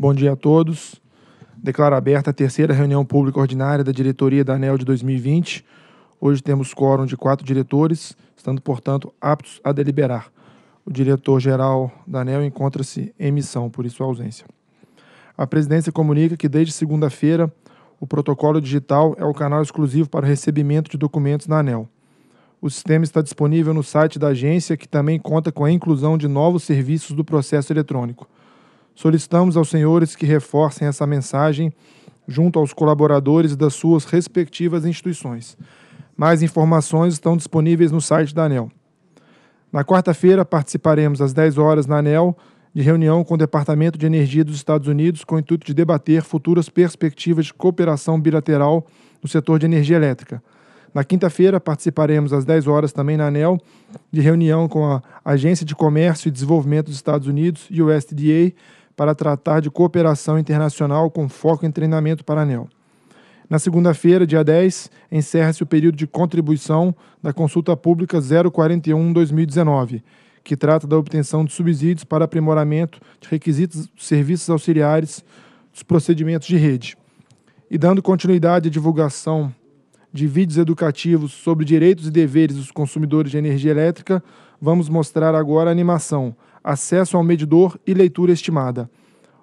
Bom dia a todos. Declaro aberta a terceira reunião pública ordinária da diretoria da ANEL de 2020. Hoje temos quórum de quatro diretores, estando, portanto, aptos a deliberar. O diretor-geral da ANEL encontra-se em missão, por isso a ausência. A presidência comunica que desde segunda-feira o protocolo digital é o canal exclusivo para recebimento de documentos da ANEL. O sistema está disponível no site da agência, que também conta com a inclusão de novos serviços do processo eletrônico. Solicitamos aos senhores que reforcem essa mensagem junto aos colaboradores das suas respectivas instituições. Mais informações estão disponíveis no site da ANEL. Na quarta-feira, participaremos às 10 horas na ANEL de reunião com o Departamento de Energia dos Estados Unidos com o intuito de debater futuras perspectivas de cooperação bilateral no setor de energia elétrica. Na quinta-feira, participaremos às 10 horas também na ANEL de reunião com a Agência de Comércio e Desenvolvimento dos Estados Unidos e o SDA para tratar de cooperação internacional com foco em treinamento para a ANEL. Na segunda-feira, dia 10, encerra-se o período de contribuição da consulta pública 041-2019, que trata da obtenção de subsídios para aprimoramento de requisitos de serviços auxiliares dos procedimentos de rede. E dando continuidade à divulgação de vídeos educativos sobre direitos e deveres dos consumidores de energia elétrica, vamos mostrar agora a animação acesso ao medidor e leitura estimada.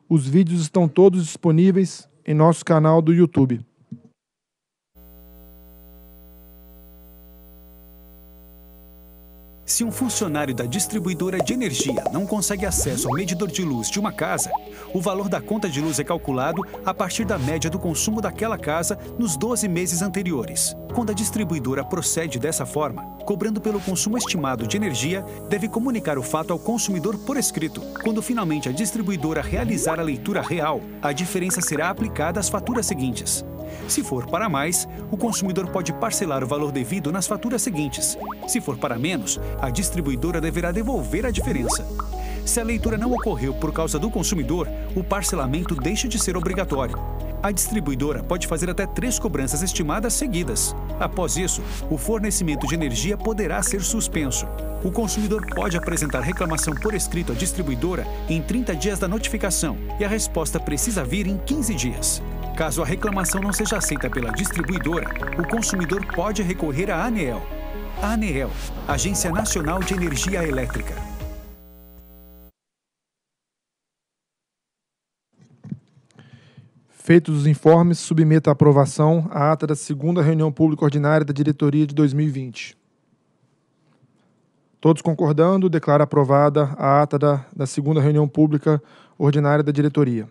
Os vídeos estão todos disponíveis em nosso canal do YouTube. Se um funcionário da distribuidora de energia não consegue acesso ao medidor de luz de uma casa, o valor da conta de luz é calculado a partir da média do consumo daquela casa nos 12 meses anteriores. Quando a distribuidora procede dessa forma, cobrando pelo consumo estimado de energia, deve comunicar o fato ao consumidor por escrito. Quando finalmente a distribuidora realizar a leitura real, a diferença será aplicada às faturas seguintes. Se for para mais, o consumidor pode parcelar o valor devido nas faturas seguintes. Se for para menos, a distribuidora deverá devolver a diferença. Se a leitura não ocorreu por causa do consumidor, o parcelamento deixa de ser obrigatório. A distribuidora pode fazer até três cobranças estimadas seguidas. Após isso, o fornecimento de energia poderá ser suspenso. O consumidor pode apresentar reclamação por escrito à distribuidora em 30 dias da notificação e a resposta precisa vir em 15 dias. Caso a reclamação não seja aceita pela distribuidora, o consumidor pode recorrer à ANEEL, ANEEL, Agência Nacional de Energia Elétrica. Feitos os informes, submeta à aprovação a ata da segunda reunião pública ordinária da diretoria de 2020. Todos concordando, declara aprovada a ata da, da segunda reunião pública ordinária da diretoria.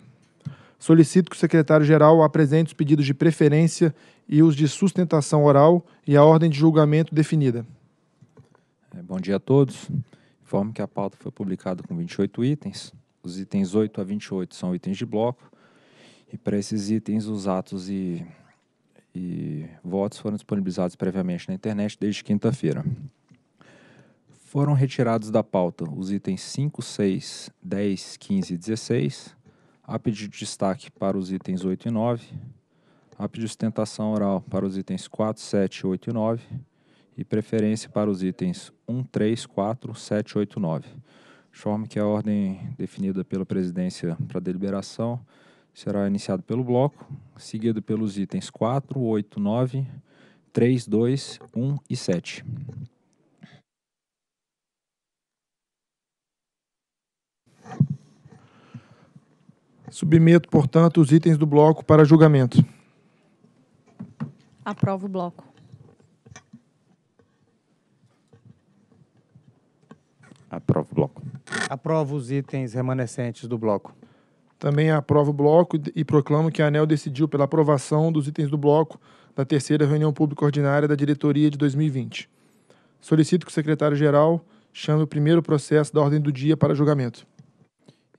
Solicito que o secretário-geral apresente os pedidos de preferência e os de sustentação oral e a ordem de julgamento definida. É, bom dia a todos. Informo que a pauta foi publicada com 28 itens. Os itens 8 a 28 são itens de bloco. E para esses itens, os atos e, e votos foram disponibilizados previamente na internet desde quinta-feira. Foram retirados da pauta os itens 5, 6, 10, 15 e 16, Há pedido de destaque para os itens 8 e 9. Há pedido de sustentação oral para os itens 4, 7, 8 e 9. E preferência para os itens 1, 3, 4, 7, 8 e 9. De forma que a ordem definida pela presidência para deliberação será iniciada pelo bloco, seguido pelos itens 4, 8, 9, 3, 2, 1 e 7. Submeto, portanto, os itens do bloco para julgamento. Aprovo o bloco. Aprovo o bloco. Aprovo os itens remanescentes do bloco. Também aprovo o bloco e proclamo que a ANEL decidiu pela aprovação dos itens do bloco da terceira reunião pública ordinária da diretoria de 2020. Solicito que o secretário-geral chame o primeiro processo da ordem do dia para julgamento.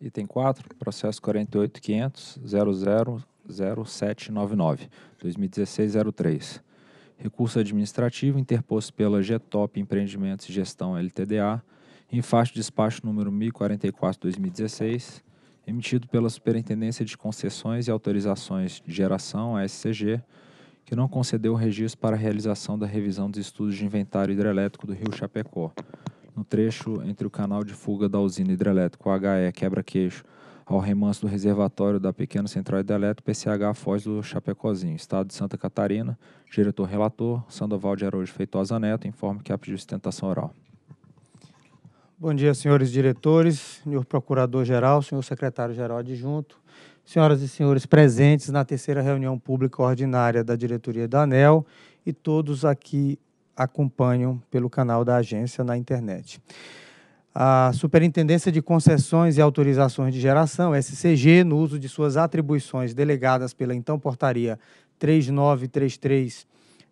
Item 4, processo 48.500.00799, 2016-03. Recurso administrativo interposto pela GETOP Empreendimentos e Gestão LTDA, em faixa de despacho número 1044-2016, emitido pela Superintendência de Concessões e Autorizações de Geração, SCG, que não concedeu o registro para a realização da revisão dos estudos de inventário hidrelétrico do Rio Chapecó, no trecho entre o canal de fuga da usina hidrelétrica HE Quebra-Queixo ao remanso do reservatório da pequena central hidrelétrica PCH Foz do Chapecozinho, Estado de Santa Catarina, diretor-relator Sandoval de Araújo Feitosa Neto, informa que há pedido de sustentação oral. Bom dia, senhores diretores, senhor procurador-geral, senhor secretário-geral adjunto, senhoras e senhores presentes na terceira reunião pública ordinária da diretoria da ANEL e todos aqui acompanham pelo canal da agência na internet. A Superintendência de Concessões e Autorizações de Geração, SCG, no uso de suas atribuições delegadas pela então portaria 3933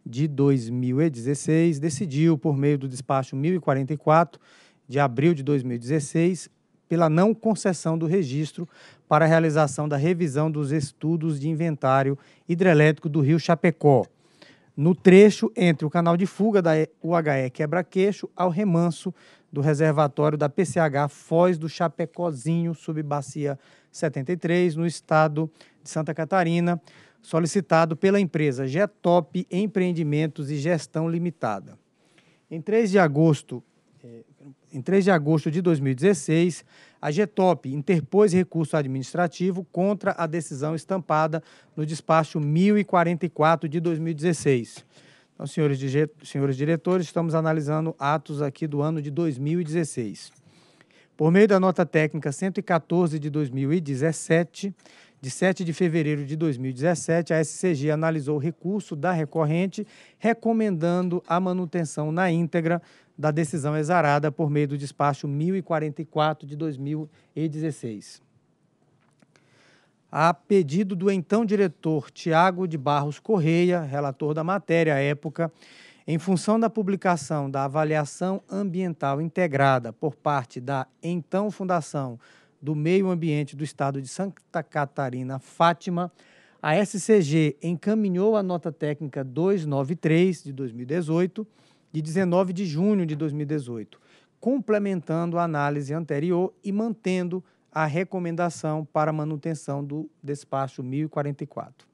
de 2016, decidiu, por meio do despacho 1044 de abril de 2016, pela não concessão do registro para a realização da revisão dos estudos de inventário hidrelétrico do Rio Chapecó, no trecho entre o canal de fuga da UHE Quebra-Queixo ao remanso do reservatório da PCH Foz do Chapecozinho, bacia 73, no estado de Santa Catarina, solicitado pela empresa Getop Empreendimentos e Gestão Limitada. Em 3 de agosto, eh, em 3 de agosto de 2016, a Getop interpôs recurso administrativo contra a decisão estampada no despacho 1044 de 2016. Então, senhores, senhores diretores, estamos analisando atos aqui do ano de 2016. Por meio da nota técnica 114 de 2017, de 7 de fevereiro de 2017, a SCG analisou o recurso da recorrente, recomendando a manutenção na íntegra da decisão exarada por meio do despacho 1044 de 2016. A pedido do então diretor Tiago de Barros Correia, relator da matéria à época, em função da publicação da avaliação ambiental integrada por parte da então Fundação do Meio Ambiente do Estado de Santa Catarina, Fátima, a SCG encaminhou a nota técnica 293 de 2018 de 19 de junho de 2018, complementando a análise anterior e mantendo a recomendação para manutenção do despacho 1044.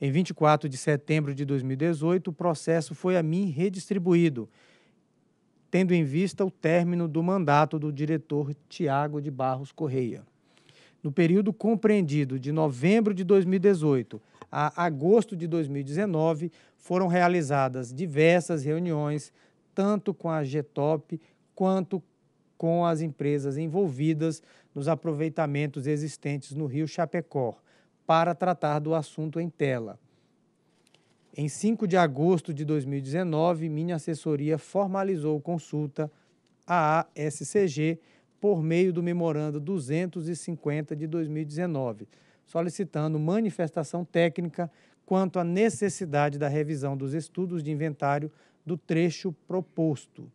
Em 24 de setembro de 2018, o processo foi a mim redistribuído, tendo em vista o término do mandato do diretor Tiago de Barros Correia. No período compreendido de novembro de 2018 a agosto de 2019, foram realizadas diversas reuniões, tanto com a GETOP quanto com as empresas envolvidas nos aproveitamentos existentes no Rio Chapecó, para tratar do assunto em tela. Em 5 de agosto de 2019, minha assessoria formalizou consulta à ASCG por meio do Memorando 250 de 2019, solicitando manifestação técnica quanto à necessidade da revisão dos estudos de inventário do trecho proposto,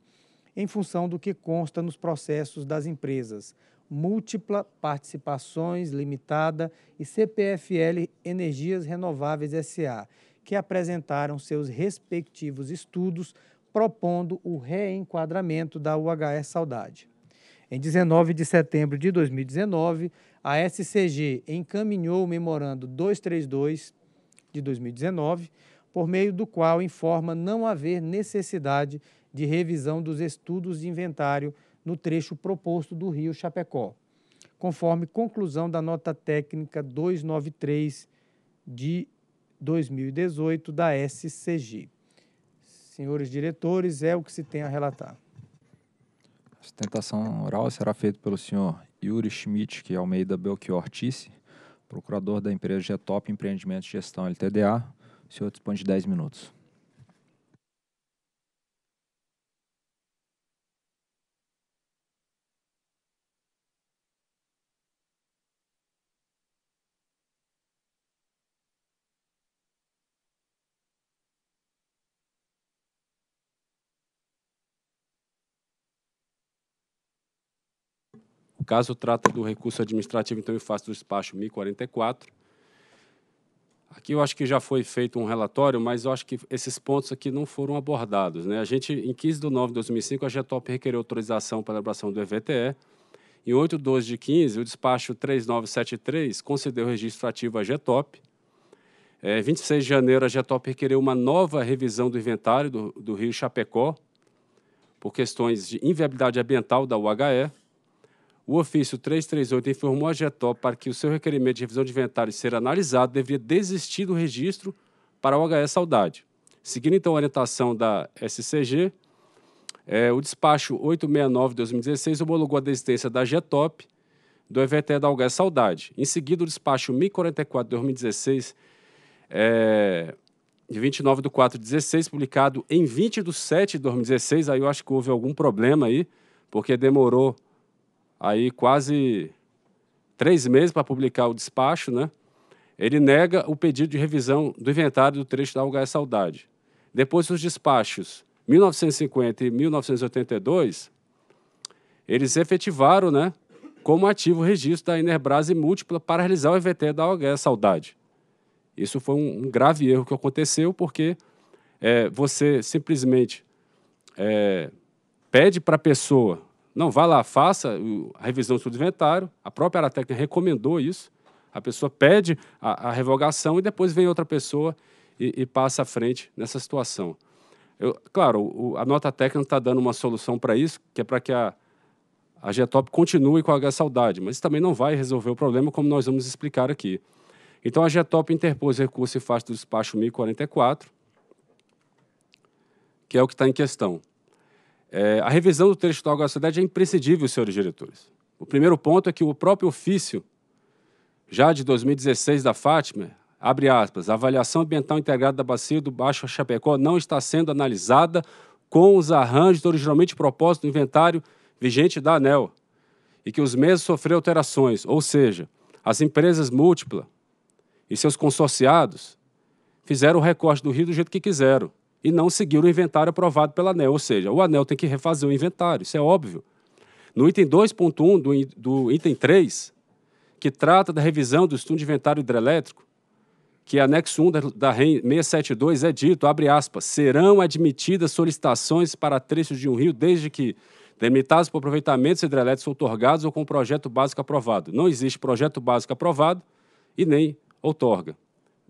em função do que consta nos processos das empresas Múltipla Participações Limitada e CPFL Energias Renováveis SA, que apresentaram seus respectivos estudos propondo o reenquadramento da UHS Saudade. Em 19 de setembro de 2019, a SCG encaminhou o memorando 232 de 2019, por meio do qual informa não haver necessidade de revisão dos estudos de inventário no trecho proposto do Rio Chapecó, conforme conclusão da nota técnica 293 de 2018 da SCG. Senhores diretores, é o que se tem a relatar. A sustentação oral será feita pelo senhor Yuri Schmidt, que é Almeida Belchior Tisse, Procurador da empresa Getop Empreendimentos e Gestão LTDA. O senhor dispõe de 10 minutos. caso trata do recurso administrativo, então, eu faço do despacho 1044. Aqui eu acho que já foi feito um relatório, mas eu acho que esses pontos aqui não foram abordados. Né? A gente, em 15 de nove de 2005, a GETOP requereu autorização para a elaboração do EVTE. Em 8 de 12 de 15, o despacho 3973 concedeu registro ativo à GETOP. É, 26 de janeiro, a GETOP requereu uma nova revisão do inventário do, do Rio Chapecó por questões de inviabilidade ambiental da UHE. O ofício 338 informou a GETOP para que o seu requerimento de revisão de inventário ser analisado devia desistir do registro para o HE Saudade. Seguindo então a orientação da SCG, é, o despacho 869-2016 homologou a desistência da GETOP do EVT da UGES Saudade. Em seguida, o despacho 1044-2016, é, de 29 de 4 de 16, publicado em 20 de 7 de 2016, aí eu acho que houve algum problema aí, porque demorou aí quase três meses para publicar o despacho, né? Ele nega o pedido de revisão do inventário do trecho da Algaia Saudade. Depois dos despachos 1950 e 1982, eles efetivaram, né, como ativo o registro da Enerbrase múltipla para realizar o EVT da Algaia Saudade. Isso foi um, grave erro que aconteceu, porque é, você simplesmente é, pede para a pessoa não, vá lá, faça a revisão do seu inventário. A própria área técnica recomendou isso. A pessoa pede a, a revogação e depois vem outra pessoa e, e passa à frente nessa situação. Eu, claro, o, a nota técnica está dando uma solução para isso, que é para que a, a Getop continue com a H saudade, mas também não vai resolver o problema, como nós vamos explicar aqui. Então, a Getop interpôs recurso e face do despacho 1044, que é o que está em questão. É, a revisão do texto da Cidade é imprescindível, senhores diretores. O primeiro ponto é que o próprio ofício, já de 2016 da Fátima, abre aspas, a avaliação ambiental integrada da bacia do Baixo Chapecó não está sendo analisada com os arranjos originalmente propostos no inventário vigente da ANEL e que os mesmos sofreram alterações, ou seja, as empresas múltipla e seus consorciados fizeram o recorte do rio do jeito que quiseram e não seguir o inventário aprovado pela ANEL. Ou seja, o ANEL tem que refazer o inventário, isso é óbvio. No item 2.1 do, do item 3, que trata da revisão do estudo de inventário hidrelétrico, que é anexo 1 da, da REN 672, é dito, abre aspas, serão admitidas solicitações para trechos de um rio desde que delimitados por aproveitamentos hidrelétricos outorgados ou com projeto básico aprovado. Não existe projeto básico aprovado e nem outorga.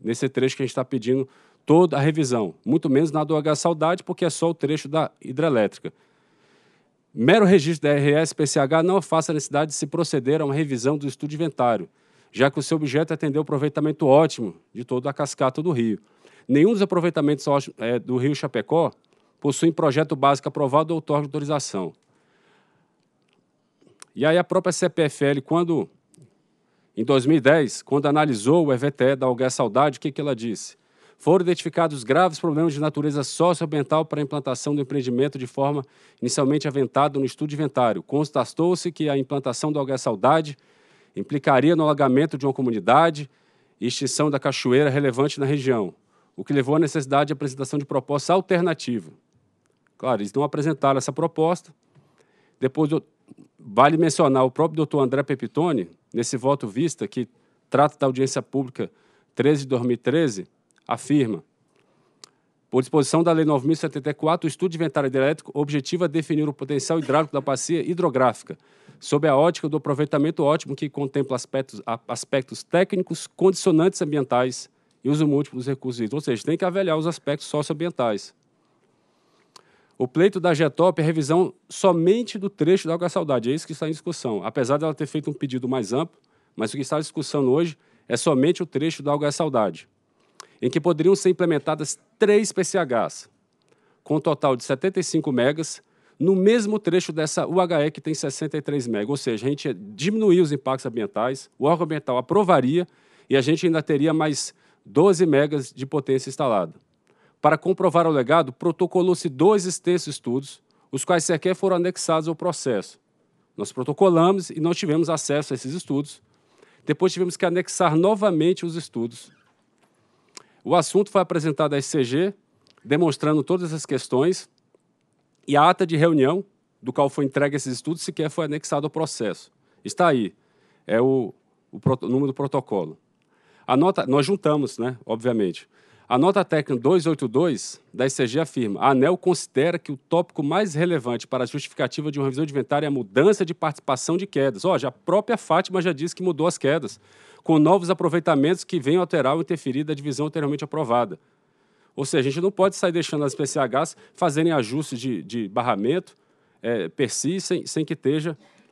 Nesse trecho que a gente está pedindo toda a revisão, muito menos na do H Saudade, porque é só o trecho da hidrelétrica. Mero registro da RS-PCH não afasta a necessidade de se proceder a uma revisão do estudo de inventário, já que o seu objeto é atender o aproveitamento ótimo de toda a cascata do rio. Nenhum dos aproveitamentos é, do rio Chapecó possui projeto básico aprovado ou outorga autorização. E aí a própria CPFL, quando, em 2010, quando analisou o EVTE da Algar Saudade, o que, que ela disse? Foram identificados graves problemas de natureza socioambiental para a implantação do empreendimento de forma inicialmente aventada no estudo de inventário. Constatou-se que a implantação do algar saudade implicaria no alagamento de uma comunidade e extinção da cachoeira relevante na região, o que levou à necessidade de apresentação de proposta alternativa. Claro, eles não apresentaram essa proposta. Depois, vale mencionar o próprio doutor André Pepitone, nesse voto vista, que trata da audiência pública 13 de 2013, afirma. Por disposição da Lei 9.074, o estudo de inventário hidrelétrico objetiva é definir o potencial hidráulico da bacia hidrográfica, sob a ótica do aproveitamento ótimo que contempla aspectos, aspectos técnicos, condicionantes ambientais e uso múltiplo dos recursos hídricos. Ou seja, tem que avaliar os aspectos socioambientais. O pleito da GETOP é revisão somente do trecho da Água Saudade, é isso que está em discussão. Apesar dela ter feito um pedido mais amplo, mas o que está em discussão hoje é somente o trecho da Água Saudade em que poderiam ser implementadas três PCHs, com um total de 75 megas, no mesmo trecho dessa UHE que tem 63 megas. Ou seja, a gente diminuiu os impactos ambientais, o órgão ambiental aprovaria e a gente ainda teria mais 12 megas de potência instalada. Para comprovar o legado, protocolou-se dois extensos estudos, os quais sequer foram anexados ao processo. Nós protocolamos e não tivemos acesso a esses estudos. Depois tivemos que anexar novamente os estudos o assunto foi apresentado à SCG, demonstrando todas essas questões, e a ata de reunião, do qual foi entregue esses estudos, sequer foi anexado ao processo. Está aí. É o, o, o número do protocolo. A nota, nós juntamos, né, obviamente, a nota técnica 282 da ICG afirma: a ANEL considera que o tópico mais relevante para a justificativa de uma revisão de inventário é a mudança de participação de quedas. Ó, já a própria Fátima já disse que mudou as quedas, com novos aproveitamentos que venham alterar ou interferir da divisão anteriormente aprovada. Ou seja, a gente não pode sair deixando as PCHs fazerem ajustes de, de barramento é, per si, sem, sem, que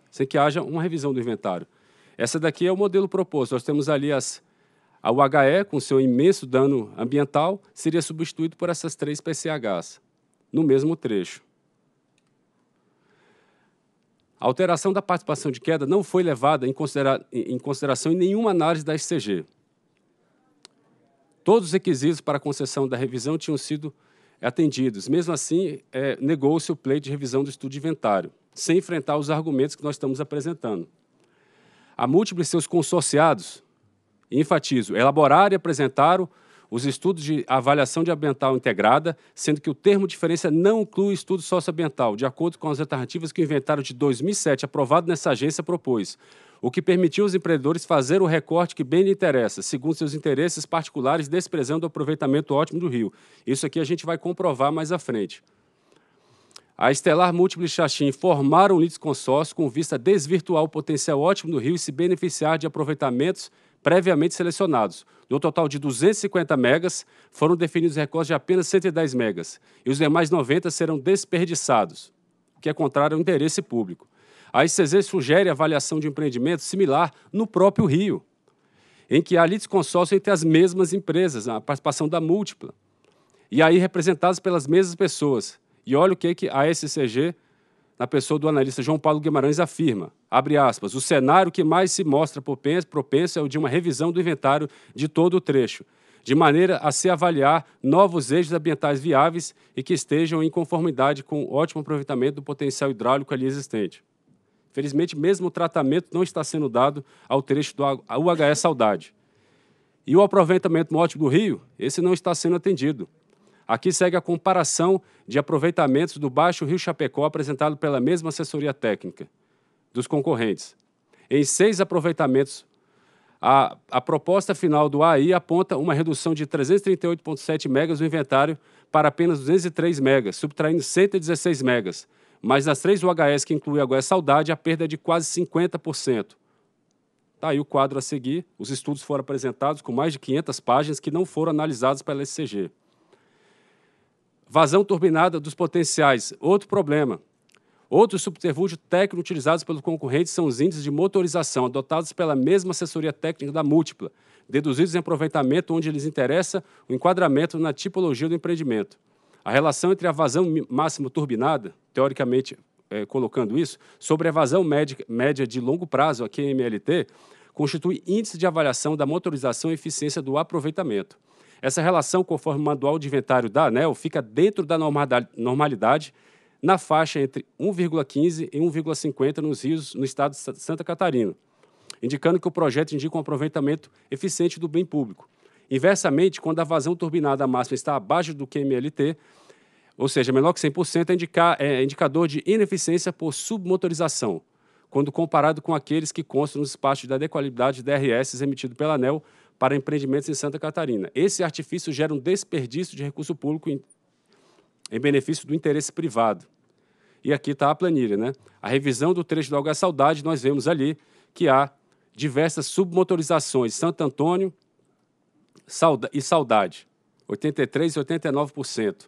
sem que haja uma revisão do inventário. Essa daqui é o modelo proposto. Nós temos ali as, a UHE, com seu imenso dano ambiental, seria substituído por essas três PCHs, no mesmo trecho. A alteração da participação de queda não foi levada em, considera em consideração em nenhuma análise da SCG. Todos os requisitos para a concessão da revisão tinham sido atendidos. Mesmo assim, é, negou-se o pleito de revisão do estudo de inventário, sem enfrentar os argumentos que nós estamos apresentando. A múltipla e seus consorciados enfatizo, elaborar e apresentaram os estudos de avaliação de ambiental integrada, sendo que o termo diferença não inclui estudo socioambiental, de acordo com as alternativas que o inventário de 2007 aprovado nessa agência propôs, o que permitiu aos empreendedores fazer o recorte que bem lhe interessa, segundo seus interesses particulares, desprezando o aproveitamento ótimo do rio. Isso aqui a gente vai comprovar mais à frente. A Estelar Múltiples Xaxim formaram um litisconsórcio com vista a desvirtuar o potencial ótimo do rio e se beneficiar de aproveitamentos previamente selecionados. No total de 250 megas, foram definidos recortes de apenas 110 megas, e os demais 90 serão desperdiçados, o que é contrário ao interesse público. A ICZ sugere avaliação de empreendimento similar no próprio Rio, em que há litisconsórcio entre as mesmas empresas, a participação da múltipla, e aí representados pelas mesmas pessoas. E olha o que é a SCG na pessoa do analista João Paulo Guimarães, afirma, abre aspas, o cenário que mais se mostra propenso é o de uma revisão do inventário de todo o trecho, de maneira a se avaliar novos eixos ambientais viáveis e que estejam em conformidade com o ótimo aproveitamento do potencial hidráulico ali existente. Felizmente, mesmo o tratamento não está sendo dado ao trecho do UHE Saudade. E o aproveitamento ótimo do rio, esse não está sendo atendido. Aqui segue a comparação de aproveitamentos do Baixo Rio Chapecó apresentado pela mesma assessoria técnica dos concorrentes. Em seis aproveitamentos, a, a proposta final do AI aponta uma redução de 338,7 megas do inventário para apenas 203 megas, subtraindo 116 megas. Mas nas três UHS que inclui agora é saudade, a perda é de quase 50%. Está aí o quadro a seguir. Os estudos foram apresentados com mais de 500 páginas que não foram analisados pela SCG. Vazão turbinada dos potenciais, outro problema. Outro subterfúgio técnico utilizados pelos concorrentes são os índices de motorização, adotados pela mesma assessoria técnica da múltipla, deduzidos em aproveitamento onde lhes interessa o enquadramento na tipologia do empreendimento. A relação entre a vazão máxima turbinada, teoricamente é, colocando isso, sobre a vazão média, média de longo prazo, aqui em MLT, constitui índice de avaliação da motorização e eficiência do aproveitamento. Essa relação, conforme o manual de inventário da ANEL, né, fica dentro da normalidade na faixa entre 1,15 e 1,50 nos rios no estado de Santa Catarina, indicando que o projeto indica um aproveitamento eficiente do bem público. Inversamente, quando a vazão turbinada máxima está abaixo do QMLT, ou seja, menor que 100%, é, é indicador de ineficiência por submotorização, quando comparado com aqueles que constam nos espaços da adequabilidade DRS emitido pela ANEL para empreendimentos em Santa Catarina. Esse artifício gera um desperdício de recurso público em, em benefício do interesse privado. E aqui está a planilha, né? A revisão do trecho do Algar Saudade, nós vemos ali que há diversas submotorizações, Santo Antônio e Saudade, 83% e 89%.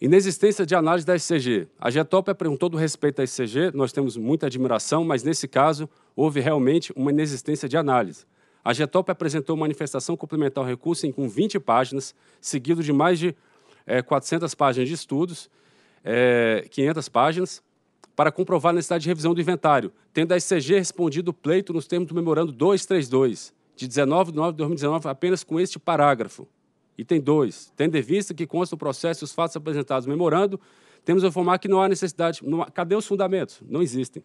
Inexistência de análise da SCG. A GETOP, com todo respeito à SCG, nós temos muita admiração, mas nesse caso houve realmente uma inexistência de análise. A GETOP apresentou manifestação complementar ao recurso em, com 20 páginas, seguido de mais de é, 400 páginas de estudos, é, 500 páginas, para comprovar a necessidade de revisão do inventário, tendo a SCG respondido o pleito nos termos do Memorando 232, de 19 de 9 de 2019, apenas com este parágrafo. Item 2. Tendo em vista que consta o processo e os fatos apresentados no memorando, temos a informar que não há necessidade. Não há, cadê os fundamentos? Não existem.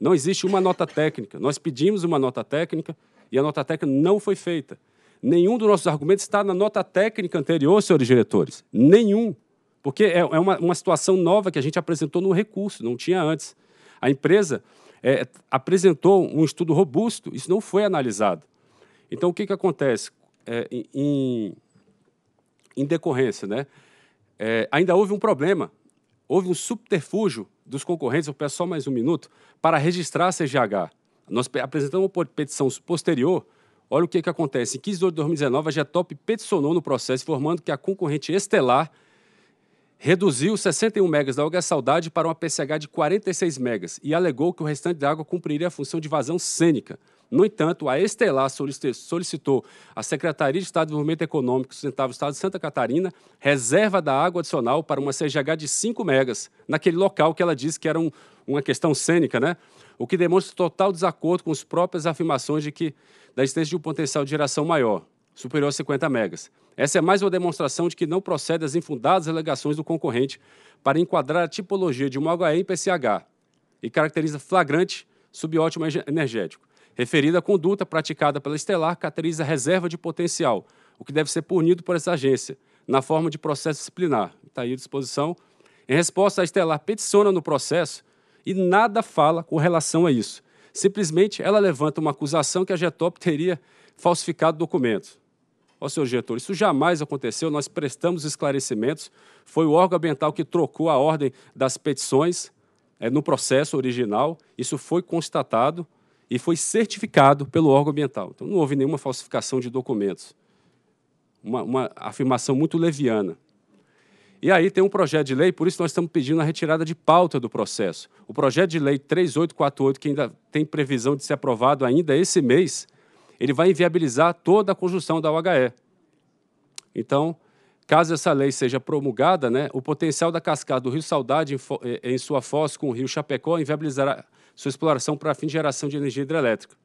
Não existe uma nota técnica. Nós pedimos uma nota técnica e a nota técnica não foi feita. Nenhum dos nossos argumentos está na nota técnica anterior, senhores diretores. Nenhum. Porque é, é uma, uma, situação nova que a gente apresentou no recurso, não tinha antes. A empresa é, apresentou um estudo robusto, isso não foi analisado. Então, o que, que acontece? É, em, em decorrência, né? É, ainda houve um problema. Houve um subterfúgio dos concorrentes, eu peço só mais um minuto, para registrar a CGH. Nós apresentamos uma petição posterior. Olha o que, que acontece. Em 15 de 2019, a Getop peticionou no processo, informando que a concorrente Estelar reduziu 61 megas da Alga Saudade para uma PCH de 46 megas e alegou que o restante da água cumpriria a função de vazão cênica. No entanto, a Estelar solicitou à Secretaria de Estado de Desenvolvimento Econômico Sustentável do Estado de Santa Catarina reserva da água adicional para uma CGH de 5 megas, naquele local que ela disse que era um, uma questão cênica, né? o que demonstra total desacordo com as próprias afirmações de que da existência de um potencial de geração maior, superior a 50 megas. Essa é mais uma demonstração de que não procede as infundadas alegações do concorrente para enquadrar a tipologia de uma água em PCH e caracteriza flagrante subótimo energético. Referida à conduta praticada pela Estelar, caracteriza reserva de potencial, o que deve ser punido por essa agência, na forma de processo disciplinar. Está aí à disposição. Em resposta, a Estelar peticiona no processo e nada fala com relação a isso. Simplesmente ela levanta uma acusação que a Getop teria falsificado documentos. Ó, senhor diretor, isso jamais aconteceu, nós prestamos esclarecimentos. Foi o órgão ambiental que trocou a ordem das petições é, no processo original, isso foi constatado e foi certificado pelo órgão ambiental. Então, não houve nenhuma falsificação de documentos. Uma, uma afirmação muito leviana. E aí tem um projeto de lei, por isso nós estamos pedindo a retirada de pauta do processo. O projeto de lei 3848, que ainda tem previsão de ser aprovado ainda esse mês, ele vai inviabilizar toda a construção da UHE. Então, caso essa lei seja promulgada, né, o potencial da cascata do Rio Saudade em, eh, em sua foz com o Rio Chapecó inviabilizará sua exploração para fim de geração de energia hidrelétrica.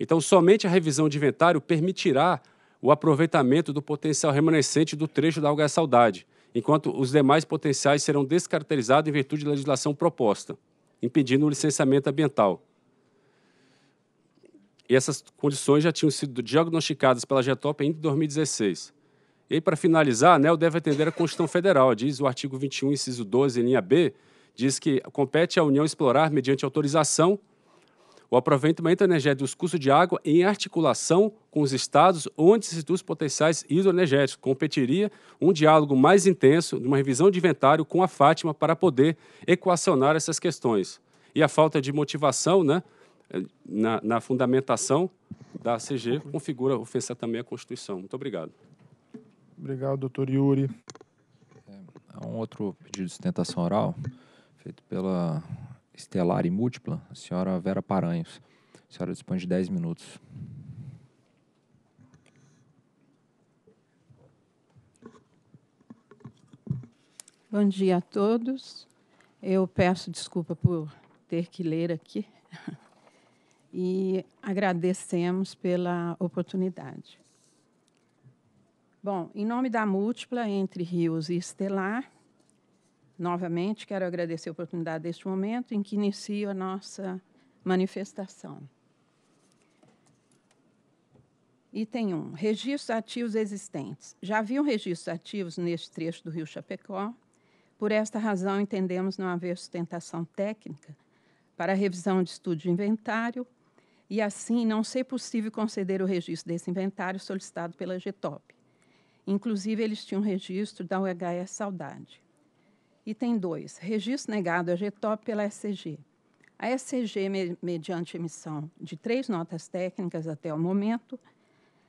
Então, somente a revisão de inventário permitirá o aproveitamento do potencial remanescente do trecho da Alga Saudade, enquanto os demais potenciais serão descaracterizados em virtude da legislação proposta, impedindo o licenciamento ambiental. E essas condições já tinham sido diagnosticadas pela GETOP em 2016. E aí, para finalizar, a ANEL deve atender à Constituição Federal, diz o artigo 21, inciso 12, linha B, diz que compete à União explorar, mediante autorização, o aproveitamento energético dos custos de água em articulação com os estados onde se situam os potenciais hidroenergéticos. Competiria um diálogo mais intenso, uma revisão de inventário com a Fátima para poder equacionar essas questões. E a falta de motivação né, na, na fundamentação da CG configura ofensa também à Constituição. Muito obrigado. Obrigado, doutor Yuri. É, um outro pedido de sustentação oral feito pela Estelar e Múltipla, a senhora Vera Paranhos. A senhora dispõe de 10 minutos. Bom dia a todos. Eu peço desculpa por ter que ler aqui e agradecemos pela oportunidade. Bom, em nome da múltipla entre Rios e Estelar, novamente quero agradecer a oportunidade deste momento em que inicio a nossa manifestação. Item 1. Registros ativos existentes. Já haviam registros ativos neste trecho do Rio Chapecó. Por esta razão, entendemos não haver sustentação técnica para a revisão de estudo de inventário e, assim, não ser possível conceder o registro desse inventário solicitado pela GETOP. Inclusive, eles tinham registro da UHS Saudade. Item 2. Registro negado a GETOP pela SCG. A SCG, mediante emissão de três notas técnicas até o momento,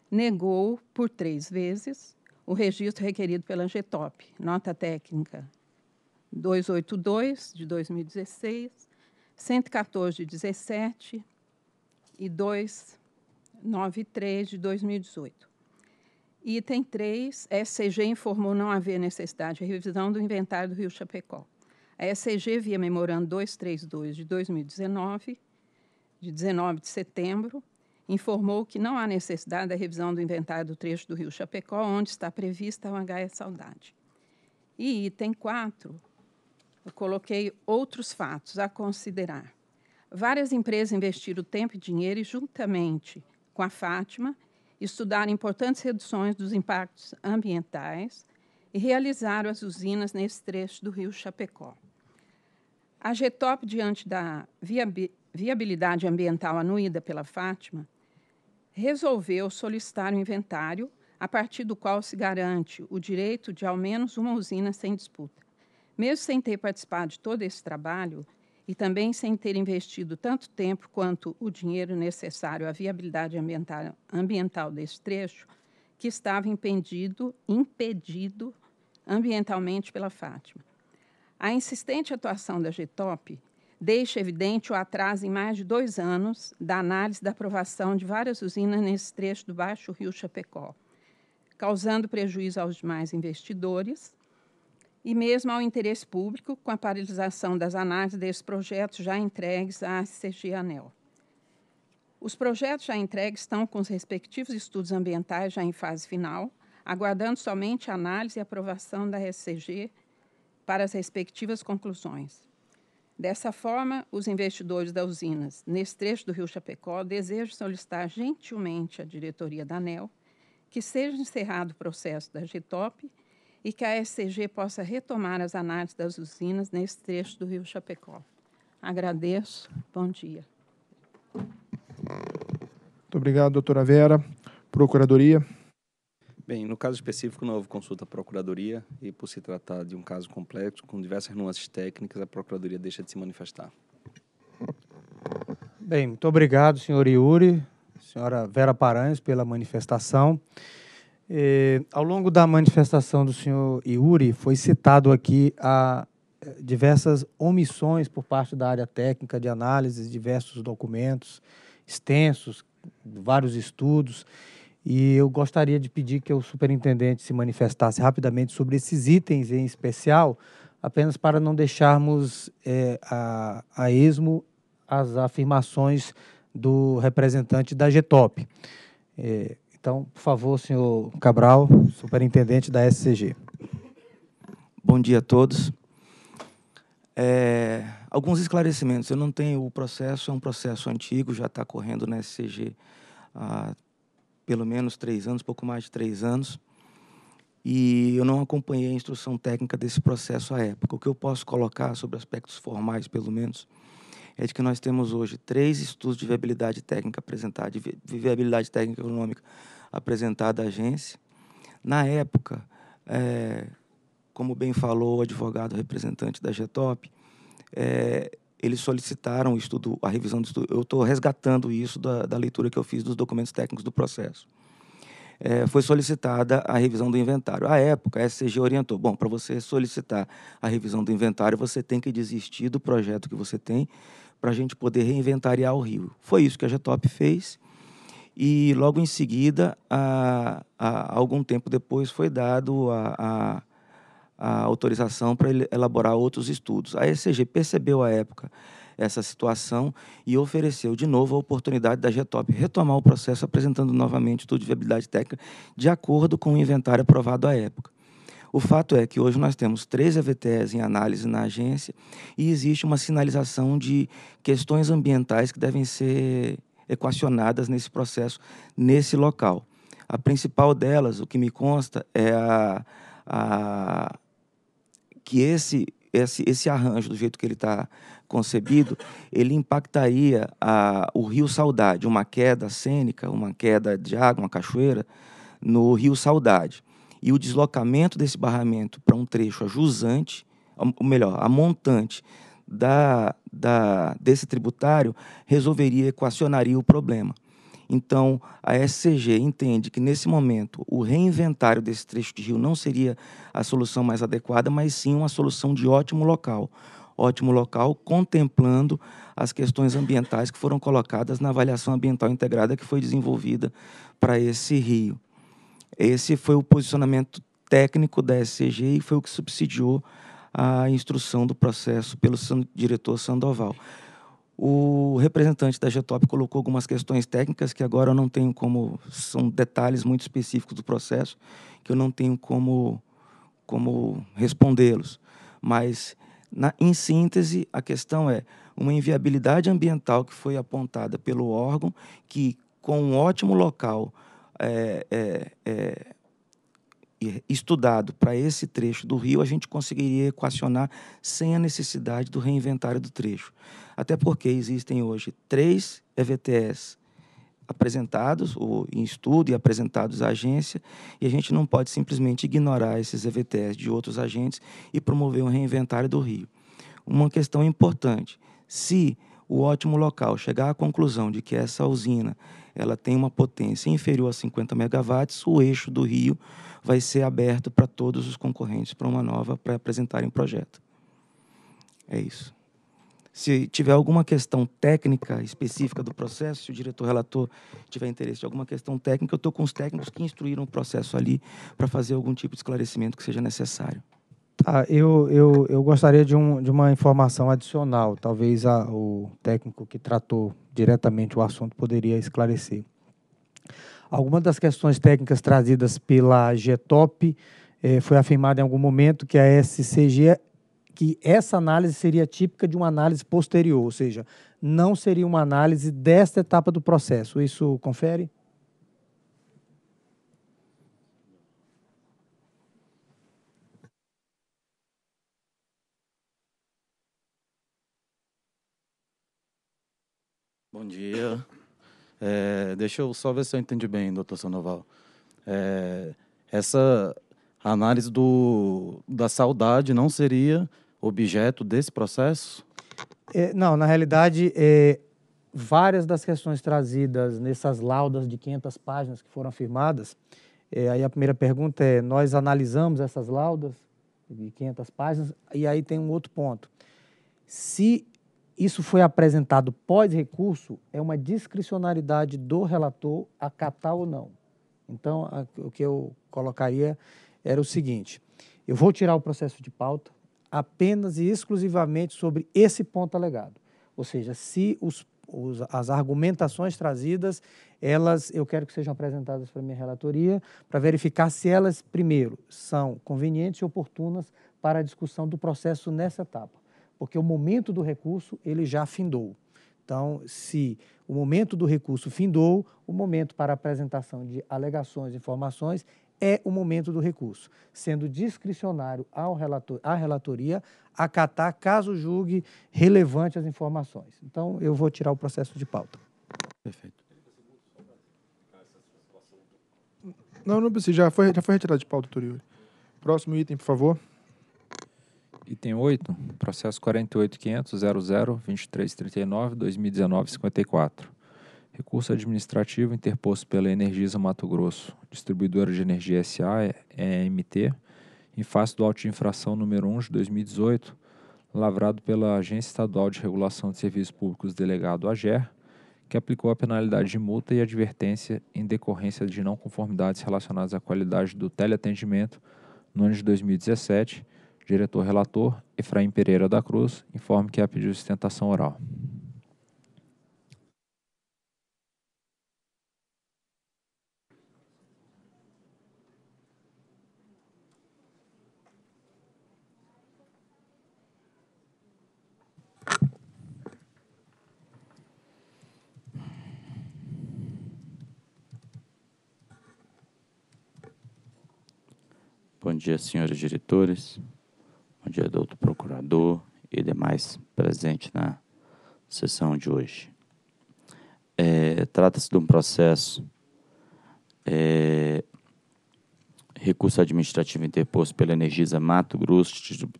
negou por três vezes o registro requerido pela GETOP, nota técnica 282 de 2016, 114 de 2017 e 293 de 2018. Item 3, a SCG informou não haver necessidade de revisão do inventário do Rio Chapecó. A SCG, via memorando 232 de 2019, de 19 de setembro, informou que não há necessidade da revisão do inventário do trecho do Rio Chapecó, onde está prevista a UHE Saudade. E item 4, eu coloquei outros fatos a considerar. Várias empresas investiram tempo e dinheiro e, juntamente com a Fátima, estudar importantes reduções dos impactos ambientais e realizaram as usinas nesse trecho do rio Chapecó. A GETOP, diante da viabilidade ambiental anuída pela Fátima, resolveu solicitar um inventário a partir do qual se garante o direito de ao menos uma usina sem disputa. Mesmo sem ter participado de todo esse trabalho, e também sem ter investido tanto tempo quanto o dinheiro necessário à viabilidade ambiental, ambiental desse trecho, que estava impedido, impedido ambientalmente pela Fátima. A insistente atuação da GETOP deixa evidente o atraso em mais de dois anos da análise da aprovação de várias usinas nesse trecho do Baixo Rio Chapecó, causando prejuízo aos demais investidores e mesmo ao interesse público, com a paralisação das análises desses projetos já entregues à CG Anel. Os projetos já entregues estão com os respectivos estudos ambientais já em fase final, aguardando somente a análise e aprovação da SCG para as respectivas conclusões. Dessa forma, os investidores das usinas nesse trecho do Rio Chapecó desejam solicitar gentilmente à diretoria da ANEL que seja encerrado o processo da GTOP e que a SCG possa retomar as análises das usinas nesse trecho do Rio Chapecó. Agradeço. Bom dia. Muito obrigado, doutora Vera. Procuradoria. Bem, no caso específico, não houve consulta à Procuradoria e, por se tratar de um caso complexo, com diversas nuances técnicas, a Procuradoria deixa de se manifestar. Bem, muito obrigado, senhor Yuri, senhora Vera Paranhos, pela manifestação. Eh, ao longo da manifestação do senhor Iuri, foi citado aqui a eh, diversas omissões por parte da área técnica de análise, diversos documentos extensos, vários estudos, e eu gostaria de pedir que o superintendente se manifestasse rapidamente sobre esses itens em especial, apenas para não deixarmos eh, a, a esmo as afirmações do representante da GETOP. Eh, então, por favor, senhor Cabral, superintendente da SCG. Bom dia a todos. É, alguns esclarecimentos. Eu não tenho o processo, é um processo antigo, já está correndo na SCG há pelo menos três anos, pouco mais de três anos. E eu não acompanhei a instrução técnica desse processo à época. O que eu posso colocar sobre aspectos formais, pelo menos, é de que nós temos hoje três estudos de viabilidade técnica apresentados, de viabilidade técnica econômica apresentada à agência. Na época, é, como bem falou o advogado representante da Getop, é, eles solicitaram o estudo, a revisão do estudo. Eu estou resgatando isso da, da, leitura que eu fiz dos documentos técnicos do processo. É, foi solicitada a revisão do inventário. À época, a SCG orientou: bom, para você solicitar a revisão do inventário, você tem que desistir do projeto que você tem para a gente poder reinventariar o rio. Foi isso que a Getop fez e logo em seguida, a, a, algum tempo depois, foi dado a, a autorização para elaborar outros estudos. A ECG percebeu à época essa situação e ofereceu de novo a oportunidade da Getop retomar o processo, apresentando novamente o estudo de viabilidade técnica de acordo com o inventário aprovado à época. O fato é que hoje nós temos três EVTs em análise na agência e existe uma sinalização de questões ambientais que devem ser equacionadas nesse processo, nesse local. A principal delas, o que me consta, é a, a que esse, esse, esse arranjo, do jeito que ele está concebido, ele impactaria a, o Rio Saudade, uma queda cênica, uma queda de água, uma cachoeira, no Rio Saudade. E o deslocamento desse barramento para um trecho a jusante, ou melhor, a montante da, da, desse tributário resolveria, equacionaria o problema. Então, a SCG entende que, nesse momento, o reinventário desse trecho de rio não seria a solução mais adequada, mas sim uma solução de ótimo local. Ótimo local, contemplando as questões ambientais que foram colocadas na avaliação ambiental integrada que foi desenvolvida para esse rio. Esse foi o posicionamento técnico da SCG e foi o que subsidiou a instrução do processo pelo diretor Sandoval. O representante da Getop colocou algumas questões técnicas que agora eu não tenho como são detalhes muito específicos do processo que eu não tenho como como respondê-los, mas na, em síntese, a questão é uma inviabilidade ambiental que foi apontada pelo órgão, que com um ótimo local é, é, é, estudado para esse trecho do rio, a gente conseguiria equacionar sem a necessidade do reinventário do trecho. Até porque existem hoje três EVTS apresentados ou em estudo e apresentados à agência, e a gente não pode simplesmente ignorar esses EVTS de outros agentes e promover um reinventário do rio. Uma questão importante, se o ótimo local chegar à conclusão de que essa usina ela tem uma potência inferior a 50 megawatts, o eixo do rio vai ser aberto para todos os concorrentes para uma nova, para apresentarem projeto. É isso. Se tiver alguma questão técnica específica do processo, se o diretor relator tiver interesse em alguma questão técnica, eu estou com os técnicos que instruíram o processo ali para fazer algum tipo de esclarecimento que seja necessário. Ah, eu, eu, eu gostaria de, um, de uma informação adicional. Talvez a, o técnico que tratou diretamente o assunto poderia esclarecer. Alguma das questões técnicas trazidas pela GETOP eh, foi afirmada em algum momento que a SCG que essa análise seria típica de uma análise posterior, ou seja, não seria uma análise desta etapa do processo. Isso confere? Bom dia. É, deixa eu só ver se eu entendi bem, doutor Sandoval. É, essa análise do, da saudade não seria objeto desse processo? É, não, na realidade, é, várias das questões trazidas nessas laudas de 500 páginas que foram afirmadas, é, aí a primeira pergunta é, nós analisamos essas laudas de 500 páginas, e aí tem um outro ponto. Se isso foi apresentado pós-recurso, é uma discricionariedade do relator acatar ou não. Então, a, o que eu colocaria era o seguinte: eu vou tirar o processo de pauta apenas e exclusivamente sobre esse ponto alegado. Ou seja, se os, os, as argumentações trazidas, elas eu quero que sejam apresentadas para a minha relatoria, para verificar se elas, primeiro, são convenientes e oportunas para a discussão do processo nessa etapa porque o momento do recurso ele já findou. Então, se o momento do recurso findou, o momento para apresentação de alegações e informações é o momento do recurso, sendo discricionário ao relator, à relatoria acatar caso julgue relevante as informações. Então, eu vou tirar o processo de pauta. Perfeito. Não, não precisa, já foi, já foi retirado de pauta, Turiuri. Próximo item, por favor. Item 8, processo 48.500.00.2339.2019.54. Recurso administrativo interposto pela Energisa Mato Grosso, distribuidora de energia SA, EMT, em face do auto de infração número 1 de 2018, lavrado pela Agência Estadual de Regulação de Serviços Públicos delegado AGER, que aplicou a penalidade de multa e advertência em decorrência de não conformidades relacionadas à qualidade do teleatendimento no ano de 2017 Diretor-relator Efraim Pereira da Cruz, informe que a é pedido de sustentação oral. Bom dia, senhores diretores dia do procurador e demais é presente na sessão de hoje. É, Trata-se de um processo é, recurso administrativo interposto pela Energisa Mato Grosso,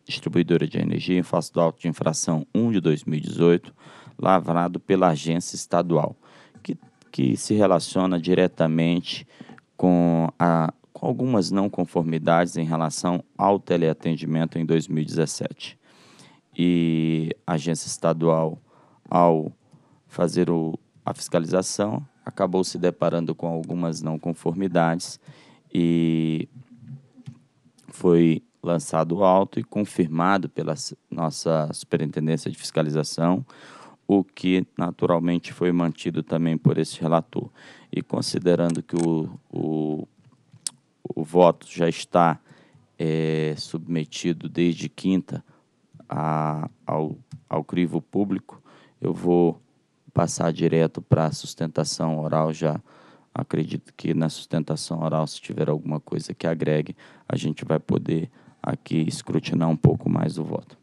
distribuidora de energia, em face do auto de infração 1 de 2018, lavrado pela agência estadual, que, que se relaciona diretamente com a com algumas não conformidades em relação ao teleatendimento em 2017. E a agência estadual, ao fazer o, a fiscalização, acabou se deparando com algumas não conformidades e foi lançado alto e confirmado pela nossa Superintendência de Fiscalização, o que naturalmente foi mantido também por esse relator. E considerando que o, o o voto já está é, submetido desde quinta a, ao, ao crivo público. Eu vou passar direto para a sustentação oral já. Acredito que na sustentação oral, se tiver alguma coisa que agregue, a gente vai poder aqui escrutinar um pouco mais o voto.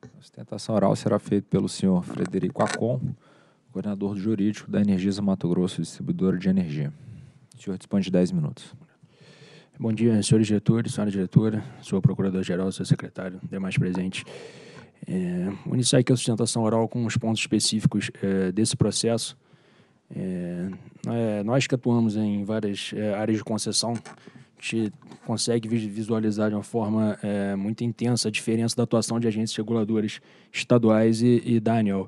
A sustentação oral será feita pelo senhor Frederico Acon, coordenador jurídico da Energisa Mato Grosso, distribuidora de energia. O senhor dispõe de 10 minutos. Bom dia, senhores diretores, senhora diretora, senhor procurador-geral, senhor secretário, demais presentes. É, vou iniciar aqui a sustentação oral com os pontos específicos é, desse processo. É, é nós que atuamos em várias é, áreas de concessão, a gente consegue visualizar de uma forma é, muito intensa a diferença da atuação de agências reguladoras estaduais e, e da ANEL.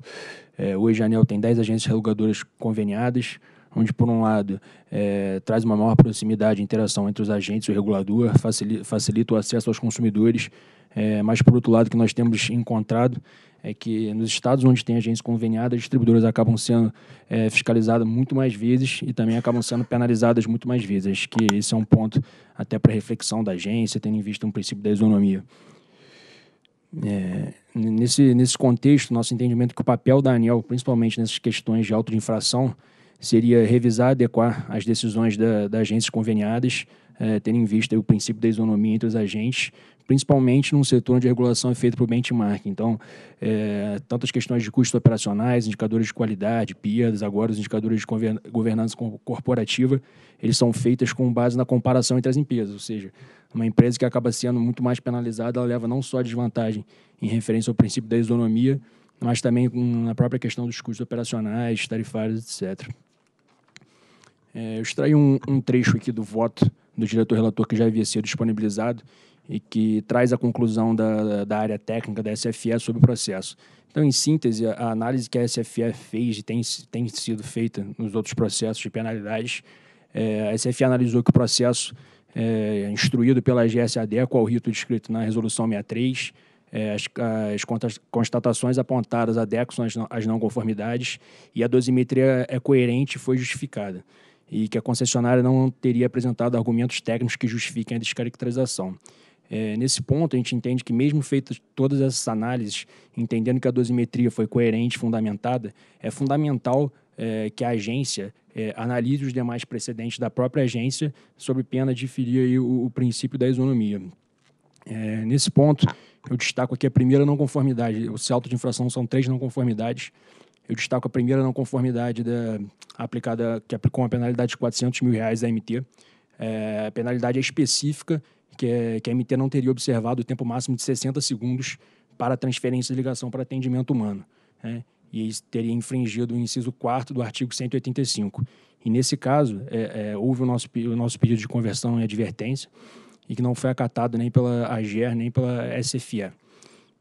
hoje a ANEL tem 10 agências reguladoras conveniadas, onde, por um lado, é, traz uma maior proximidade e interação entre os agentes e o regulador, facilita, facilita o acesso aos consumidores, é, mas, por outro lado, que nós temos encontrado é que nos estados onde tem agência conveniadas, as distribuidoras acabam sendo é, fiscalizadas muito mais vezes e também acabam sendo penalizadas muito mais vezes. Acho que esse é um ponto até para reflexão da agência, tendo em vista um princípio da isonomia. É, nesse, nesse contexto, nosso entendimento é que o papel da ANEL, principalmente nessas questões de auto-infração, de seria revisar, adequar as decisões da, das agências conveniadas, é, tendo em vista o princípio da isonomia entre os agentes, principalmente num setor onde a regulação é feita por benchmark. Então, é, tantas questões de custos operacionais, indicadores de qualidade, perdas, agora os indicadores de governança corporativa, eles são feitos com base na comparação entre as empresas, ou seja, uma empresa que acaba sendo muito mais penalizada, ela leva não só a desvantagem em referência ao princípio da isonomia, mas também na própria questão dos custos operacionais, tarifários, etc. É, eu extraí um, um trecho aqui do voto do diretor-relator que já havia sido disponibilizado e que traz a conclusão da, da área técnica da SFE sobre o processo. Então, em síntese, a análise que a SFE fez e tem, tem sido feita nos outros processos de penalidades, é, a SFE analisou que o processo é, instruído pela GSAD adequa ao rito descrito na Resolução 63, é, as, as, constatações apontadas adequam às não, não conformidades e a dosimetria é coerente e foi justificada e que a concessionária não teria apresentado argumentos técnicos que justifiquem a descaracterização. É, nesse ponto, a gente entende que, mesmo feitas todas essas análises, entendendo que a dosimetria foi coerente, fundamentada, é fundamental é, que a agência é, analise os demais precedentes da própria agência, sob pena de ferir o, o, princípio da isonomia. É, nesse ponto, eu destaco aqui a primeira não conformidade. O salto de infração são três não conformidades. Eu destaco a primeira não conformidade da, aplicada, que aplicou uma penalidade de 400 mil reais da MT. É, a penalidade é específica, que, é, que a MT não teria observado o tempo máximo de 60 segundos para transferência de ligação para atendimento humano. Né? E isso teria infringido o inciso 4 do artigo 185. E nesse caso, é, é houve o nosso, o nosso pedido de conversão e advertência, e que não foi acatado nem pela AGER, nem pela SFE.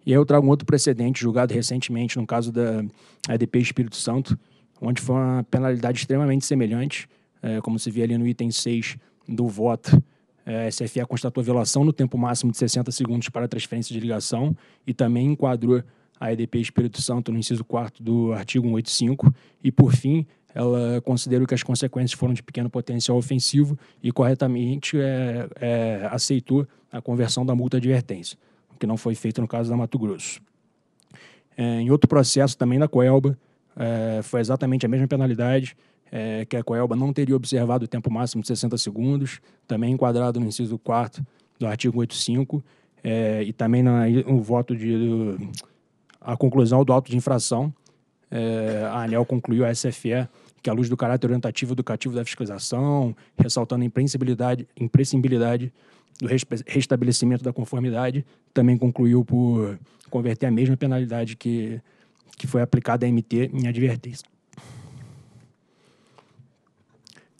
E aí eu trago um outro precedente julgado recentemente no caso da ADP Espírito Santo, onde foi uma penalidade extremamente semelhante, é, como se vê ali no item 6 do voto. É, a SFA constatou violação no tempo máximo de 60 segundos para transferência de ligação e também enquadrou a EDP Espírito Santo no inciso 4 do artigo 185 e, por fim, ela considerou que as consequências foram de pequeno potencial ofensivo e corretamente é, é, aceitou a conversão da multa advertência que não foi feito no caso da Mato Grosso. É, em outro processo também da Coelba, é, foi exatamente a mesma penalidade, é, que a Coelba não teria observado o tempo máximo de 60 segundos, também enquadrado no inciso 4 do artigo 85, é, e também na, no voto de do, a conclusão do auto de infração, é, a ANEL concluiu a SFE que, à luz do caráter orientativo educativo da fiscalização, ressaltando a imprescindibilidade, imprescindibilidade do restabelecimento da conformidade, também concluiu por converter a mesma penalidade que, que foi aplicada à MT em advertência.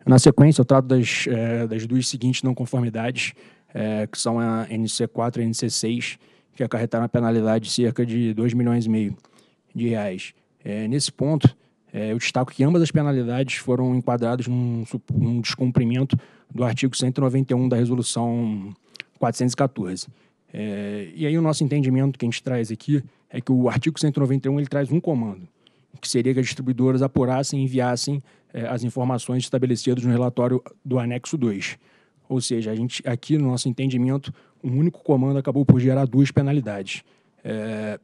Na sequência, eu trato das, é, das duas seguintes não conformidades, é, que são a NC4 e a NC6, que acarretaram a penalidade de cerca de 2 milhões e meio de reais. É, nesse ponto, é, eu destaco que ambas as penalidades foram enquadradas num, num descumprimento do artigo 191 da Resolução 414. É, e aí o nosso entendimento que a gente traz aqui é que o artigo 191 ele traz um comando, que seria que as distribuidoras apurassem e enviassem é, as informações estabelecidas no relatório do anexo 2. Ou seja, a gente, aqui no nosso entendimento, um único comando acabou por gerar duas penalidades. É,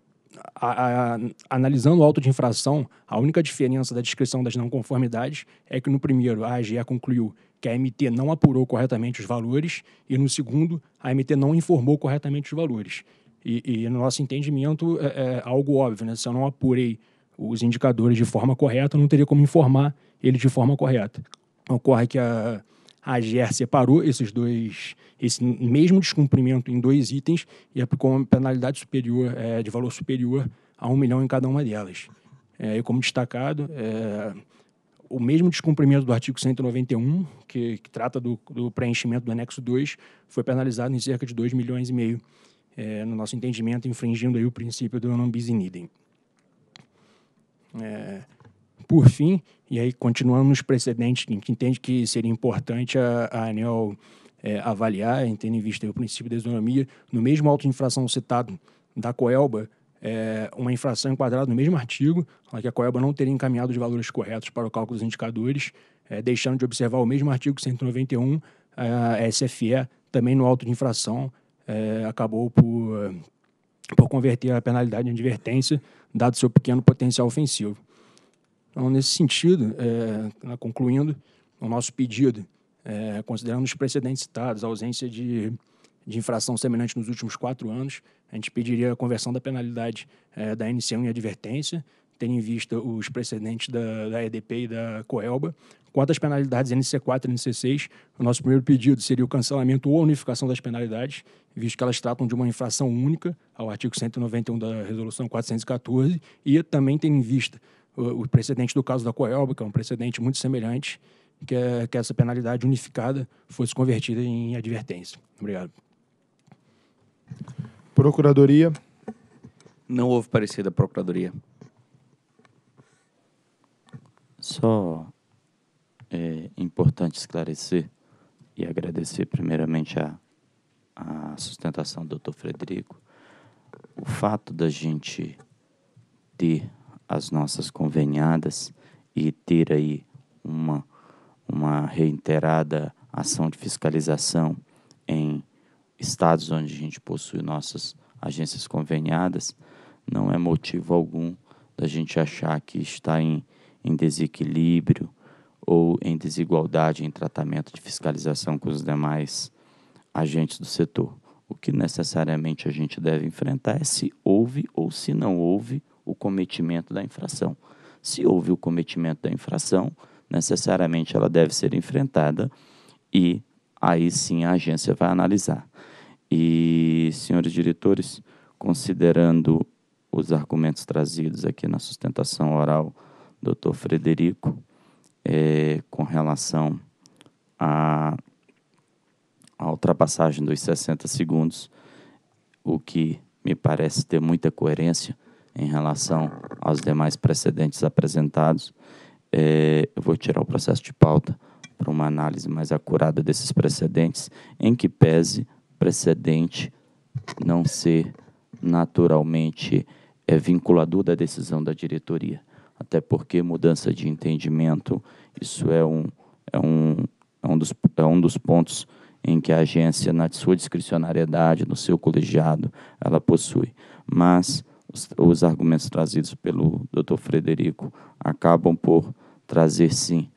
a, a, analisando o auto de infração, a única diferença da descrição das não conformidades é que no primeiro a AGE concluiu que a MT não apurou corretamente os valores e no segundo a MT não informou corretamente os valores. E, e no nosso entendimento é, é, algo óbvio, né? Se eu não apurei os indicadores de forma correta, eu não teria como informar ele de forma correta. Ocorre que a, a AGER separou esses dois, esse mesmo descumprimento em dois itens e aplicou uma penalidade superior, é, de valor superior a um milhão em cada uma delas. É, e como destacado, é, o mesmo descumprimento do artigo 191, que, que trata do, do, preenchimento do anexo 2, foi penalizado em cerca de dois milhões e meio, é, no nosso entendimento, infringindo aí o princípio do non bis in idem. É, por fim, e aí continuando nos precedentes, a gente entende que seria importante a, a ANEL é, avaliar, tendo em vista o princípio da isonomia, no mesmo auto de infração citado da Coelba, é, uma infração enquadrada no mesmo artigo, que a Coelba não teria encaminhado os valores corretos para o cálculo dos indicadores, é, deixando de observar o mesmo artigo 191, a SFE também no auto de infração é, acabou por, por converter a penalidade em advertência, dado seu pequeno potencial ofensivo. Então, nesse sentido, é, né, concluindo, o nosso pedido, é, considerando os precedentes citados, a ausência de, de infração semelhante nos últimos quatro anos, a gente pediria a conversão da penalidade é, da NC1 em advertência, tendo em vista os precedentes da, da EDP e da Coelba. Quanto às penalidades NC4 e NC6, o nosso primeiro pedido seria o cancelamento ou unificação das penalidades, visto que elas tratam de uma infração única ao artigo 191 da Resolução 414, e também tendo em vista o, precedente do caso da Coelba, que é um precedente muito semelhante, que, é, que é essa penalidade unificada fosse convertida em advertência. Obrigado. Procuradoria. Não houve parecer da Procuradoria. Só é importante esclarecer e agradecer primeiramente a, a sustentação do doutor Frederico. O fato da gente ter as nossas conveniadas e ter aí uma, uma reiterada ação de fiscalização em estados onde a gente possui nossas agências conveniadas, não é motivo algum da gente achar que está em, em desequilíbrio ou em desigualdade em tratamento de fiscalização com os demais agentes do setor. O que necessariamente a gente deve enfrentar é se houve ou se não houve o cometimento da infração. Se houve o cometimento da infração, necessariamente ela deve ser enfrentada e aí sim a agência vai analisar. E, senhores diretores, considerando os argumentos trazidos aqui na sustentação oral doutor Frederico, é, com relação à ultrapassagem dos 60 segundos, o que me parece ter muita coerência em relação aos demais precedentes apresentados, eh, eu vou tirar o processo de pauta para uma análise mais acurada desses precedentes, em que pese precedente não ser naturalmente é, eh, vinculador da decisão da diretoria, até porque mudança de entendimento, isso é um, é um, é um, dos, é um dos pontos em que a agência, na sua discricionariedade, no seu colegiado, ela possui. Mas os, os argumentos trazidos pelo Dr. Frederico acabam por trazer, sim,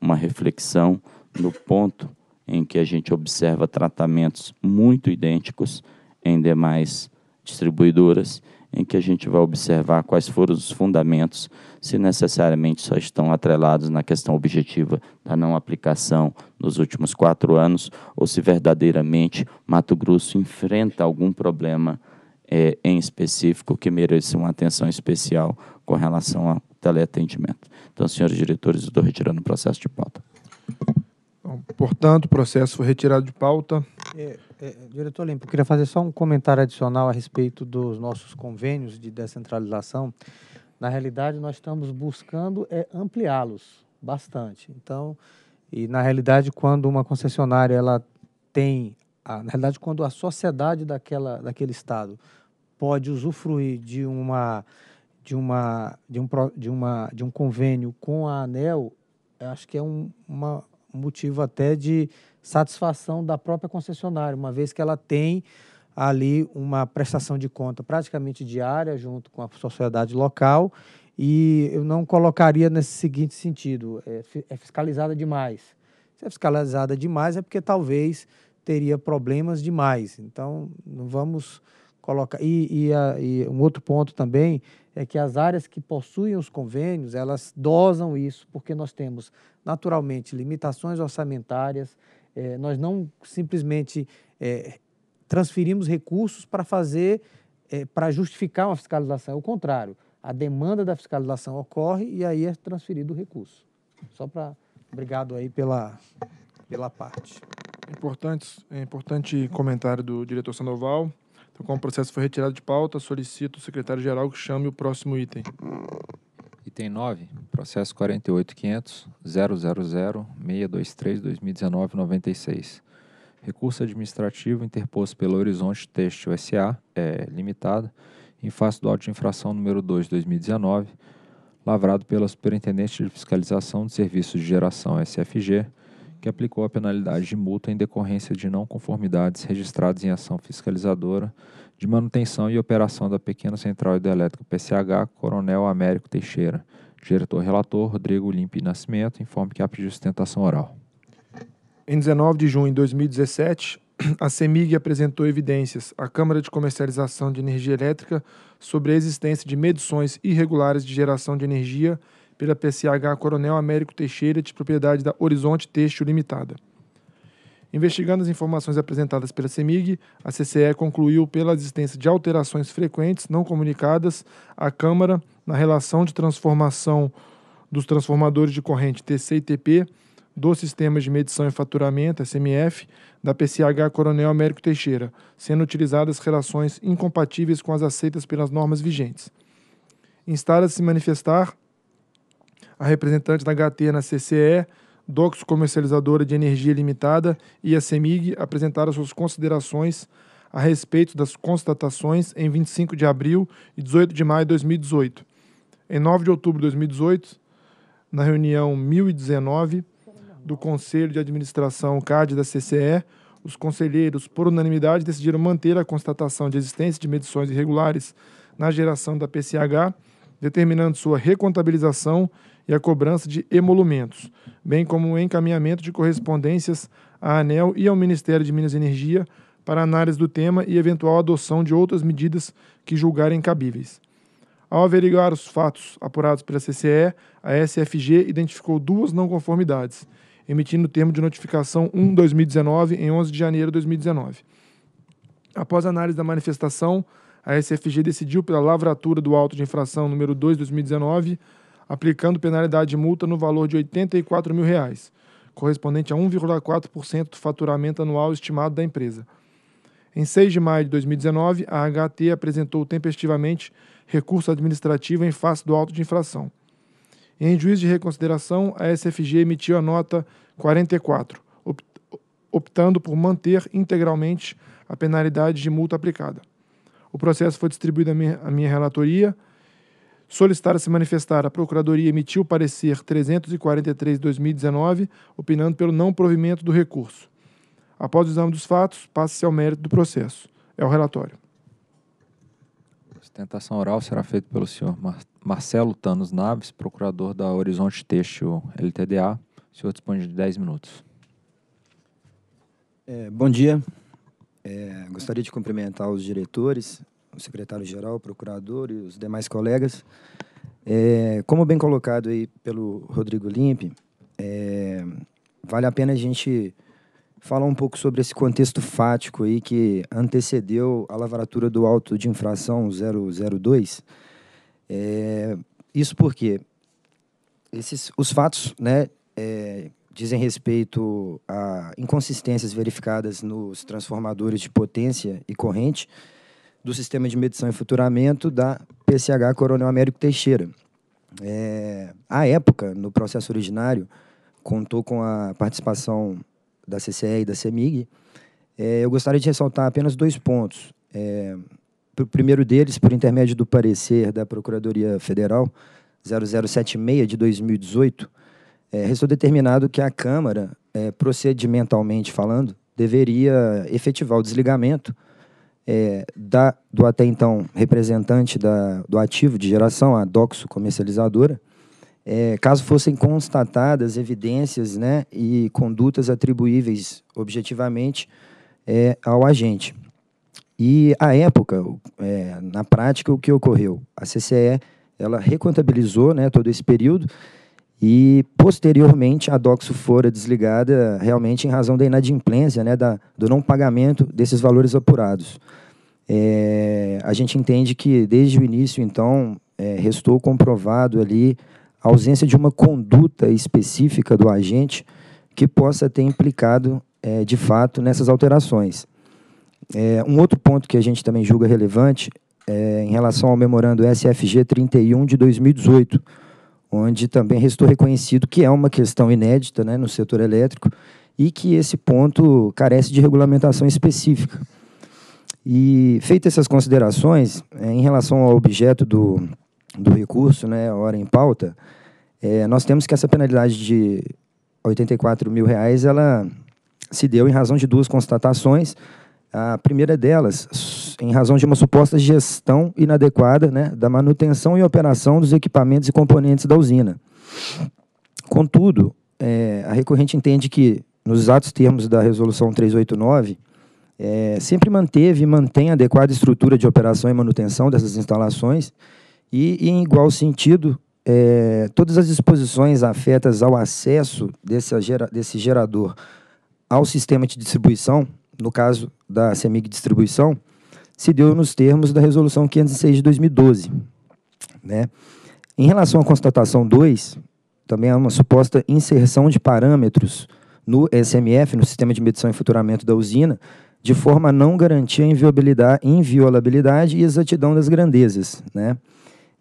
uma reflexão no ponto em que a gente observa tratamentos muito idênticos em demais distribuidoras, em que a gente vai observar quais foram os fundamentos, se necessariamente só estão atrelados na questão objetiva da não aplicação nos últimos quatro anos, ou se verdadeiramente Mato Grosso enfrenta algum problema é, em específico que mereça uma atenção especial com relação ao teleatendimento. Então, senhores diretores, estou retirando o processo de pauta. portanto, o processo foi retirado de pauta. É, é, diretor Limpo, eu queria fazer só um comentário adicional a respeito dos nossos convênios de descentralização. Na realidade, nós estamos buscando é, ampliá-los bastante. Então, e na realidade, quando uma concessionária ela tem a, na realidade, quando a sociedade daquela, daquele Estado pode usufruir de uma de uma de um de uma de um convênio com a Anel, acho que é um uma, motivo até de satisfação da própria concessionária, uma vez que ela tem ali uma prestação de conta praticamente diária junto com a sociedade local e eu não colocaria nesse seguinte sentido é, é fiscalizada demais se é fiscalizada demais é porque talvez teria problemas demais. Então, não vamos colocar. E, e, a, e, um outro ponto também é que as áreas que possuem os convênios, elas dosam isso, porque nós temos, naturalmente, limitações orçamentárias, é, nós não simplesmente é, transferimos recursos para fazer, é, para justificar uma fiscalização, é o contrário. A demanda da fiscalização ocorre e aí é transferido o recurso. Só para. Obrigado aí pela, pela parte. Importantes, é importante comentário do diretor Sandoval. Então, como o processo foi retirado de pauta, solicito o secretário-geral que chame o próximo item. Item 9, processo 48.500.000.623.2019.96. Recurso administrativo interposto pela Horizonte Têxtil S.A. É, limitada, em face do auto de infração número 2 2019, lavrado pela Superintendente de Fiscalização de Serviços de Geração SFG, que aplicou a penalidade de multa em decorrência de não conformidades registradas em ação fiscalizadora de manutenção e operação da pequena central hidrelétrica PCH Coronel Américo Teixeira. Diretor-relator Rodrigo Limpe Nascimento informa que há pedido sustentação oral. Em 19 de junho de 2017, a CEMIG apresentou evidências à Câmara de Comercialização de Energia Elétrica sobre a existência de medições irregulares de geração de energia pela PCH Coronel Américo Teixeira, de propriedade da Horizonte Têxtil Limitada. Investigando as informações apresentadas pela CEMIG, a CCE concluiu pela existência de alterações frequentes não comunicadas à Câmara na relação de transformação dos transformadores de corrente TC e TP dos sistemas de medição e faturamento, SMF, da PCH Coronel Américo Teixeira, sendo utilizadas relações incompatíveis com as aceitas pelas normas vigentes. Instar a se manifestar a representante da HT na CCE, Docs Comercializadora de Energia Limitada e a CEMIG apresentaram suas considerações a respeito das constatações em 25 de abril e 18 de maio de 2018. Em 9 de outubro de 2018, na reunião 1019 do Conselho de Administração CAD da CCE, os conselheiros, por unanimidade, decidiram manter a constatação de existência de medições irregulares na geração da PCH, determinando sua recontabilização e a cobrança de emolumentos, bem como o encaminhamento de correspondências à ANEL e ao Ministério de Minas e Energia para análise do tema e eventual adoção de outras medidas que julgarem cabíveis. Ao averiguar os fatos apurados pela CCE, a SFG identificou duas não conformidades, emitindo o termo de notificação 1-2019 em 11 de janeiro de 2019. Após a análise da manifestação, a SFG decidiu pela lavratura do auto de infração número 2-2019, aplicando penalidade de multa no valor de R$ 84 mil, reais, correspondente a 1,4% do faturamento anual estimado da empresa. Em 6 de maio de 2019, a HT apresentou tempestivamente recurso administrativo em face do auto de infração. Em juízo de reconsideração, a SFG emitiu a nota 44, optando por manter integralmente a penalidade de multa aplicada. O processo foi distribuído à minha relatoria, Solicitar a se manifestar. A Procuradoria emitiu parecer 343-2019, opinando pelo não provimento do recurso. Após o exame dos fatos, passa-se ao mérito do processo. É o relatório. Sustentação oral será feita pelo senhor Mar Marcelo Tanos Naves, procurador da Horizonte Teixo LTDA. O senhor dispõe de 10 minutos. É, bom dia. É, gostaria de cumprimentar os diretores, o secretário-geral, o procurador e os demais colegas. É, como bem colocado aí pelo Rodrigo Limpe, é, vale a pena a gente falar um pouco sobre esse contexto fático aí que antecedeu a lavratura do auto de infração 002. É, isso porque esses, os fatos né, é, dizem respeito a inconsistências verificadas nos transformadores de potência e corrente do Sistema de Medição e Futuramento da PCH Coronel Américo Teixeira. É, à época, no processo originário, contou com a participação da CCE e da CEMIG. É, eu gostaria de ressaltar apenas dois pontos. É, o primeiro deles, por intermédio do parecer da Procuradoria Federal 0076 de 2018, é, restou determinado que a Câmara, é, procedimentalmente falando, deveria efetivar o desligamento é, da, do até então representante da, do ativo de geração, a Doxo Comercializadora, é, caso fossem constatadas evidências né, e condutas atribuíveis objetivamente é, ao agente. E, à época, é, na prática, o que ocorreu? A CCE ela recontabilizou né, todo esse período e posteriormente a Doxo fora desligada realmente em razão da inadimplência, né, da, do não pagamento desses valores apurados. É, a gente entende que desde o início, então, é, restou comprovado ali a ausência de uma conduta específica do agente que possa ter implicado, é, de fato, nessas alterações. É, um outro ponto que a gente também julga relevante é em relação ao memorando SFG 31 de 2018 onde também restou reconhecido que é uma questão inédita né, no setor elétrico e que esse ponto carece de regulamentação específica. E feitas essas considerações, é, em relação ao objeto do, do recurso, né, a hora em pauta, é, nós temos que essa penalidade de 84 mil reais, ela se deu em razão de duas constatações. A primeira delas, em razão de uma suposta gestão inadequada né, da manutenção e operação dos equipamentos e componentes da usina. Contudo, é, a recorrente entende que, nos exatos termos da Resolução 389, é, sempre manteve e mantém adequada estrutura de operação e manutenção dessas instalações e, em igual sentido, é, todas as disposições afetas ao acesso desse, desse gerador ao sistema de distribuição, no caso, da CEMIG Distribuição se deu nos termos da Resolução 506 de 2012. Né? Em relação à constatação 2, também há uma suposta inserção de parâmetros no SMF, no Sistema de Medição e Futuramento da Usina, de forma a não garantir a inviolabilidade, inviolabilidade e exatidão das grandezas. Né?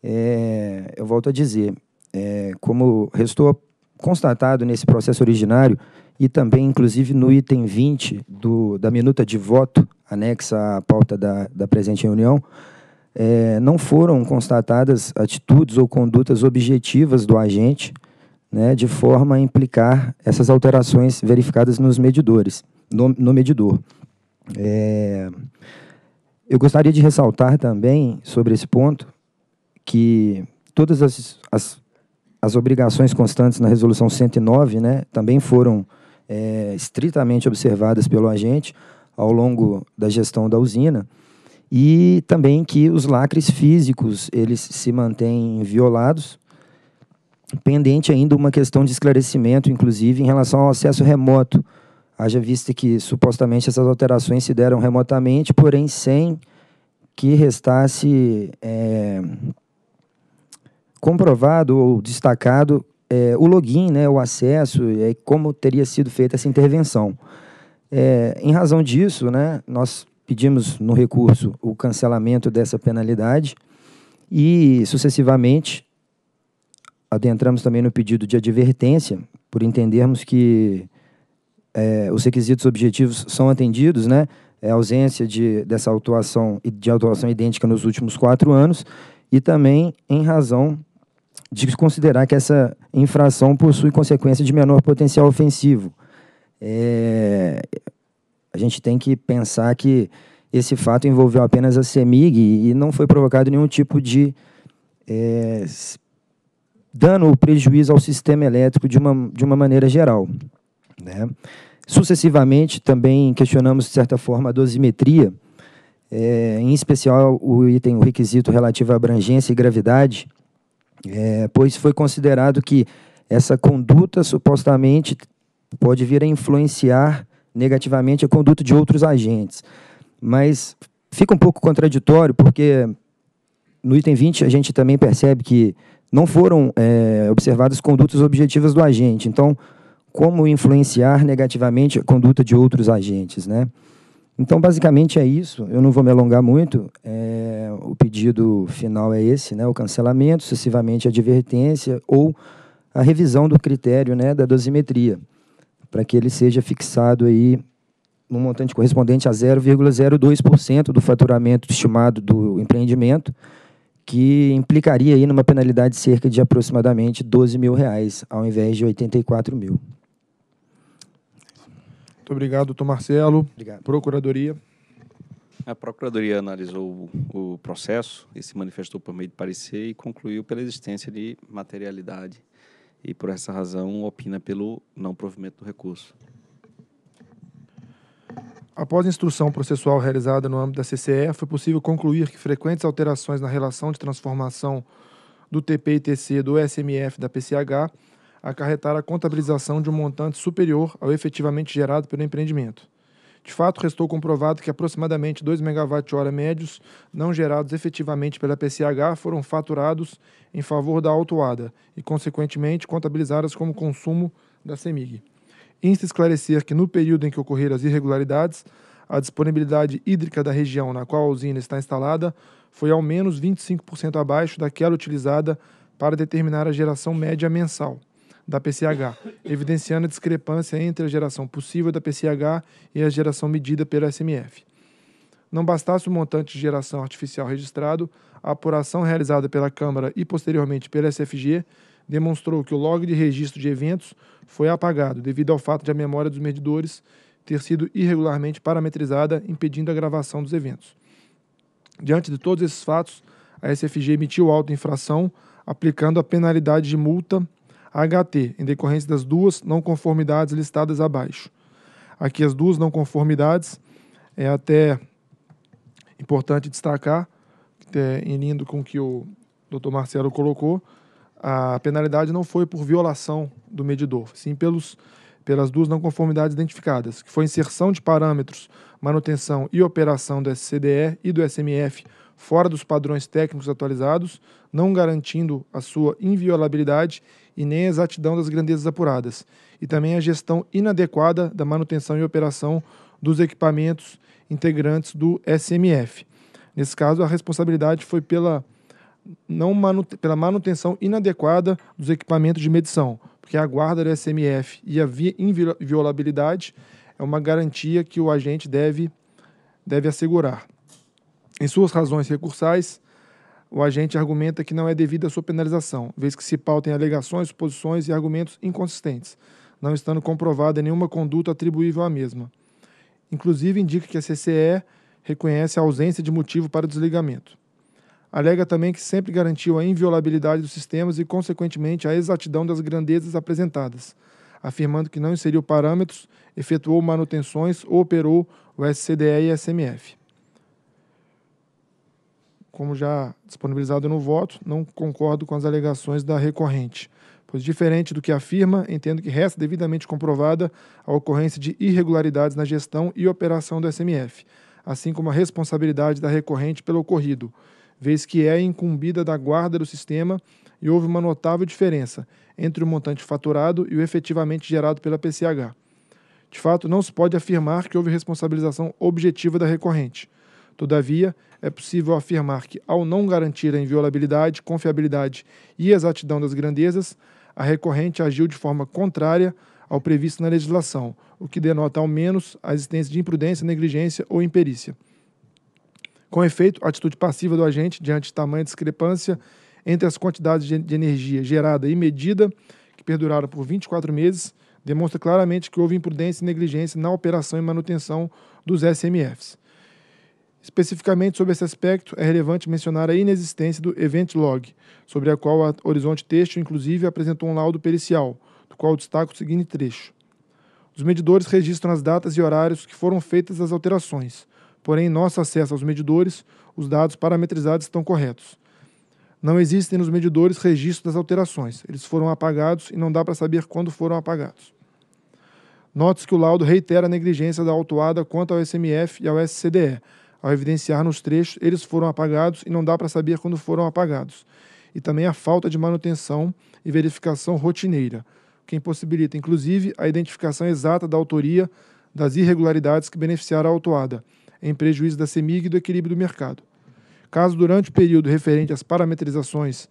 É, eu volto a dizer, é, como restou constatado nesse processo originário e também, inclusive, no item 20 do, da minuta de voto anexa à pauta da, da presente reunião, é, não foram constatadas atitudes ou condutas objetivas do agente, né, de forma a implicar essas alterações verificadas nos medidores, no, no medidor. É, eu gostaria de ressaltar também sobre esse ponto que todas as, as, as obrigações constantes na resolução 109, né, também foram é, estritamente observadas pelo agente ao longo da gestão da usina e também que os lacres físicos eles se mantêm violados pendente ainda uma questão de esclarecimento inclusive em relação ao acesso remoto haja vista que supostamente essas alterações se deram remotamente porém sem que restasse é, comprovado ou destacado é, o login, né, o acesso e é, como teria sido feita essa intervenção. É, em razão disso, né, nós pedimos no recurso o cancelamento dessa penalidade e, sucessivamente, adentramos também no pedido de advertência, por entendermos que é, os requisitos objetivos são atendidos, né? É a ausência de, dessa autuação, de autuação idêntica nos últimos quatro anos e também em razão de considerar que essa infração possui consequência de menor potencial ofensivo. É, a gente tem que pensar que esse fato envolveu apenas a CEMIG e não foi provocado nenhum tipo de é, dano ou prejuízo ao sistema elétrico de uma, de uma maneira geral. Né? Sucessivamente, também questionamos, de certa forma, a dosimetria, é, em especial o item, o requisito relativo à abrangência e gravidade, é, pois foi considerado que essa conduta supostamente pode vir a influenciar negativamente a conduta de outros agentes. Mas fica um pouco contraditório, porque no item 20 a gente também percebe que não foram é, observadas condutas objetivas do agente. Então, como influenciar negativamente a conduta de outros agentes, né? Então, basicamente é isso. Eu não vou me alongar muito. É, o pedido final é esse, né? O cancelamento, sucessivamente a advertência ou a revisão do critério, né, da dosimetria, para que ele seja fixado aí num montante correspondente a 0,02% do faturamento estimado do empreendimento, que implicaria aí numa penalidade de cerca de aproximadamente 12 mil reais, ao invés de 84 mil. Muito obrigado, doutor Marcelo. Obrigado. Procuradoria. A Procuradoria analisou o, o processo e se manifestou por meio de parecer e concluiu pela existência de materialidade e, por essa razão, opina pelo não provimento do recurso. Após instrução processual realizada no âmbito da CCE, foi possível concluir que frequentes alterações na relação de transformação do TP e do SMF da PCH acarretar a contabilização de um montante superior ao efetivamente gerado pelo empreendimento. De fato, restou comprovado que aproximadamente 2 MWh médios, não gerados efetivamente pela PCH, foram faturados em favor da autuada e, consequentemente, contabilizadas como consumo da CEMIG. Insta esclarecer que, no período em que ocorreram as irregularidades, a disponibilidade hídrica da região na qual a usina está instalada foi ao menos 25% abaixo daquela utilizada para determinar a geração média mensal da PCH, evidenciando a discrepância entre a geração possível da PCH e a geração medida pelo SMF. Não bastasse o montante de geração artificial registrado, a apuração realizada pela Câmara e posteriormente pela SFG demonstrou que o log de registro de eventos foi apagado devido ao fato de a memória dos medidores ter sido irregularmente parametrizada, impedindo a gravação dos eventos. Diante de todos esses fatos, a SFG emitiu auto-infração, aplicando a penalidade de multa HT, em decorrência das duas não conformidades listadas abaixo. Aqui as duas não conformidades, é até importante destacar, é, em linha com o que o doutor Marcelo colocou, a penalidade não foi por violação do medidor, sim pelos, pelas duas não conformidades identificadas, que foi inserção de parâmetros, manutenção e operação do SCDE e do SMF fora dos padrões técnicos atualizados, não garantindo a sua inviolabilidade e nem a exatidão das grandezas apuradas, e também a gestão inadequada da manutenção e operação dos equipamentos integrantes do SMF. Nesse caso, a responsabilidade foi pela, não manu pela manutenção inadequada dos equipamentos de medição, porque a guarda do SMF e a inviolabilidade é uma garantia que o agente deve, deve assegurar. Em suas razões recursais, o agente argumenta que não é devida à sua penalização, vez que se pautem alegações, suposições e argumentos inconsistentes, não estando comprovada nenhuma conduta atribuível à mesma. Inclusive, indica que a CCE reconhece a ausência de motivo para o desligamento. Alega também que sempre garantiu a inviolabilidade dos sistemas e, consequentemente, a exatidão das grandezas apresentadas, afirmando que não inseriu parâmetros, efetuou manutenções ou operou o SCDE e SMF como já disponibilizado no voto, não concordo com as alegações da recorrente, pois, diferente do que afirma, entendo que resta devidamente comprovada a ocorrência de irregularidades na gestão e operação do SMF, assim como a responsabilidade da recorrente pelo ocorrido, vez que é incumbida da guarda do sistema e houve uma notável diferença entre o montante faturado e o efetivamente gerado pela PCH. De fato, não se pode afirmar que houve responsabilização objetiva da recorrente Todavia, é possível afirmar que, ao não garantir a inviolabilidade, confiabilidade e exatidão das grandezas, a recorrente agiu de forma contrária ao previsto na legislação, o que denota ao menos a existência de imprudência, negligência ou imperícia. Com efeito, a atitude passiva do agente diante de tamanha discrepância entre as quantidades de energia gerada e medida, que perduraram por 24 meses, demonstra claramente que houve imprudência e negligência na operação e manutenção dos SMFs. Especificamente sobre esse aspecto, é relevante mencionar a inexistência do Event Log, sobre a qual a Horizonte Texto, inclusive, apresentou um laudo pericial, do qual destaco o seguinte trecho. Os medidores registram as datas e horários que foram feitas as alterações, porém, em nosso acesso aos medidores, os dados parametrizados estão corretos. Não existem nos medidores registros das alterações, eles foram apagados e não dá para saber quando foram apagados. Note-se que o laudo reitera a negligência da autuada quanto ao SMF e ao SCDE, ao evidenciar nos trechos, eles foram apagados e não dá para saber quando foram apagados. E também a falta de manutenção e verificação rotineira, o que impossibilita, inclusive, a identificação exata da autoria das irregularidades que beneficiaram a autuada, em prejuízo da CEMIG e do equilíbrio do mercado. Caso durante o período referente às parametrizações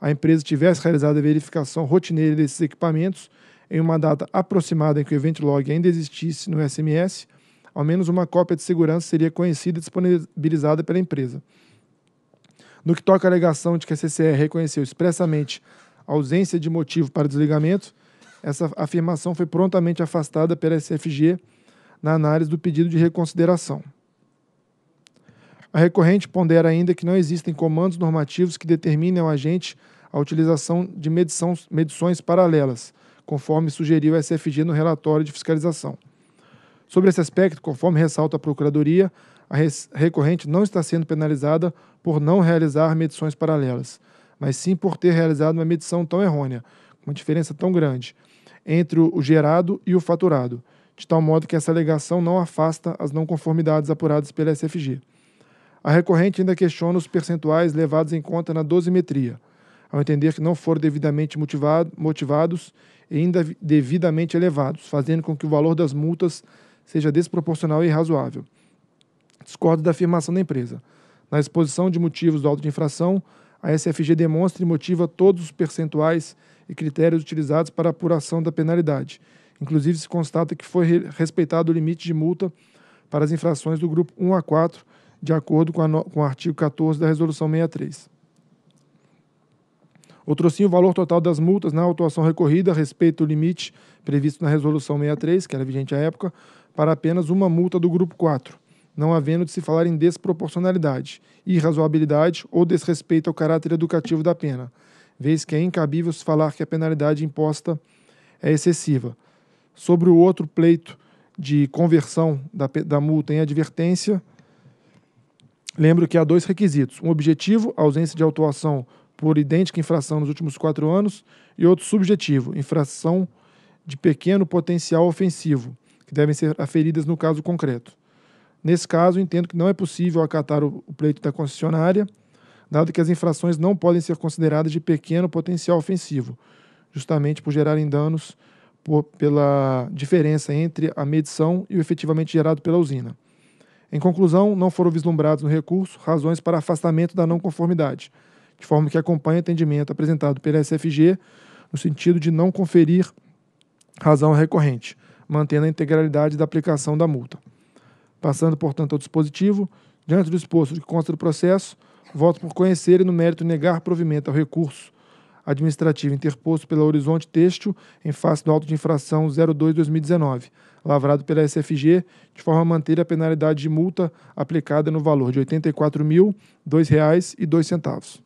a empresa tivesse realizado a verificação rotineira desses equipamentos em uma data aproximada em que o event log ainda existisse no SMS, ao menos uma cópia de segurança seria conhecida e disponibilizada pela empresa. No que toca à alegação de que a CCE reconheceu expressamente a ausência de motivo para desligamento, essa afirmação foi prontamente afastada pela SFG na análise do pedido de reconsideração. A recorrente pondera ainda que não existem comandos normativos que determinem ao agente a utilização de medições paralelas, conforme sugeriu a SFG no relatório de fiscalização. Sobre esse aspecto, conforme ressalta a Procuradoria, a recorrente não está sendo penalizada por não realizar medições paralelas, mas sim por ter realizado uma medição tão errônea, com uma diferença tão grande, entre o gerado e o faturado, de tal modo que essa alegação não afasta as não conformidades apuradas pela SFG. A recorrente ainda questiona os percentuais levados em conta na dosimetria, ao entender que não foram devidamente motivado, motivados e ainda devidamente elevados, fazendo com que o valor das multas seja desproporcional e irrazoável. Discordo da afirmação da empresa. Na exposição de motivos do auto de infração, a SFG demonstra e motiva todos os percentuais e critérios utilizados para apuração da penalidade. Inclusive, se constata que foi respeitado o limite de multa para as infrações do grupo 1 a 4, de acordo com, no... com o artigo 14 da Resolução 63. Outro sim, o valor total das multas na né, autuação recorrida respeito o limite previsto na Resolução 63, que era vigente à época, para apenas uma multa do grupo 4, não havendo de se falar em desproporcionalidade, irrazoabilidade ou desrespeito ao caráter educativo da pena, vez que é incabível se falar que a penalidade imposta é excessiva. Sobre o outro pleito de conversão da, da multa em advertência, lembro que há dois requisitos: um objetivo, ausência de autuação por idêntica infração nos últimos quatro anos, e outro subjetivo, infração de pequeno potencial ofensivo, que devem ser aferidas no caso concreto. Nesse caso, entendo que não é possível acatar o pleito da concessionária, dado que as infrações não podem ser consideradas de pequeno potencial ofensivo, justamente por gerarem danos por, pela diferença entre a medição e o efetivamente gerado pela usina. Em conclusão, não foram vislumbrados no recurso razões para afastamento da não conformidade, de forma que acompanhe o atendimento apresentado pela SFG, no sentido de não conferir razão recorrente, mantendo a integralidade da aplicação da multa. Passando, portanto, ao dispositivo, diante do exposto que consta do processo, voto por conhecer e, no mérito, negar provimento ao recurso administrativo interposto pela Horizonte Têxtil em face do auto de infração 02-2019, lavrado pela SFG, de forma a manter a penalidade de multa aplicada no valor de R$ 84.002,02.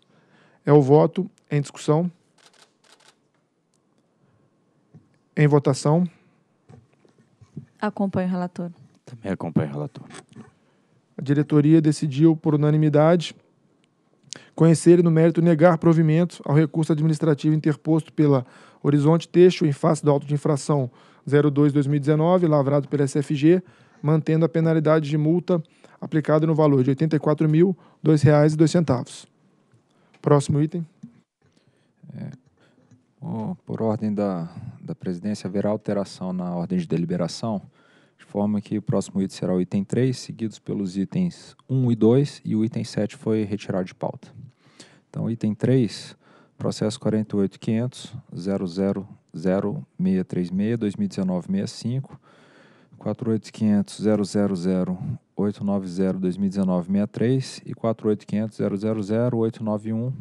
É o voto em discussão. Em votação. Acompanho o relator. Também acompanho o relator. A diretoria decidiu, por unanimidade, conhecer e, no mérito, negar provimento ao recurso administrativo interposto pela Horizonte Teixo em face do auto de infração 02-2019, lavrado pela SFG, mantendo a penalidade de multa aplicada no valor de R$ 84.000, R$ 2,02. Próximo item. É, oh, por ordem da, da presidência, haverá alteração na ordem de deliberação, de forma que o próximo item será o item 3, seguidos pelos itens 1 e 2, e o item 7 foi retirado de pauta. Então, item 3, processo 48.500.000.636.2019.65, 48.500.000.1 890-2019-63 e 48500 000 891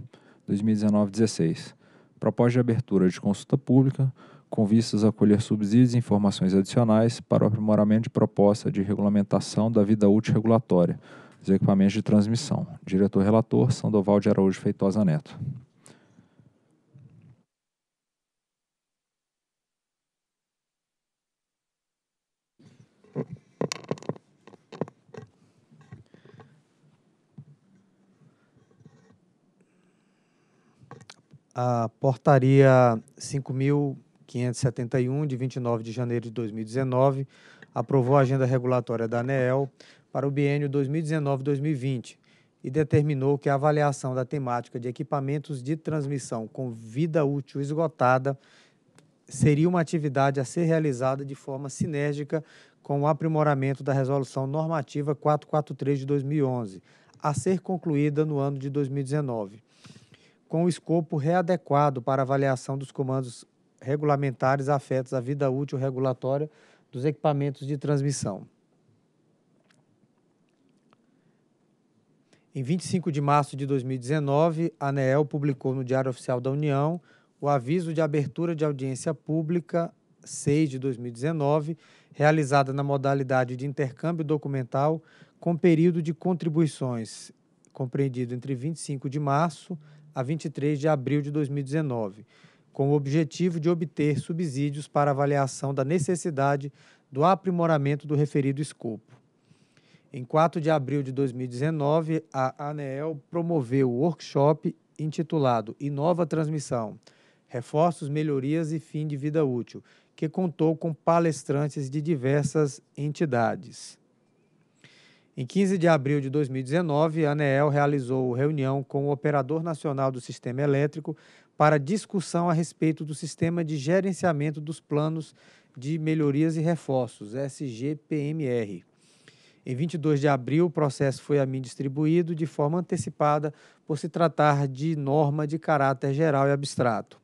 2019 16 Proposta de abertura de consulta pública com vistas a colher subsídios e informações adicionais para o aprimoramento de proposta de regulamentação da vida útil regulatória dos equipamentos de transmissão. Diretor-relator, Sandoval de Araújo Feitosa Neto. a portaria 5.571, de 29 de janeiro de 2019, aprovou a agenda regulatória da ANEEL para o biênio 2019-2020 e determinou que a avaliação da temática de equipamentos de transmissão com vida útil esgotada seria uma atividade a ser realizada de forma sinérgica com o aprimoramento da Resolução Normativa 443 de 2011, a ser concluída no ano de 2019 com o escopo readequado para avaliação dos comandos regulamentares afetos à vida útil regulatória dos equipamentos de transmissão. Em 25 de março de 2019, a ANEEL publicou no Diário Oficial da União o aviso de abertura de audiência pública 6 de 2019, realizada na modalidade de intercâmbio documental com período de contribuições compreendido entre 25 de março a 23 de abril de 2019, com o objetivo de obter subsídios para avaliação da necessidade do aprimoramento do referido escopo. Em 4 de abril de 2019, a ANEEL promoveu o workshop intitulado Inova Transmissão Reforços, Melhorias e Fim de Vida Útil, que contou com palestrantes de diversas entidades. Em 15 de abril de 2019, a ANEEL realizou reunião com o Operador Nacional do Sistema Elétrico para discussão a respeito do Sistema de Gerenciamento dos Planos de Melhorias e Reforços, SGPMR. Em 22 de abril, o processo foi a mim distribuído de forma antecipada por se tratar de norma de caráter geral e abstrato.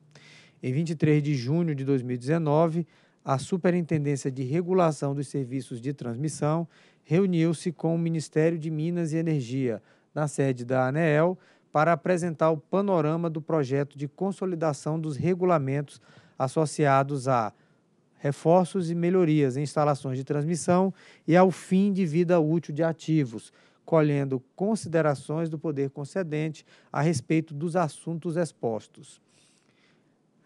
Em 23 de junho de 2019, a Superintendência de Regulação dos Serviços de Transmissão reuniu-se com o Ministério de Minas e Energia, na sede da ANEEL, para apresentar o panorama do projeto de consolidação dos regulamentos associados a reforços e melhorias em instalações de transmissão e ao fim de vida útil de ativos, colhendo considerações do poder concedente a respeito dos assuntos expostos.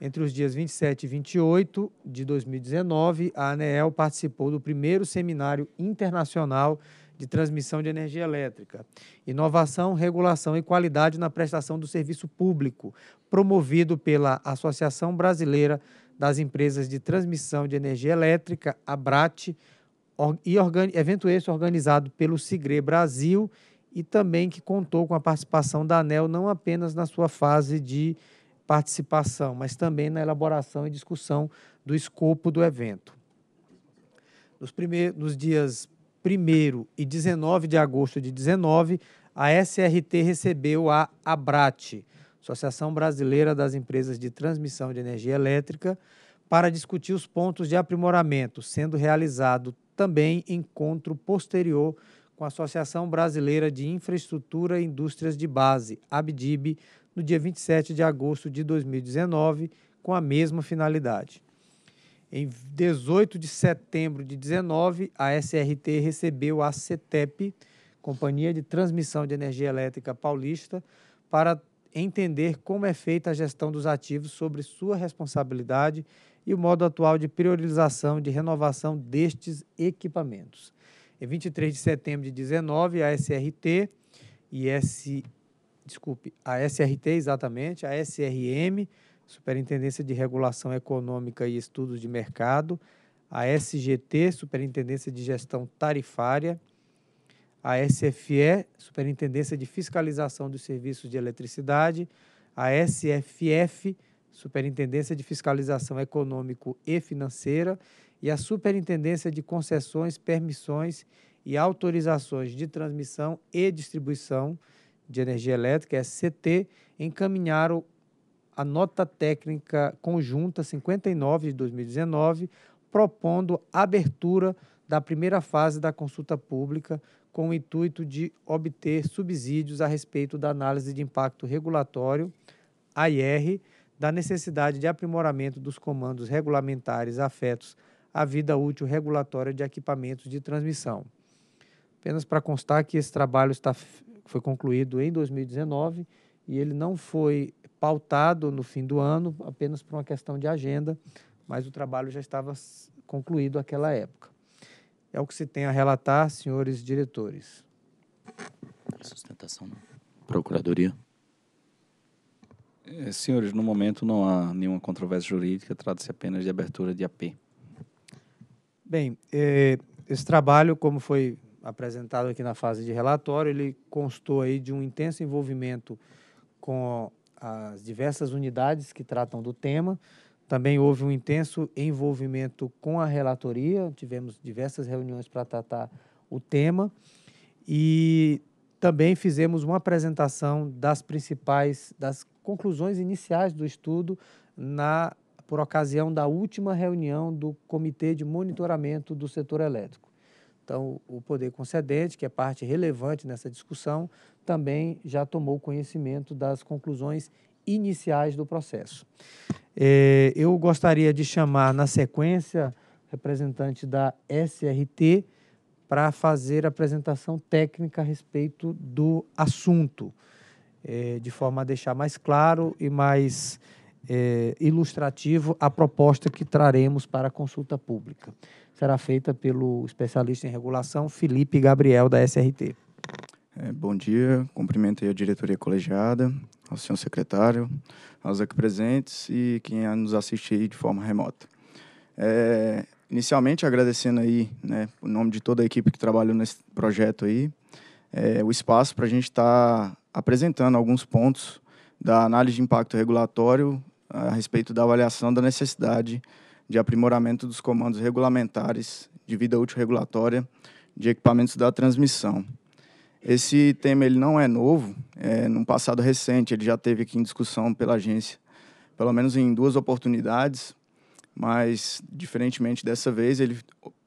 Entre os dias 27 e 28 de 2019, a ANEEL participou do primeiro Seminário Internacional de Transmissão de Energia Elétrica, Inovação, Regulação e Qualidade na Prestação do Serviço Público, promovido pela Associação Brasileira das Empresas de Transmissão de Energia Elétrica, ABRAT, e evento esse organizado pelo Sigre Brasil e também que contou com a participação da ANEL não apenas na sua fase de participação, mas também na elaboração e discussão do escopo do evento. Nos, primeiros, nos dias 1 e 19 de agosto de 19, a SRT recebeu a ABRAT, Associação Brasileira das Empresas de Transmissão de Energia Elétrica, para discutir os pontos de aprimoramento, sendo realizado também encontro posterior com a Associação Brasileira de Infraestrutura e Indústrias de Base, ABDIB, no dia 27 de agosto de 2019, com a mesma finalidade. Em 18 de setembro de 19, a SRT recebeu a CETEP, Companhia de Transmissão de Energia Elétrica Paulista, para entender como é feita a gestão dos ativos sobre sua responsabilidade e o modo atual de priorização de renovação destes equipamentos. Em 23 de setembro de 19, a SRT e desculpe, a SRT exatamente, a SRM, Superintendência de Regulação Econômica e Estudos de Mercado, a SGT, Superintendência de Gestão Tarifária, a SFE, Superintendência de Fiscalização dos Serviços de Eletricidade, a SFF, Superintendência de Fiscalização Econômico e Financeira, e a Superintendência de Concessões, Permissões e Autorizações de Transmissão e Distribuição de Energia Elétrica, SCT, é encaminharam a nota técnica conjunta 59 de 2019, propondo a abertura da primeira fase da consulta pública com o intuito de obter subsídios a respeito da análise de impacto regulatório, AIR, da necessidade de aprimoramento dos comandos regulamentares afetos à vida útil regulatória de equipamentos de transmissão. Apenas para constar que esse trabalho está foi concluído em 2019 e ele não foi pautado no fim do ano apenas por uma questão de agenda, mas o trabalho já estava concluído aquela época. É o que se tem a relatar, senhores diretores. Sustentação não. Procuradoria. É, senhores, no momento não há nenhuma controvérsia jurídica, trata-se apenas de abertura de AP. Bem, eh, esse trabalho, como foi apresentado aqui na fase de relatório, ele constou aí de um intenso envolvimento com as diversas unidades que tratam do tema. Também houve um intenso envolvimento com a relatoria, tivemos diversas reuniões para tratar o tema e também fizemos uma apresentação das principais, das conclusões iniciais do estudo na por ocasião da última reunião do Comitê de Monitoramento do Setor Elétrico. Então, o poder concedente, que é parte relevante nessa discussão, também já tomou conhecimento das conclusões iniciais do processo. É, eu gostaria de chamar, na sequência, representante da SRT para fazer a apresentação técnica a respeito do assunto, é, de forma a deixar mais claro e mais é, ilustrativo a proposta que traremos para a consulta pública será feita pelo especialista em regulação Felipe Gabriel, da SRT. É, bom dia, cumprimento a diretoria colegiada, ao senhor secretário, aos aqui presentes e quem nos assiste aí de forma remota. É, inicialmente, agradecendo aí, né, o nome de toda a equipe que trabalhou nesse projeto aí, é, o espaço para a gente estar tá apresentando alguns pontos da análise de impacto regulatório a respeito da avaliação da necessidade de aprimoramento dos comandos regulamentares de vida útil regulatória de equipamentos da transmissão. Esse tema ele não é novo, é num passado recente, ele já teve aqui em discussão pela agência, pelo menos em duas oportunidades, mas diferentemente dessa vez ele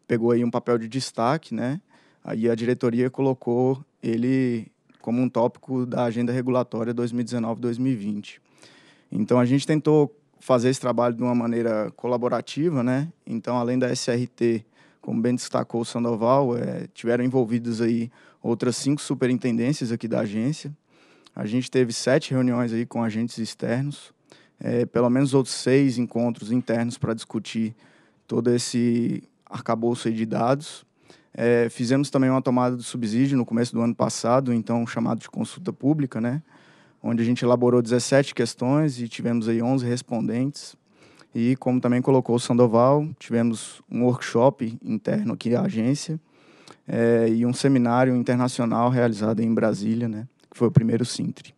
pegou aí um papel de destaque, né? Aí a diretoria colocou ele como um tópico da agenda regulatória 2019-2020. Então a gente tentou fazer esse trabalho de uma maneira colaborativa, né? Então, além da SRT, como bem destacou o Sandoval, é, tiveram envolvidos aí outras cinco superintendências aqui da agência. A gente teve sete reuniões aí com agentes externos, é, pelo menos outros seis encontros internos para discutir todo esse arcabouço de dados. É, fizemos também uma tomada do subsídio no começo do ano passado, então chamado de consulta pública, né? onde a gente elaborou 17 questões e tivemos aí 11 respondentes. E como também colocou o Sandoval, tivemos um workshop interno aqui à agência é, e um seminário internacional realizado em Brasília, né, que foi o primeiro Sintre.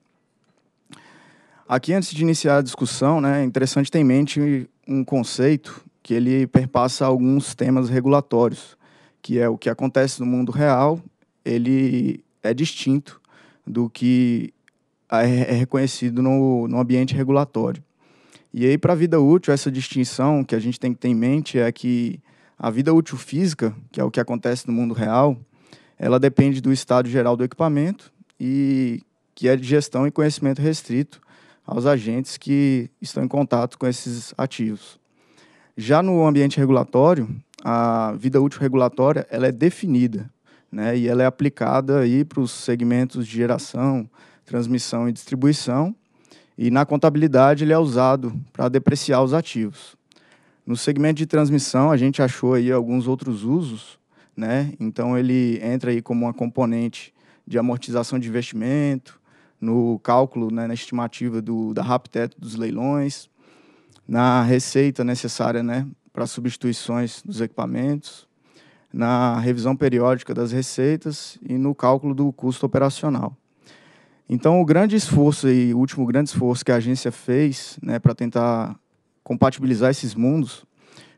Aqui, antes de iniciar a discussão, né, é interessante ter em mente um conceito que ele perpassa alguns temas regulatórios, que é o que acontece no mundo real, ele é distinto do que é, é reconhecido no, no ambiente regulatório. E aí, para a vida útil, essa distinção que a gente tem que ter em mente é que a vida útil física, que é o que acontece no mundo real, ela depende do estado geral do equipamento e que é de gestão e conhecimento restrito aos agentes que estão em contato com esses ativos. Já no ambiente regulatório, a vida útil regulatória ela é definida né, e ela é aplicada para os segmentos de geração, transmissão e distribuição, e na contabilidade ele é usado para depreciar os ativos. No segmento de transmissão, a gente achou aí alguns outros usos, né? Então ele entra aí como uma componente de amortização de investimento, no cálculo, né, na estimativa do, da RAPTET dos leilões, na receita necessária né, para substituições dos equipamentos, na revisão periódica das receitas e no cálculo do custo operacional. Então, o grande esforço e o último grande esforço que a agência fez né, para tentar compatibilizar esses mundos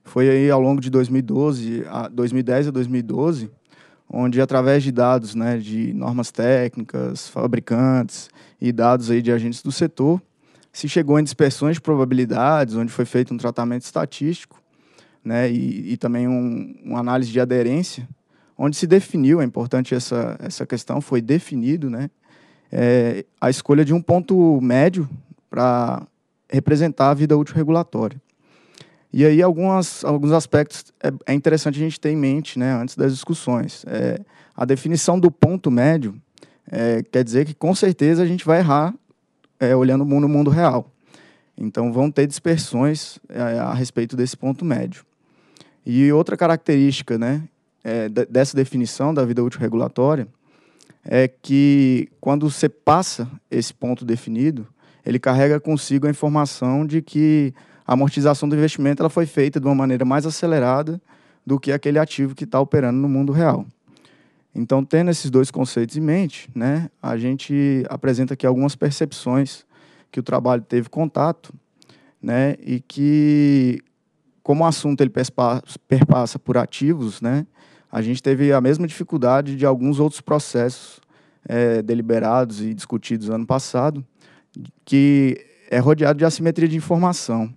foi aí ao longo de 2012, a 2010 a 2012, onde através de dados, né, de normas técnicas, fabricantes e dados aí de agentes do setor, se chegou em dispersões de probabilidades, onde foi feito um tratamento estatístico, né, e, e também um, uma análise de aderência, onde se definiu, é importante essa, essa questão, foi definido, né, é, a escolha de um ponto médio para representar a vida útil regulatória. E aí algumas, alguns aspectos é, é, interessante a gente ter em mente né, antes das discussões. É, a definição do ponto médio é, quer dizer que com certeza a gente vai errar é, olhando no mundo real. Então vão ter dispersões é, a respeito desse ponto médio. E outra característica né, é, dessa definição da vida útil regulatória é que quando você passa esse ponto definido, ele carrega consigo a informação de que a amortização do investimento ela foi feita de uma maneira mais acelerada do que aquele ativo que está operando no mundo real. Então, tendo esses dois conceitos em mente, né, a gente apresenta aqui algumas percepções que o trabalho teve contato, né, e que como o assunto ele perpassa por ativos, né, a gente teve a mesma dificuldade de alguns outros processos é, deliberados e discutidos ano passado, que é rodeado de assimetria de informação.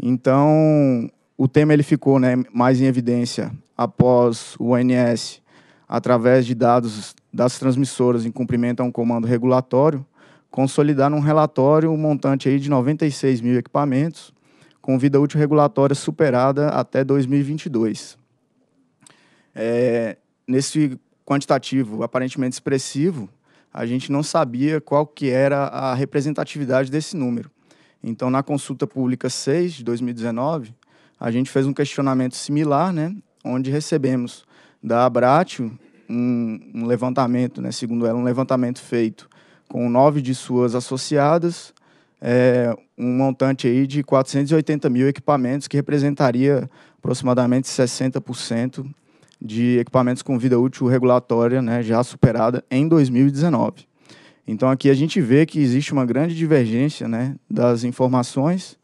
Então, o tema ele ficou né, mais em evidência após o ONS, através de dados das transmissoras em cumprimento a um comando regulatório, consolidar num relatório um montante aí de 96 mil equipamentos, com vida útil regulatória superada até 2022 é, nesse quantitativo aparentemente expressivo, a gente não sabia qual que era a representatividade desse número. Então, na consulta pública 6 de 2019, a gente fez um questionamento similar, né, onde recebemos da Abratio um, um levantamento, né, segundo ela, um levantamento feito com nove de suas associadas, é, um montante aí de 480 mil equipamentos, que representaria aproximadamente 60% de equipamentos com vida útil regulatória né, já superada em 2019. Então aqui a gente vê que existe uma grande divergência né, das informações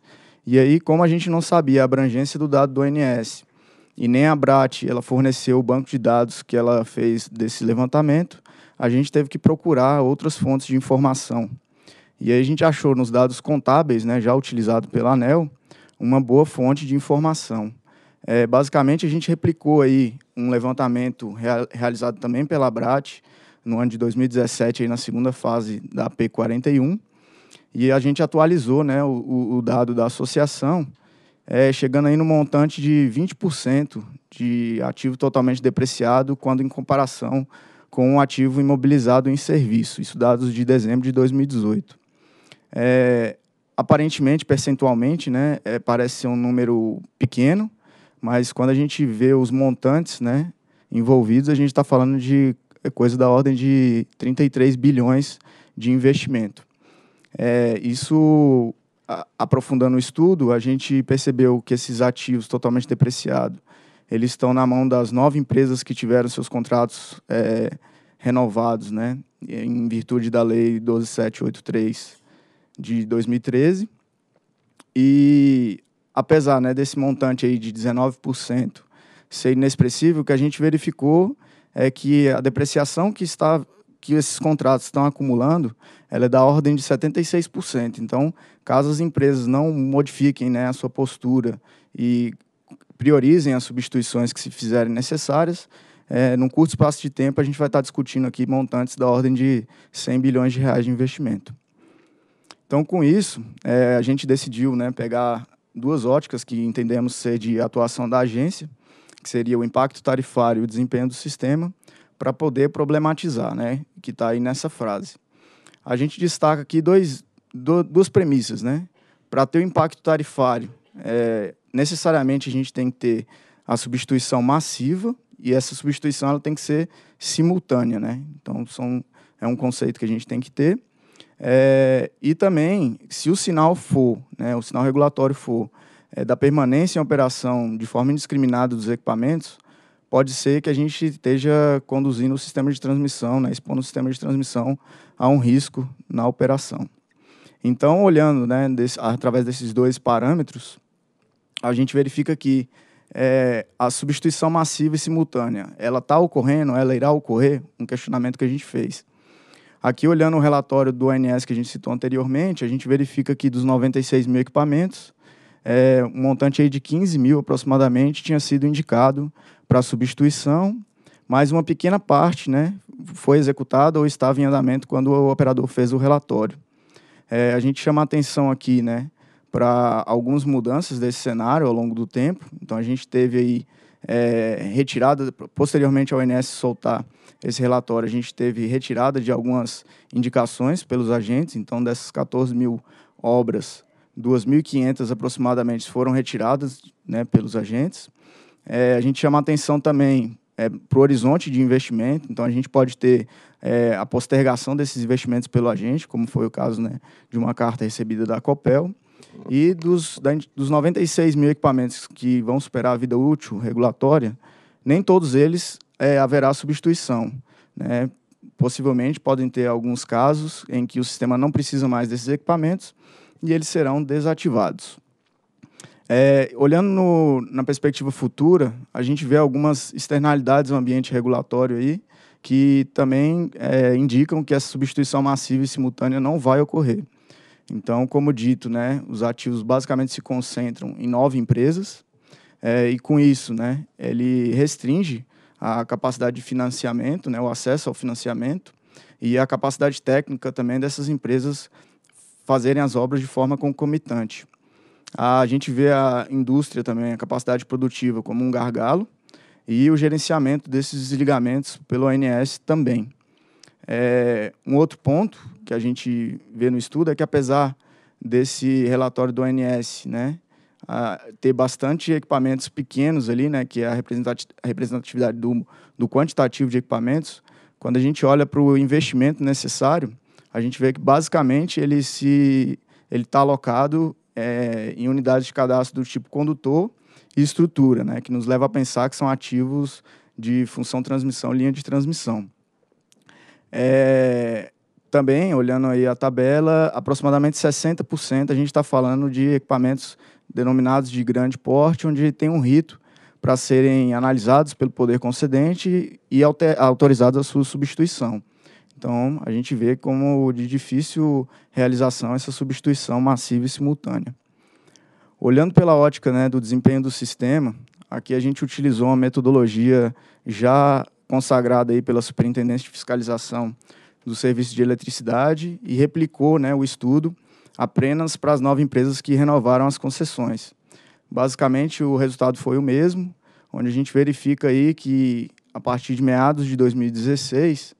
e aí como a gente não sabia a abrangência do dado do ONS e nem a BRAT ela forneceu o banco de dados que ela fez desse levantamento, a gente teve que procurar outras fontes de informação. E aí a gente achou nos dados contábeis, né, já utilizado pela ANEL, uma boa fonte de informação. É, basicamente, a gente replicou aí um levantamento rea realizado também pela Brat no ano de 2017, aí na segunda fase da P41, e a gente atualizou né, o, o dado da associação, é, chegando aí no montante de 20% de ativo totalmente depreciado, quando em comparação com um ativo imobilizado em serviço, isso dados de dezembro de 2018. É, aparentemente, percentualmente, né, é, parece ser um número pequeno, mas quando a gente vê os montantes né, envolvidos, a gente está falando de coisa da ordem de 33 bilhões de investimento. É, isso, a, aprofundando o estudo, a gente percebeu que esses ativos totalmente depreciados, eles estão na mão das nove empresas que tiveram seus contratos é, renovados, né, em virtude da Lei 12783 de 2013. E apesar né, desse montante aí de 19% ser inexpressível, o que a gente verificou é que a depreciação que está que esses contratos estão acumulando, ela é da ordem de 76%. Então, caso as empresas não modifiquem né, a sua postura e priorizem as substituições que se fizerem necessárias, é, num curto espaço de tempo a gente vai estar discutindo aqui montantes da ordem de 100 bilhões de reais de investimento. Então, com isso, é, a gente decidiu né, pegar duas óticas que entendemos ser de atuação da agência, que seria o impacto tarifário e o desempenho do sistema, para poder problematizar, né? Que está aí nessa frase. A gente destaca aqui dois, do, duas premissas, né? Para ter o impacto tarifário, é, necessariamente a gente tem que ter a substituição massiva e essa substituição ela tem que ser simultânea, né? Então são, é um conceito que a gente tem que ter. É, e também, se o sinal for, né, o sinal regulatório for é, da permanência em operação de forma indiscriminada dos equipamentos, pode ser que a gente esteja conduzindo o sistema de transmissão, né, expondo o sistema de transmissão a um risco na operação. Então, olhando né, desse, através desses dois parâmetros, a gente verifica que é, a substituição massiva e simultânea, ela está ocorrendo, ela irá ocorrer, um questionamento que a gente fez. Aqui, olhando o relatório do ONS que a gente citou anteriormente, a gente verifica que dos 96 mil equipamentos, é, um montante aí de 15 mil aproximadamente tinha sido indicado para substituição, mas uma pequena parte né, foi executada ou estava em andamento quando o operador fez o relatório. É, a gente chama atenção aqui né, para algumas mudanças desse cenário ao longo do tempo. Então, a gente teve aí é, retirada, posteriormente ao ONS soltar esse relatório, a gente teve retirada de algumas indicações pelos agentes, então dessas 14 mil obras, 2.500 aproximadamente foram retiradas né, pelos agentes. É, a gente chama atenção também é, para o horizonte de investimento, então a gente pode ter é, a postergação desses investimentos pelo agente, como foi o caso né, de uma carta recebida da COPEL. E dos, da, dos 96 mil equipamentos que vão superar a vida útil regulatória, nem todos eles é, haverá substituição. Né? Possivelmente podem ter alguns casos em que o sistema não precisa mais desses equipamentos e eles serão desativados. É, olhando no, na perspectiva futura, a gente vê algumas externalidades no ambiente regulatório aí que também é, indicam que essa substituição massiva e simultânea não vai ocorrer. Então, como dito, né, os ativos basicamente se concentram em nove empresas é, e com isso, né, ele restringe a capacidade de financiamento, né, o acesso ao financiamento e a capacidade técnica também dessas empresas fazerem as obras de forma concomitante. A gente vê a indústria também, a capacidade produtiva como um gargalo e o gerenciamento desses desligamentos pelo ONS também. É, um outro ponto que a gente vê no estudo é que, apesar desse relatório do ONS, né, ter bastante equipamentos pequenos ali, né, que é a representatividade do, do quantitativo de equipamentos, quando a gente olha para o investimento necessário, a gente vê que basicamente ele se ele está alocado é, em unidades de cadastro do tipo condutor e estrutura, né, que nos leva a pensar que são ativos de função transmissão, linha de transmissão. É, também, olhando aí a tabela, aproximadamente 60% a gente está falando de equipamentos denominados de grande porte, onde tem um rito para serem analisados pelo poder concedente e autorizados a sua substituição. Então, a gente vê como de difícil realização essa substituição massiva e simultânea. Olhando pela ótica né, do desempenho do sistema, aqui a gente utilizou uma metodologia já consagrado aí pela Superintendência de Fiscalização do Serviço de Eletricidade e replicou né, o estudo apenas para as nove empresas que renovaram as concessões. Basicamente, o resultado foi o mesmo, onde a gente verifica aí que, a partir de meados de 2016,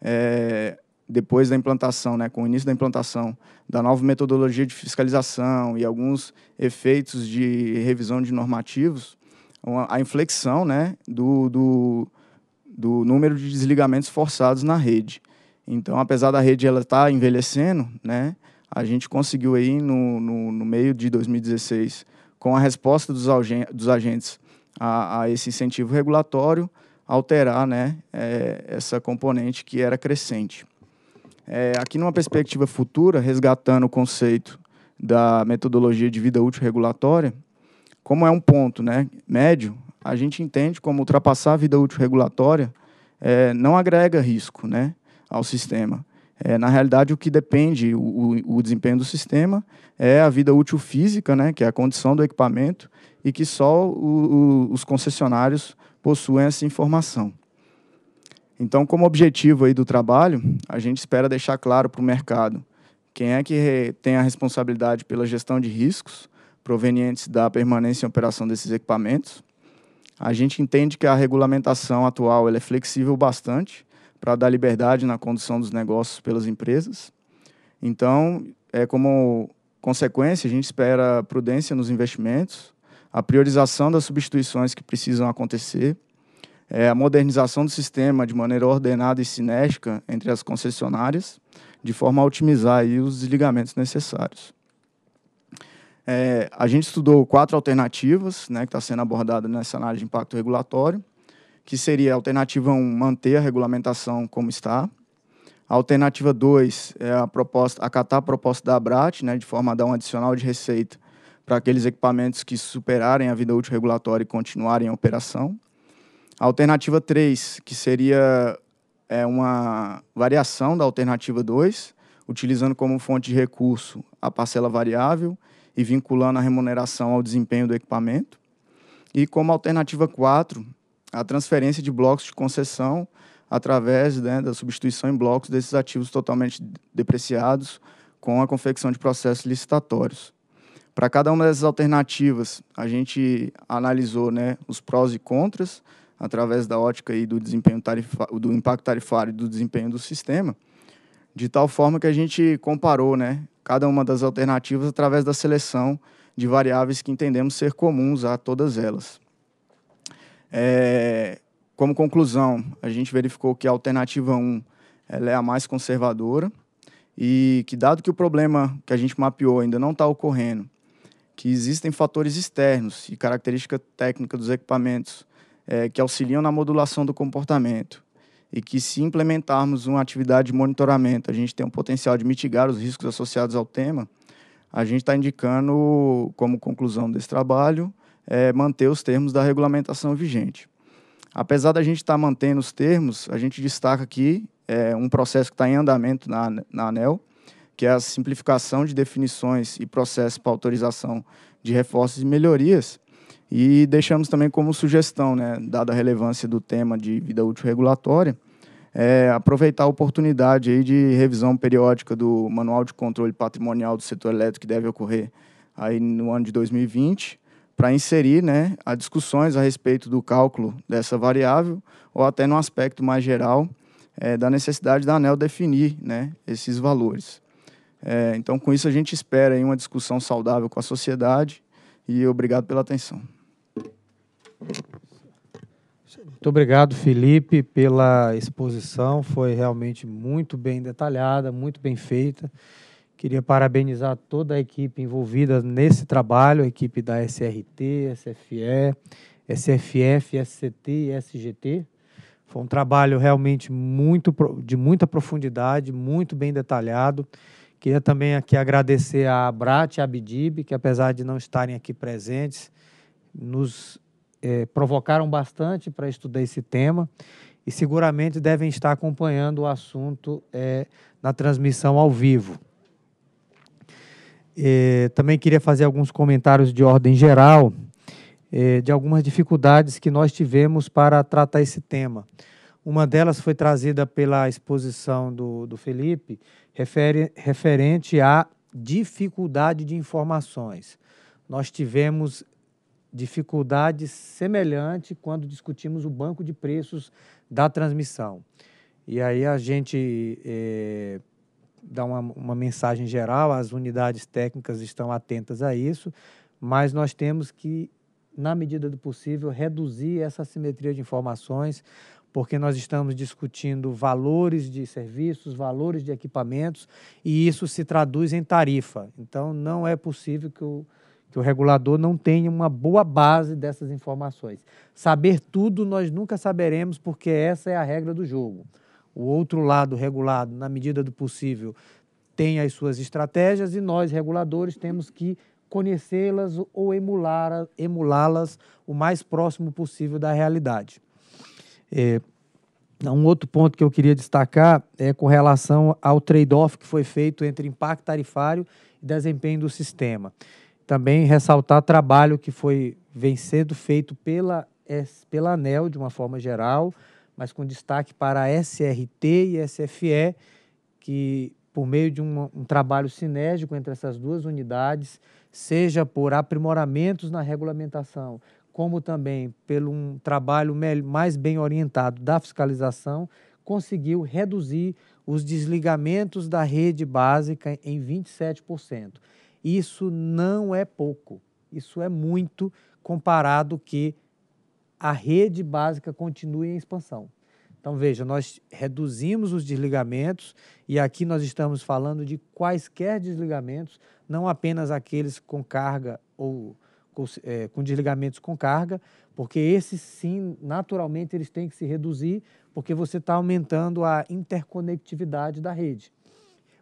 é, eh, depois da implantação, né, com o início da implantação da nova metodologia de fiscalização e alguns efeitos de revisão de normativos, a inflexão né, do, do do número de desligamentos forçados na rede. Então, apesar da rede ela estar tá envelhecendo, né, a gente conseguiu aí no, no, no, meio de 2016, com a resposta dos, dos agentes a, a, esse incentivo regulatório, alterar né, é, essa componente que era crescente. É, aqui, numa perspectiva futura, resgatando o conceito da metodologia de vida útil regulatória, como é um ponto né, médio, a gente entende como ultrapassar a vida útil regulatória é, não agrega risco né, ao sistema. É, na realidade, o que depende o, o, desempenho do sistema é a vida útil física, né, que é a condição do equipamento, e que só o, os concessionários possuem essa informação. Então, como objetivo aí do trabalho, a gente espera deixar claro para o mercado quem é que eh, tem a responsabilidade pela gestão de riscos provenientes da permanência em operação desses equipamentos, a gente entende que a regulamentação atual é flexível bastante para dar liberdade na condução dos negócios pelas empresas. Então, é como consequência, a gente espera prudência nos investimentos, a priorização das substituições que precisam acontecer, é, a modernização do sistema de maneira ordenada e sinérgica entre as concessionárias, de forma a otimizar aí, os desligamentos necessários. É, a gente estudou quatro alternativas, né, que está sendo abordada nessa análise de impacto regulatório, que seria a alternativa 1, um, manter a regulamentação como está. A alternativa 2 é a proposta, acatar a proposta da ABRAT, né, de forma a dar um adicional de receita para aqueles equipamentos que superarem a vida útil regulatória e continuarem a operação. A alternativa 3, que seria é, uma variação da alternativa 2, utilizando como fonte de recurso a parcela variável e vinculando a remuneração ao desempenho do equipamento. E como alternativa 4, a transferência de blocos de concessão através né, da substituição em blocos desses ativos totalmente depreciados com a confecção de processos licitatórios. Para cada uma dessas alternativas, a gente analisou né, os prós e contras através da ótica aí do desempenho tarifário, do impacto tarifário e do desempenho do sistema, de tal forma que a gente comparou né, cada uma das alternativas através da seleção de variáveis que entendemos ser comuns a todas elas. É, como conclusão, a gente verificou que a alternativa 1 ela é a mais conservadora e que, dado que o problema que a gente mapeou ainda não está ocorrendo, que existem fatores externos e característica técnica dos equipamentos é, que auxiliam na modulação do comportamento e que, se implementarmos uma atividade de monitoramento, a gente tem um potencial de mitigar os riscos associados ao tema, a gente está indicando, como conclusão desse trabalho, é, manter os termos da regulamentação vigente. Apesar da gente estar tá mantendo os termos, a gente destaca aqui é, um processo que está em andamento na, na ANEL, que é a simplificação de definições e processos para autorização de reforços e melhorias, e deixamos também como sugestão, né, dada a relevância do tema de vida útil regulatória, é, aproveitar a oportunidade aí de revisão periódica do Manual de Controle Patrimonial do Setor Elétrico que deve ocorrer aí no ano de 2020, para inserir né, as discussões a respeito do cálculo dessa variável ou até no aspecto mais geral é, da necessidade da ANEL definir né, esses valores. É, então, com isso, a gente espera aí, uma discussão saudável com a sociedade e obrigado pela atenção. Muito obrigado, Felipe, pela exposição. Foi realmente muito bem detalhada, muito bem feita. Queria parabenizar toda a equipe envolvida nesse trabalho, a equipe da SRT, SFE, SFF, SCT e SGT. Foi um trabalho realmente muito, de muita profundidade, muito bem detalhado. Queria também aqui agradecer a Abrat e a Abdib, que apesar de não estarem aqui presentes, nos é, provocaram bastante para estudar esse tema e seguramente devem estar acompanhando o assunto é, na transmissão ao vivo. É, também queria fazer alguns comentários de ordem geral é, de algumas dificuldades que nós tivemos para tratar esse tema. Uma delas foi trazida pela exposição do, do Felipe, referente à dificuldade de informações. Nós tivemos dificuldade semelhante quando discutimos o banco de preços da transmissão. E aí a gente é, dá uma, uma mensagem geral, as unidades técnicas estão atentas a isso, mas nós temos que, na medida do possível, reduzir essa simetria de informações, porque nós estamos discutindo valores de serviços, valores de equipamentos, e isso se traduz em tarifa. Então, não é possível que o que o regulador não tenha uma boa base dessas informações. Saber tudo nós nunca saberemos, porque essa é a regra do jogo. O outro lado regulado, na medida do possível, tem as suas estratégias e nós, reguladores, temos que conhecê-las ou emulá-las o mais próximo possível da realidade. É, um outro ponto que eu queria destacar é com relação ao trade-off que foi feito entre impacto tarifário e desempenho do sistema também ressaltar trabalho que foi vem sendo feito pela, pela ANEL de uma forma geral, mas com destaque para a SRT e SFE, que por meio de um, um trabalho sinérgico entre essas duas unidades, seja por aprimoramentos na regulamentação, como também pelo um trabalho mais bem orientado da fiscalização, conseguiu reduzir os desligamentos da rede básica em 27%. Isso não é pouco, isso é muito comparado que a rede básica continue em expansão. Então veja, nós reduzimos os desligamentos e aqui nós estamos falando de quaisquer desligamentos, não apenas aqueles com carga ou com, é, com, desligamentos com carga, porque esses sim, naturalmente, eles têm que se reduzir, porque você está aumentando a interconectividade da rede.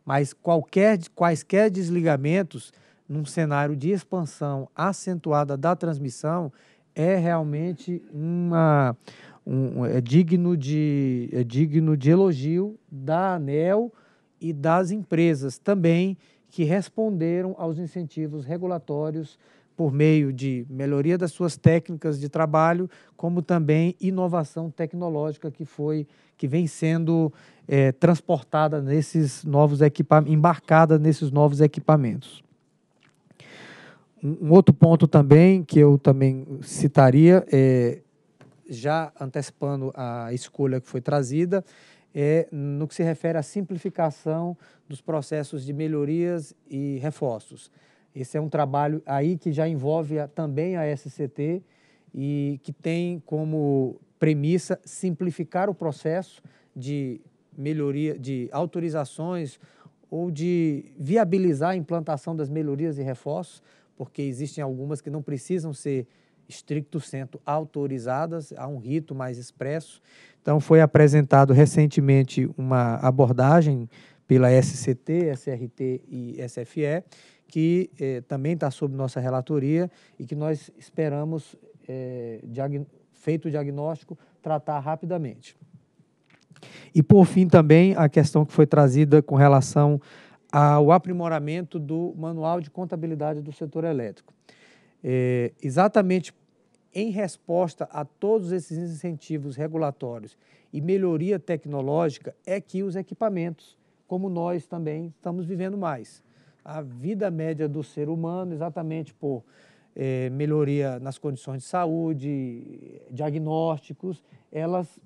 Mas qualquer, quaisquer desligamentos num cenário de expansão acentuada da transmissão é realmente uma, um, é digno de é digno de elogio da ANEL e das empresas também que responderam aos incentivos regulatórios por meio de melhoria das suas técnicas de trabalho, como também inovação tecnológica que foi que vem sendo é, transportada nesses novos equipamentos, embarcada nesses novos equipamentos. Um, outro ponto também que eu também citaria, é, já antecipando a escolha que foi trazida, é no que se refere à simplificação dos processos de melhorias e reforços. Esse é um trabalho aí que já envolve a, também a SCT e que tem como premissa simplificar o processo de melhoria, de autorizações ou de viabilizar a implantação das melhorias e reforços, porque existem algumas que não precisam ser estricto sendo autorizadas, há um rito mais expresso. Então, foi apresentado recentemente uma abordagem pela SCT, SRT e SFE, que eh, também está sob nossa relatoria e que nós esperamos eh, feito o diagnóstico, tratar rapidamente. E por fim também a questão que foi trazida com relação ao aprimoramento do manual de contabilidade do setor elétrico. É, exatamente em resposta a todos esses incentivos regulatórios e melhoria tecnológica é que os equipamentos, como nós também, estamos vivendo mais. A vida média do ser humano, exatamente por é, melhoria nas condições de saúde, diagnósticos, elas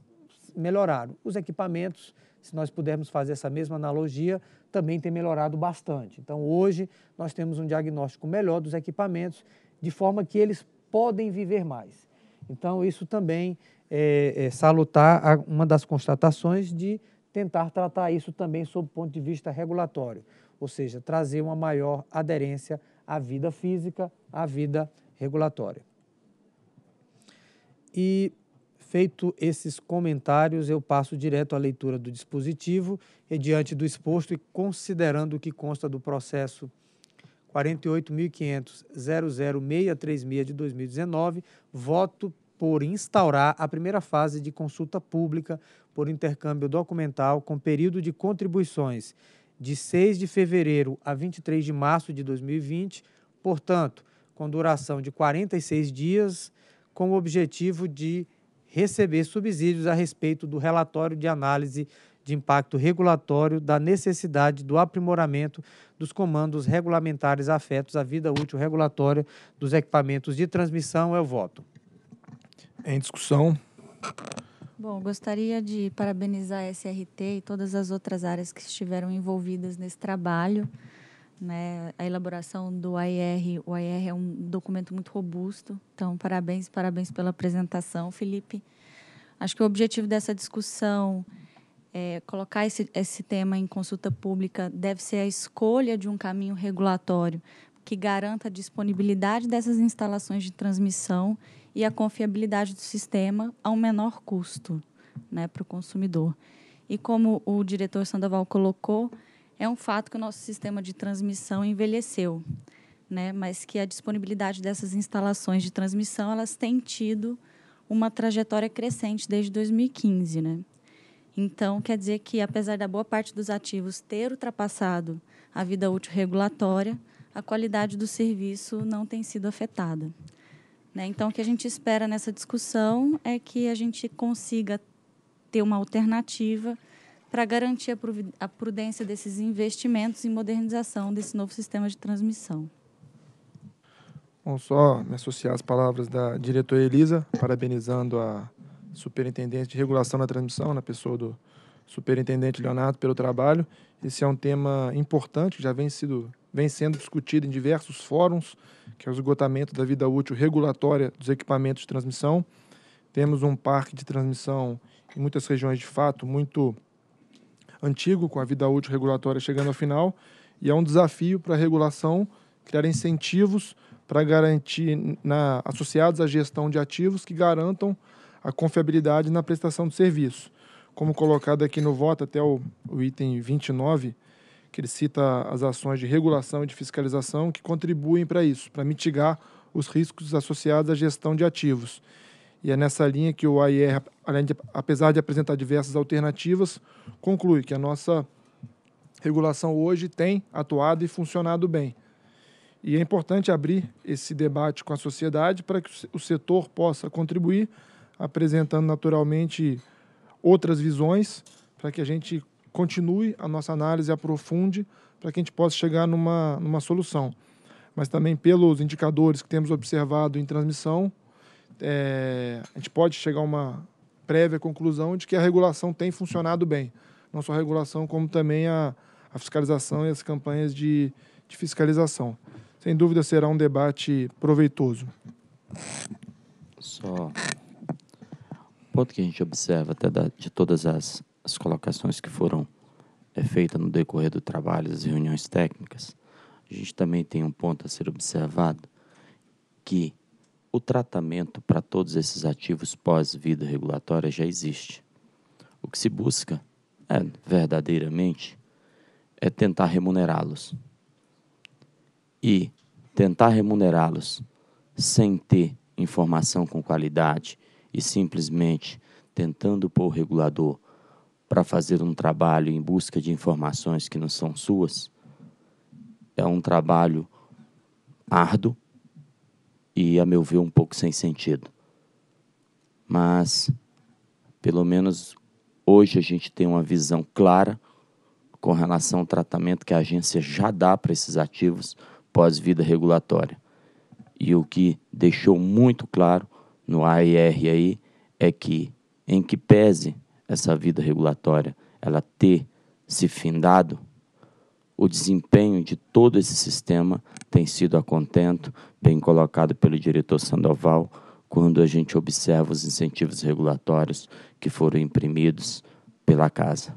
melhoraram. Os equipamentos, se nós pudermos fazer essa mesma analogia, também tem melhorado bastante. Então, hoje, nós temos um diagnóstico melhor dos equipamentos, de forma que eles podem viver mais. Então, isso também é, é salutar uma das constatações de tentar tratar isso também sob o ponto de vista regulatório, ou seja, trazer uma maior aderência a vida física, a vida regulatória. E feito esses comentários, eu passo direto à leitura do dispositivo e diante do exposto e considerando o que consta do processo 48.500.00636 de 2019, voto por instaurar a primeira fase de consulta pública por intercâmbio documental com período de contribuições de 6 de fevereiro a 23 de março de 2020, portanto, com duração de 46 dias, com o objetivo de receber subsídios a respeito do relatório de análise de impacto regulatório da necessidade do aprimoramento dos comandos regulamentares afetos à vida útil regulatória dos equipamentos de transmissão. é o voto. Em discussão. Bom, gostaria de parabenizar a SRT e todas as outras áreas que estiveram envolvidas nesse trabalho. Né, a elaboração do AIR, o AIR é um documento muito robusto, então parabéns, parabéns pela apresentação, Felipe. Acho que o objetivo dessa discussão é colocar esse, esse tema em consulta pública deve ser a escolha de um caminho regulatório que garanta a disponibilidade dessas instalações de transmissão e a confiabilidade do sistema a um menor custo né, para o consumidor. E como o diretor Sandoval colocou, é um fato que o nosso sistema de transmissão envelheceu, né, mas que a disponibilidade dessas instalações de transmissão elas têm tido uma trajetória crescente desde 2015. Né? Então, quer dizer que, apesar da boa parte dos ativos ter ultrapassado a vida útil regulatória, a qualidade do serviço não tem sido afetada. Né? Então, o que a gente espera nessa discussão é que a gente consiga ter uma alternativa para garantir a prudência desses investimentos em modernização desse novo sistema de transmissão. Bom, só me associar às palavras da diretora Elisa, parabenizando a superintendente de regulação da transmissão, na né? pessoa do superintendente Leonardo, pelo trabalho. Esse é um tema importante, já vem sido vem sendo discutido em diversos fóruns, que é o esgotamento da vida útil regulatória dos equipamentos de transmissão. Temos um parque de transmissão em muitas regiões de fato muito antigo, com a vida útil regulatória chegando ao final, e é um desafio para a regulação criar incentivos para garantir, na, associados à gestão de ativos, que garantam a confiabilidade na prestação de serviço. Como colocado aqui no voto, até o, o item 29, que ele cita as ações de regulação e de fiscalização que contribuem para isso, para mitigar os riscos associados à gestão de ativos. E é nessa linha que o AIR, de, apesar de apresentar diversas alternativas, conclui que a nossa regulação hoje tem atuado e funcionado bem. E é importante abrir esse debate com a sociedade para que o setor possa contribuir, apresentando naturalmente outras visões, para que a gente continue a nossa análise, aprofunde, para que a gente possa chegar numa, numa solução. Mas também pelos indicadores que temos observado em transmissão, é, a gente pode chegar a uma prévia conclusão de que a regulação tem funcionado bem. Não só a regulação, como também a, a fiscalização e as campanhas de, de fiscalização. Sem dúvida será um debate proveitoso. Só um ponto que a gente observa até de todas as as colocações que foram é, feitas no decorrer do trabalho, das reuniões técnicas, a gente também tem um ponto a ser observado que o tratamento para todos esses ativos pós-vida regulatória já existe. O que se busca é, verdadeiramente é tentar remunerá-los. E tentar remunerá-los sem ter informação com qualidade e simplesmente tentando pôr o regulador para fazer um trabalho em busca de informações que não são suas é um trabalho árduo e, a meu ver, um pouco sem sentido. Mas, pelo menos hoje, a gente tem uma visão clara com relação ao tratamento que a agência já dá para esses ativos pós-vida regulatória. E o que deixou muito claro no AIR aí é que, em que pese essa vida regulatória ela ter se findado, o desempenho de todo esse sistema tem sido a contento, bem colocado pelo diretor Sandoval, quando a gente observa os incentivos regulatórios que foram imprimidos pela casa.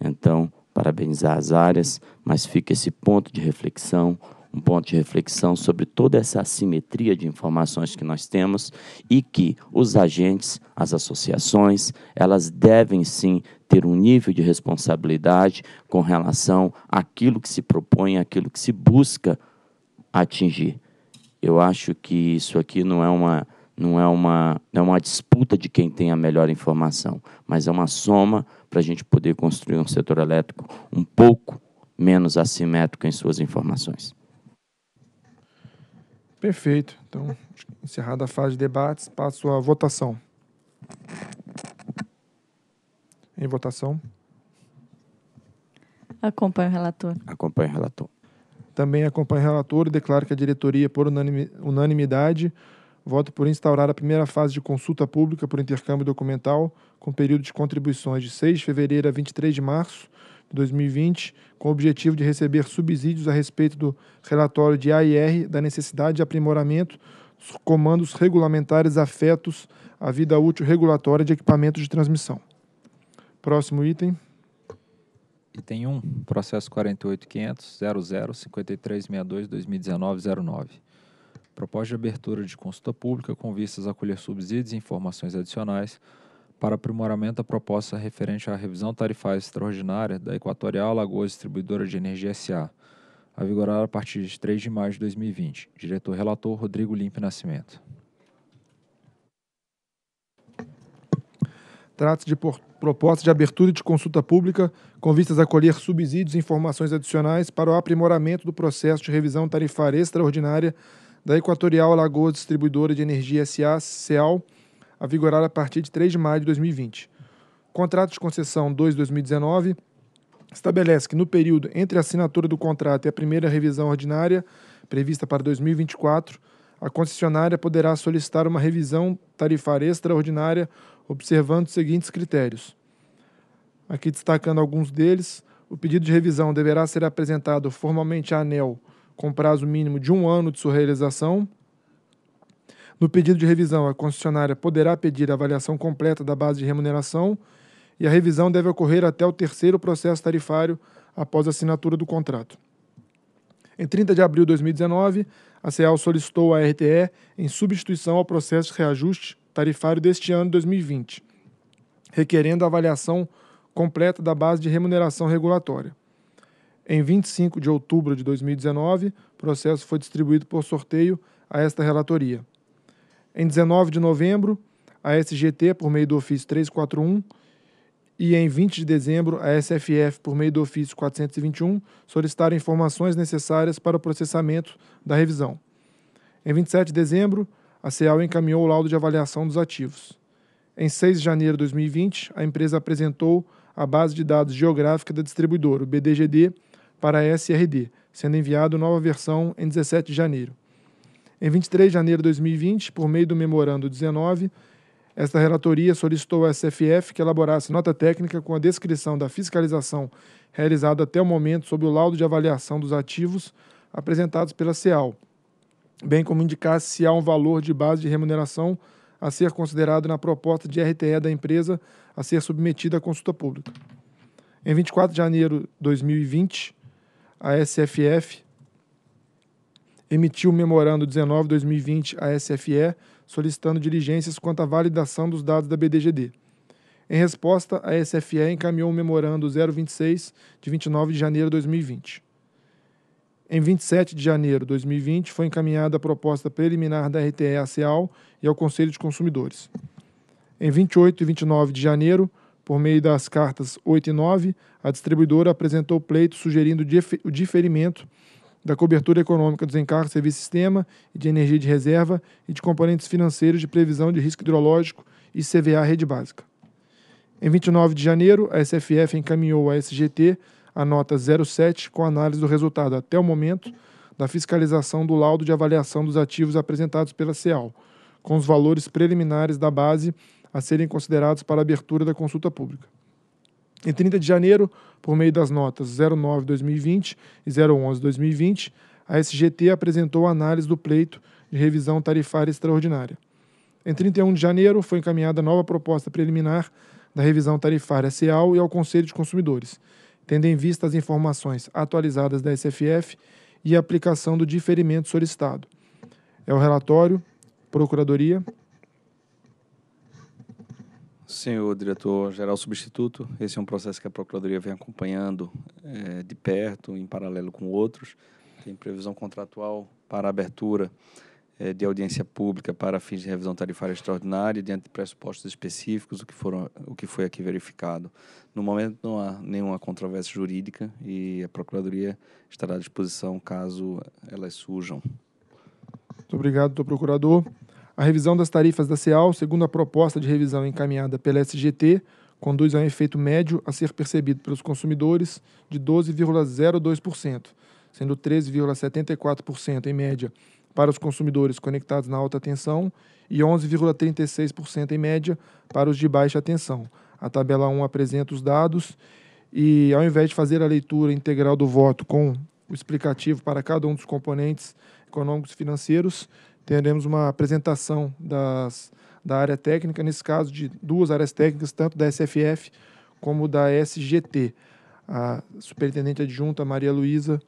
Então, parabenizar as áreas, mas fica esse ponto de reflexão um ponto de reflexão sobre toda essa assimetria de informações que nós temos e que os agentes, as associações, elas devem sim ter um nível de responsabilidade com relação àquilo que se propõe, àquilo que se busca atingir. Eu acho que isso aqui não é uma não é uma, não é uma disputa de quem tem a melhor informação, mas é uma soma para a gente poder construir um setor elétrico um pouco menos assimétrico em suas informações. Perfeito. Então, encerrada a fase de debates, passo à votação. Em votação. Acompanho o relator. Acompanho o relator. Também acompanho o relator e declaro que a diretoria, por unanimidade, vota por instaurar a primeira fase de consulta pública por intercâmbio documental, com período de contribuições de 6 de fevereiro a 23 de março, de 2020, com o objetivo de receber subsídios a respeito do relatório de AIR da necessidade de aprimoramento dos comandos regulamentares afetos à vida útil regulatória de equipamentos de transmissão. Próximo item. Item 1, processo 48.500.0053.62.2019.09. 2019 09 Proposta de abertura de consulta pública com vistas a colher subsídios e informações adicionais para aprimoramento da proposta referente à revisão tarifária extraordinária da Equatorial Alagoas Distribuidora de Energia SA, a vigorar a partir de 3 de maio de 2020. Diretor-relator Rodrigo Limpe Nascimento. Trata-se de proposta de abertura de consulta pública com vistas a colher subsídios e informações adicionais para o aprimoramento do processo de revisão tarifária extraordinária da Equatorial Alagoas Distribuidora de Energia SA, CEAL, a vigorar a partir de 3 de maio de 2020. O contrato de concessão 2-2019 estabelece que, no período entre a assinatura do contrato e a primeira revisão ordinária, prevista para 2024, a concessionária poderá solicitar uma revisão tarifária extraordinária observando os seguintes critérios. Aqui destacando alguns deles, o pedido de revisão deverá ser apresentado formalmente à ANEL com prazo mínimo de um ano de sua realização, no pedido de revisão, a concessionária poderá pedir a avaliação completa da base de remuneração e a revisão deve ocorrer até o terceiro processo tarifário após a assinatura do contrato. Em 30 de abril de 2019, a CEAL solicitou a RTE em substituição ao processo de reajuste tarifário deste ano 2020, requerendo a avaliação completa da base de remuneração regulatória. Em 25 de outubro de 2019, o processo foi distribuído por sorteio a esta relatoria. Em 19 de novembro, a SGT, por meio do ofício 341, e em 20 de dezembro, a SFF, por meio do ofício 421, solicitaram informações necessárias para o processamento da revisão. Em 27 de dezembro, a CEAL encaminhou o laudo de avaliação dos ativos. Em 6 de janeiro de 2020, a empresa apresentou a base de dados geográfica da distribuidora, o BDGD, para a SRD, sendo enviado nova versão em 17 de janeiro. Em 23 de janeiro de 2020, por meio do memorando 19, esta relatoria solicitou à SFF que elaborasse nota técnica com a descrição da fiscalização realizada até o momento sobre o laudo de avaliação dos ativos apresentados pela CEAL, bem como indicasse se há um valor de base de remuneração a ser considerado na proposta de RTE da empresa a ser submetida à consulta pública. Em 24 de janeiro de 2020, a SFF emitiu o memorando 19/2020 à SFE, solicitando diligências quanto à validação dos dados da BDGD. Em resposta, a SFE encaminhou o memorando 026 de 29 de janeiro de 2020. Em 27 de janeiro de 2020, foi encaminhada a proposta preliminar da RTE à CEAL e ao Conselho de Consumidores. Em 28 e 29 de janeiro, por meio das cartas 8 e 9, a distribuidora apresentou pleito sugerindo o diferimento da cobertura econômica dos encargos de serviço sistema e de energia de reserva e de componentes financeiros de previsão de risco hidrológico e CVA rede básica. Em 29 de janeiro, a SFF encaminhou à SGT a nota 07 com análise do resultado até o momento da fiscalização do laudo de avaliação dos ativos apresentados pela CEAL, com os valores preliminares da base a serem considerados para a abertura da consulta pública. Em 30 de janeiro, por meio das notas 09-2020 e 011-2020, a SGT apresentou a análise do pleito de revisão tarifária extraordinária. Em 31 de janeiro, foi encaminhada nova proposta preliminar da revisão tarifária CEAL e ao Conselho de Consumidores, tendo em vista as informações atualizadas da SFF e a aplicação do diferimento solicitado. É o relatório, Procuradoria, Senhor diretor-geral substituto, esse é um processo que a Procuradoria vem acompanhando é, de perto, em paralelo com outros. Tem previsão contratual para abertura é, de audiência pública para fins de revisão tarifária extraordinária, diante de pressupostos específicos, o que, foram, o que foi aqui verificado. No momento, não há nenhuma controvérsia jurídica e a Procuradoria estará à disposição caso elas surjam. Muito obrigado, doutor procurador. A revisão das tarifas da CEAL, segundo a proposta de revisão encaminhada pela SGT, conduz a um efeito médio a ser percebido pelos consumidores de 12,02%, sendo 13,74% em média para os consumidores conectados na alta tensão e 11,36% em média para os de baixa tensão. A tabela 1 apresenta os dados e, ao invés de fazer a leitura integral do voto com o explicativo para cada um dos componentes econômicos e financeiros, teremos uma apresentação das, da área técnica, nesse caso de duas áreas técnicas, tanto da SFF como da SGT. A superintendente adjunta Maria Luísa,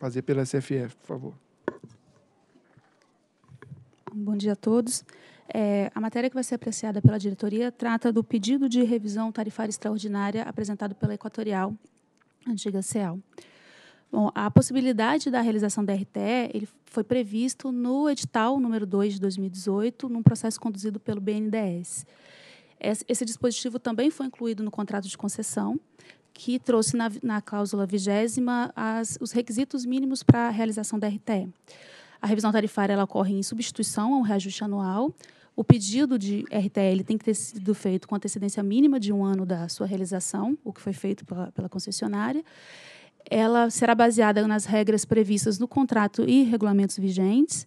fazer pela SFF, por favor. Bom dia a todos. É, a matéria que vai ser apreciada pela diretoria trata do pedido de revisão tarifária extraordinária apresentado pela Equatorial, antiga CEAL. Bom, a possibilidade da realização da RTE ele foi previsto no edital número 2 de 2018, num processo conduzido pelo BNDES. Esse dispositivo também foi incluído no contrato de concessão, que trouxe na, na cláusula vigésima os requisitos mínimos para a realização da RTE. A revisão tarifária ela ocorre em substituição a um reajuste anual. O pedido de RTE tem que ter sido feito com antecedência mínima de um ano da sua realização, o que foi feito pela, pela concessionária ela será baseada nas regras previstas no contrato e regulamentos vigentes.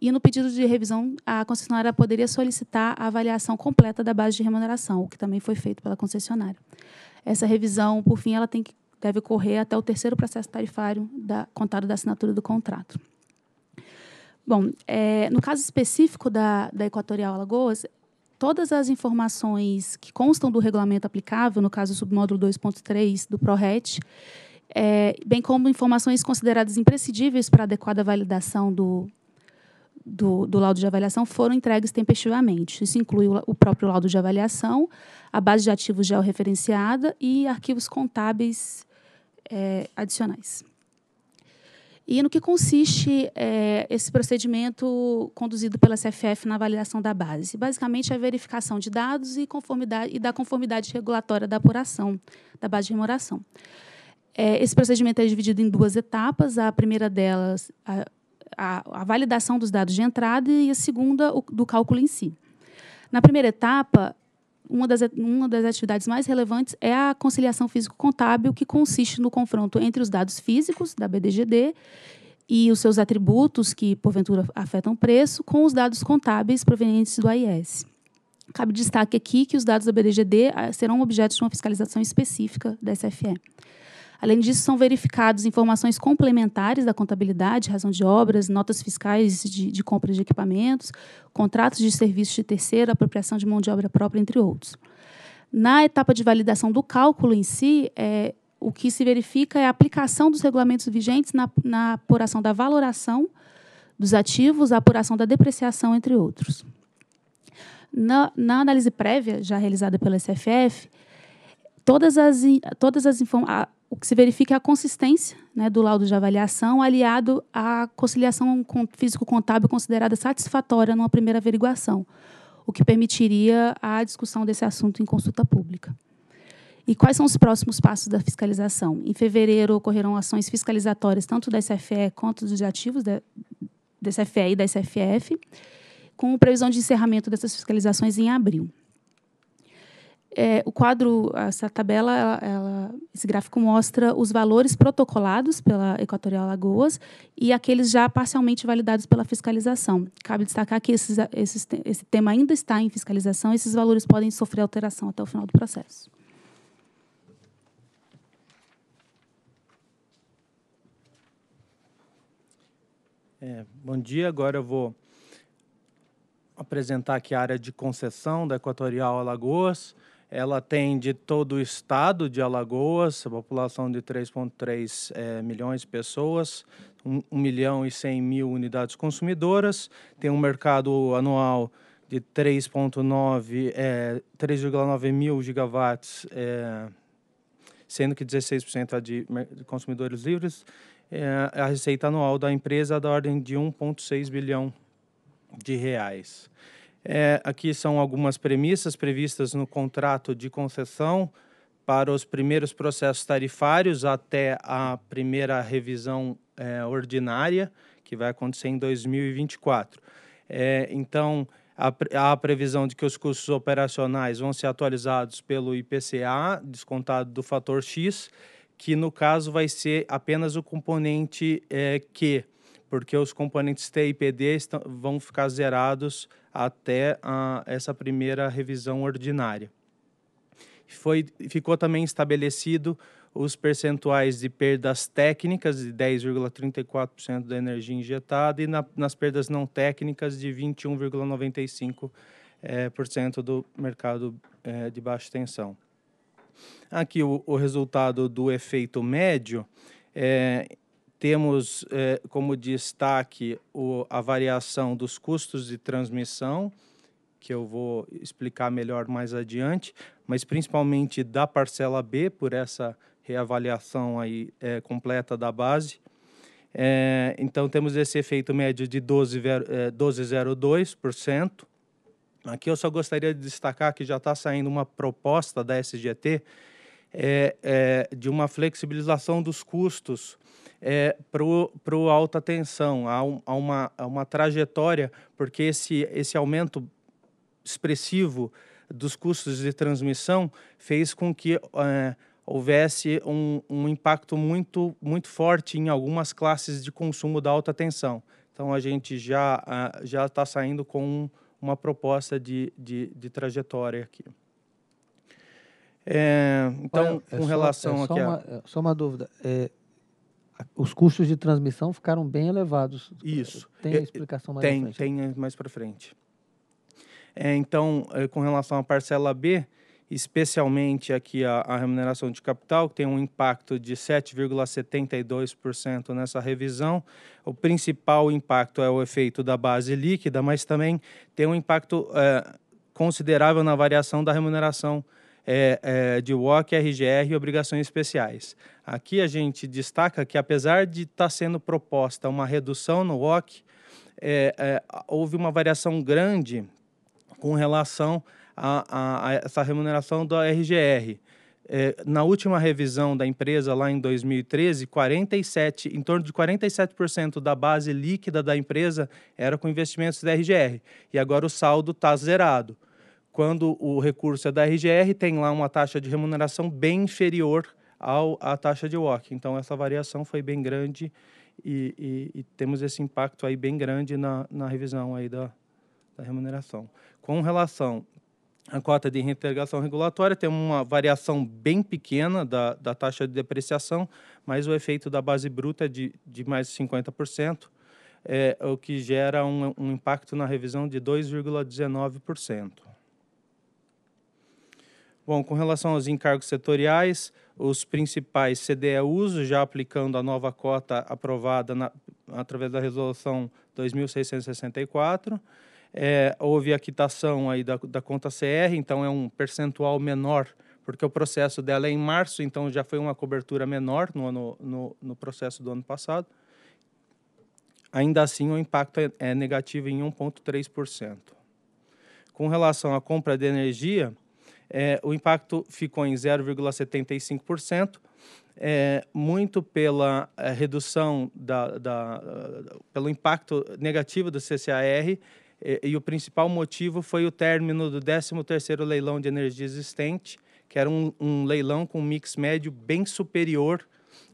E no pedido de revisão, a concessionária poderia solicitar a avaliação completa da base de remuneração, o que também foi feito pela concessionária. Essa revisão, por fim, ela tem que, deve ocorrer até o terceiro processo tarifário da, contado da assinatura do contrato. Bom, é, no caso específico da, da Equatorial Alagoas, todas as informações que constam do regulamento aplicável, no caso o submódulo 2.3 do ProRet, é, bem como informações consideradas imprescindíveis para a adequada validação do, do, do, laudo de avaliação foram entregues tempestivamente. Isso inclui o, o, próprio laudo de avaliação, a base de ativos georreferenciada e arquivos contábeis é, adicionais. E no que consiste é, esse procedimento conduzido pela CFF na validação da base? Basicamente, é a verificação de dados e, conformidade, e da conformidade regulatória da apuração da base de remoração. É, esse procedimento é dividido em duas etapas. A primeira delas, a, a, a validação dos dados de entrada, e a segunda, o, do cálculo em si. Na primeira etapa, uma das, uma das atividades mais relevantes é a conciliação físico-contábil, que consiste no confronto entre os dados físicos da BDGD e os seus atributos, que porventura afetam o preço, com os dados contábeis provenientes do AIS. Cabe destaque aqui que os dados da BDGD ah, serão objeto de uma fiscalização específica da SFE. Além disso, são verificadas informações complementares da contabilidade, razão de obras, notas fiscais de, de compra de equipamentos, contratos de serviços de terceiro, apropriação de mão de obra própria, entre outros. Na etapa de validação do cálculo em si, é, o que se verifica é a aplicação dos regulamentos vigentes na, na apuração da valoração dos ativos, a apuração da depreciação, entre outros. Na, na, análise prévia, já realizada pela SFF, todas as, todas as, o que se verifica é a consistência né, do laudo de avaliação aliado à conciliação físico-contábil considerada satisfatória numa primeira averiguação, o que permitiria a discussão desse assunto em consulta pública. E quais são os próximos passos da fiscalização? Em fevereiro ocorrerão ações fiscalizatórias tanto da SFE quanto dos ativos da, da SFE e da SFF, com previsão de encerramento dessas fiscalizações em abril. É, o quadro, essa tabela, ela, ela, esse gráfico mostra os valores protocolados pela Equatorial Lagoas e aqueles já parcialmente validados pela fiscalização. Cabe destacar que esses, esses, esse tema ainda está em fiscalização, esses valores podem sofrer alteração até o final do processo. É, bom dia, agora eu vou apresentar aqui a área de concessão da Equatorial Alagoas. Ela tem de todo o estado de Alagoas, a população de 3,3 é, eh, milhões de pessoas, 1, 1 milhão e 100 mil unidades consumidoras, tem um mercado anual de 3,9 é, 3,9 mil gigawatts, é, sendo que 16% é de consumidores livres. É, a receita anual da empresa é da ordem de 1,6 bilhão de reais. É, aqui são algumas premissas previstas no contrato de concessão para os primeiros processos tarifários até a primeira revisão é, ordinária, que vai acontecer em 2024. É, então, há a previsão de que os custos operacionais vão ser atualizados pelo IPCA, descontado do fator X, que no caso vai ser apenas o componente é, Q, porque os componentes T e PD estão, vão ficar zerados até uh, essa primeira revisão ordinária. Foi, ficou também estabelecido os percentuais de perdas técnicas de 10,34% da energia injetada e na, nas perdas não técnicas de 21,95% é, eh, do mercado é, de baixa tensão. Aqui o, o resultado do efeito médio é, temos eh, como destaque o, a variação dos custos de transmissão, que eu vou explicar melhor mais adiante, mas principalmente da parcela B, por essa reavaliação aí, eh, completa da base. Eh, então, temos esse efeito médio de 12,02%. 12, eh, Aqui eu só gostaria de destacar que já está saindo uma proposta da SGT é, eh, é, de uma flexibilização dos custos é, para o alta tensão, a, um, uma, uma trajetória, porque esse, esse aumento expressivo dos custos de transmissão fez com que é, houvesse um, um impacto muito, muito forte em algumas classes de consumo da alta tensão. Então, a gente já já está saindo com uma proposta de, de, de trajetória aqui. É, então, Olha, é com relação é só, é só aqui... Uma, a... Só uma dúvida. É, os custos de transmissão ficaram bem elevados. Isso. Tem é, a explicação mais tem, para frente? Tem, mais para frente. É, então, é, com relação à parcela B, especialmente aqui a, a remuneração de capital, que tem um impacto de 7,72% nessa revisão. O principal impacto é o efeito da base líquida, mas também tem um impacto é, considerável na variação da remuneração é, é, de WOC, RGR e obrigações especiais. Aqui a gente destaca que, apesar de estar tá sendo proposta uma redução no WOC, é, é, houve uma variação grande com relação a, a, a essa remuneração do RGR. É, na última revisão da empresa, lá em 2013, 47, em torno de 47% da base líquida da empresa era com investimentos da RGR. E agora o saldo está zerado quando o recurso é da RGR, tem lá uma taxa de remuneração bem inferior ao, à taxa de WOC. Então, essa variação foi bem grande e, e, e temos esse impacto aí bem grande na, na revisão aí da, da remuneração. Com relação à cota de reintegração regulatória tem uma variação bem pequena da, da taxa de depreciação, mas o efeito da base bruta é de, de mais 50%, é, o que gera um, um impacto na revisão de 2,19%. Bom, com relação aos encargos setoriais, os principais CDE usos já aplicando a nova cota aprovada na, através da resolução 2664. É, houve a quitação aí da, da conta CR, então é um percentual menor, porque o processo dela é em março, então já foi uma cobertura menor no, ano, no, no processo do ano passado. Ainda assim, o impacto é, é negativo em 1,3%. Com relação à compra de energia, é, o impacto ficou em 0,75%, é, muito pela é, redução, da, da, pelo impacto negativo do CCAR, e, é, e, o principal motivo foi o término do 13º leilão de energia existente, que era um, um leilão com mix médio bem superior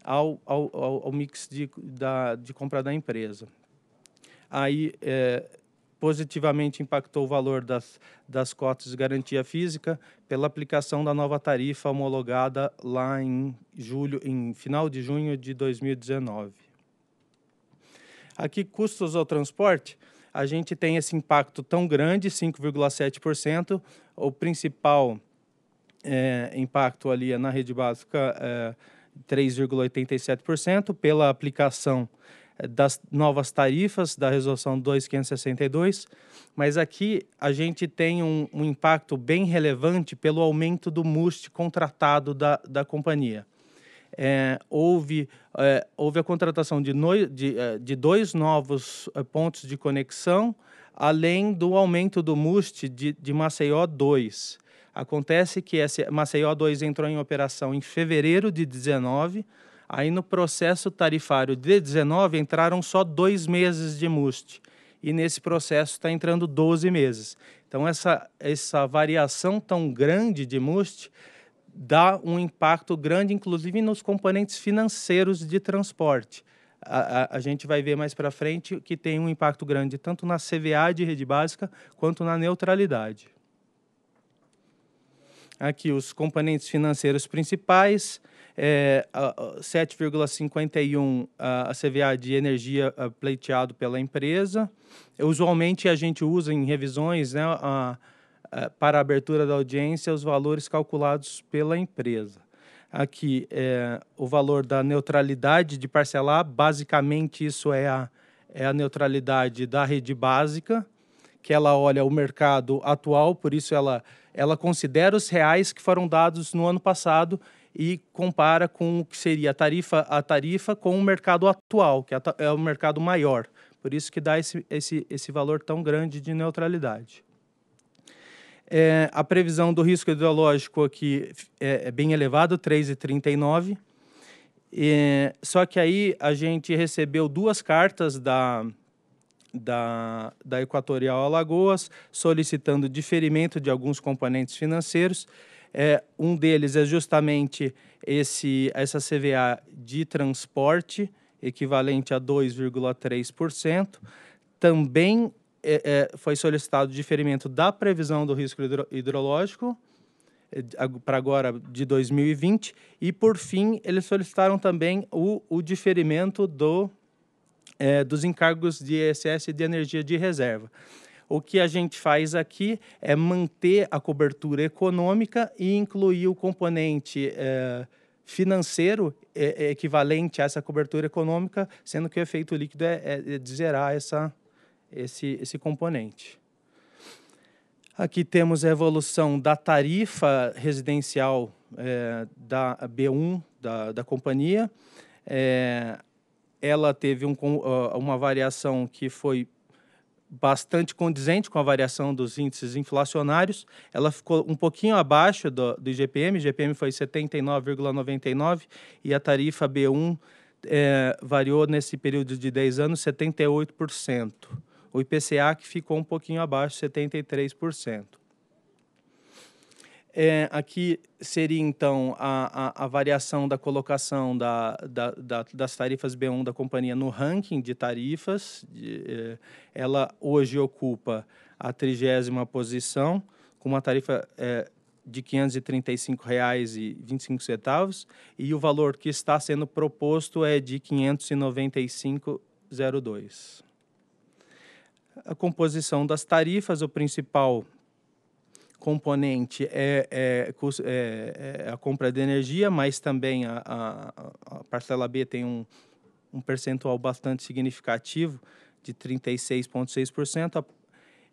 ao, ao, ao mix de, da, de compra da empresa. Aí, é, positivamente impactou o valor das, das cotas de garantia física pela aplicação da nova tarifa homologada lá em julho, em final de junho de 2019. Aqui, custos ao transporte, a gente tem esse impacto tão grande, 5,7%. O principal é, impacto ali é na rede básica, é, 3,87%, pela aplicação das novas tarifas da resolução 2562, mas aqui a gente tem um, um impacto bem relevante pelo aumento do MUST contratado da, da companhia. É, houve, é, houve a contratação de, no, de, é, de dois novos é, pontos de conexão, além do aumento do MUST de, de Maceió 2. Acontece que esse Maceió 2 entrou em operação em fevereiro de 2019. Aí no processo tarifário de 19 entraram só dois meses de MUST e nesse processo está entrando 12 meses. Então essa, essa variação tão grande de MUST dá um impacto grande, inclusive nos componentes financeiros de transporte. A, a, a gente vai ver mais para frente que tem um impacto grande tanto na CVA de rede básica quanto na neutralidade. Aqui os componentes financeiros principais, é, 7,51 a, a CVA de energia pleiteado pela empresa. Usualmente a gente usa em revisões né, a, a, para a abertura da audiência os valores calculados pela empresa. Aqui é, o valor da neutralidade de parcelar, basicamente isso é a, é a neutralidade da rede básica, que ela olha o mercado atual, por isso ela, ela considera os reais que foram dados no ano passado e compara com o que seria a tarifa, a tarifa com o mercado atual, que é, é o mercado maior. Por isso que dá esse, esse, esse valor tão grande de neutralidade. É, a previsão do risco hidrológico aqui é, é bem elevado, 3,39. É, só que aí a gente recebeu duas cartas da, da, da Equatorial Alagoas solicitando diferimento de alguns componentes financeiros é, um deles é justamente esse, essa CVA de transporte, equivalente a 2,3%. Também é, é, foi solicitado o diferimento da previsão do risco hidro, hidrológico é, para agora de 2020 e por fim eles solicitaram também o, o diferimento do é, dos encargos de ISS de energia de reserva. O que a gente faz aqui é manter a cobertura econômica e incluir o componente é, financeiro é, é equivalente a essa cobertura econômica, sendo que o efeito líquido é, é, é, de zerar essa, esse, esse componente. Aqui temos a evolução da tarifa residencial da B1 da, da companhia ela teve um, uma variação que foi bastante condizente com a variação dos índices inflacionários. Ela ficou um pouquinho abaixo do, do IGPM, o IGPM foi 79,99 e a tarifa B1 é, variou nesse período de 10 anos 78%. O IPCA que ficou um pouquinho abaixo, 73%. É, aqui seria, então, a, a, a variação da colocação da, da, da, das tarifas B1 da companhia no ranking de tarifas. De, é, ela hoje ocupa a trigésima posição, com uma tarifa é, de R$ 535,25 e o valor que está sendo proposto é de R$ 595,02. A composição das tarifas, o principal componente é, é, é, é, a compra de energia, mas também a, a, a parcela B tem um, um percentual bastante significativo, de 36,6%.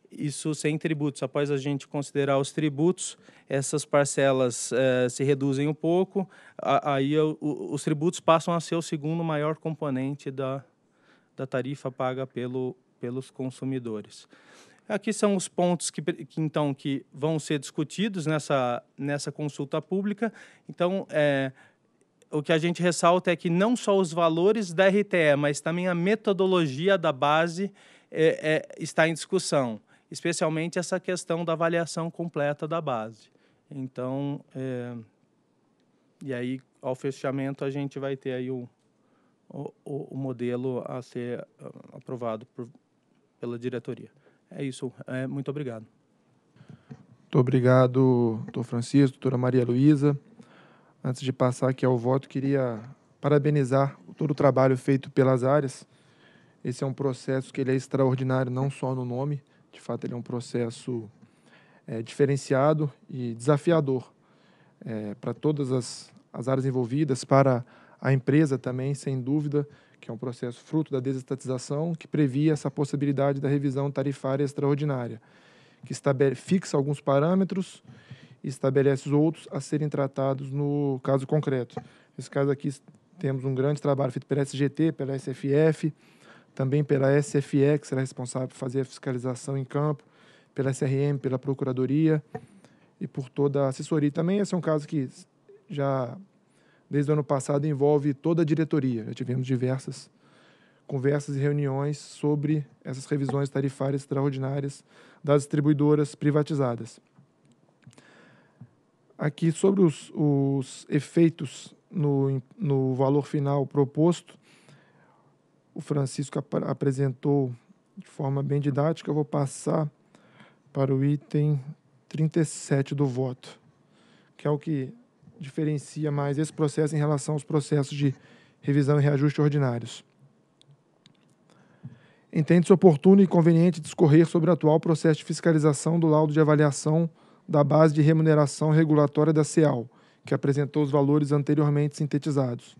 Isso sem tributos. Após a gente considerar os tributos, essas parcelas é, se reduzem um pouco, aí os tributos passam a ser o segundo maior componente da, da tarifa paga pelo, pelos consumidores. Aqui são os pontos que, que, então que vão ser discutidos nessa, nessa consulta pública. Então, é, o que a gente ressalta é que não só os valores da RTE, mas também a metodologia da base é, é, está em discussão, especialmente essa questão da avaliação completa da base. Então, é, e aí ao fechamento a gente vai ter aí o, o, o modelo a ser ah, aprovado por, pela diretoria. É isso. É, muito obrigado. Muito obrigado, doutor Francisco, doutora Maria Luísa. Antes de passar aqui ao voto, queria parabenizar todo o trabalho feito pelas áreas. Esse é um processo que ele é extraordinário não só no nome, de fato ele é um processo é, diferenciado e desafiador é, para todas as, as áreas envolvidas, para a empresa também, sem dúvida que é um processo fruto da desestatização que previa essa possibilidade da revisão tarifária extraordinária, que fixa alguns parâmetros e estabelece outros a serem tratados no caso concreto. Nesse caso aqui, temos um grande trabalho feito pela SGT, pela SFF, também pela SFE, que será responsável por fazer a fiscalização em campo, pela SRM, pela Procuradoria e por toda a assessoria. Também esse é um caso que já desde o ano passado envolve toda a diretoria. Já tivemos diversas conversas e reuniões sobre essas revisões tarifárias extraordinárias das distribuidoras privatizadas. Aqui, sobre os, os efeitos no, no valor final proposto, o Francisco ap apresentou de forma bem didática. Eu vou passar para o item 37 do voto, que é o que diferencia mais esse processo em relação aos processos de revisão e reajuste ordinários. Entende-se oportuno e conveniente discorrer sobre o atual processo de fiscalização do laudo de avaliação da base de remuneração regulatória da CEAL, que apresentou os valores anteriormente sintetizados.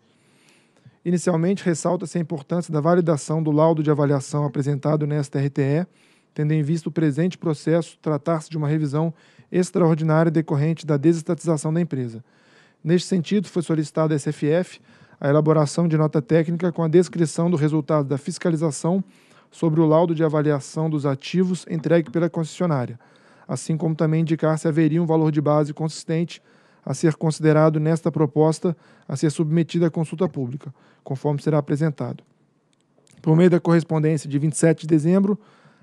Inicialmente, ressalta-se a importância da validação do laudo de avaliação apresentado nesta RTE, tendo em vista o presente processo tratar-se de uma revisão extraordinária decorrente da desestatização da empresa. Neste sentido, foi solicitada à SFF a elaboração de nota técnica com a descrição do resultado da fiscalização sobre o laudo de avaliação dos ativos entregue pela concessionária, assim como também indicar se haveria um valor de base consistente a ser considerado nesta proposta a ser submetida à consulta pública, conforme será apresentado. Por meio da correspondência de 27 de dezembro,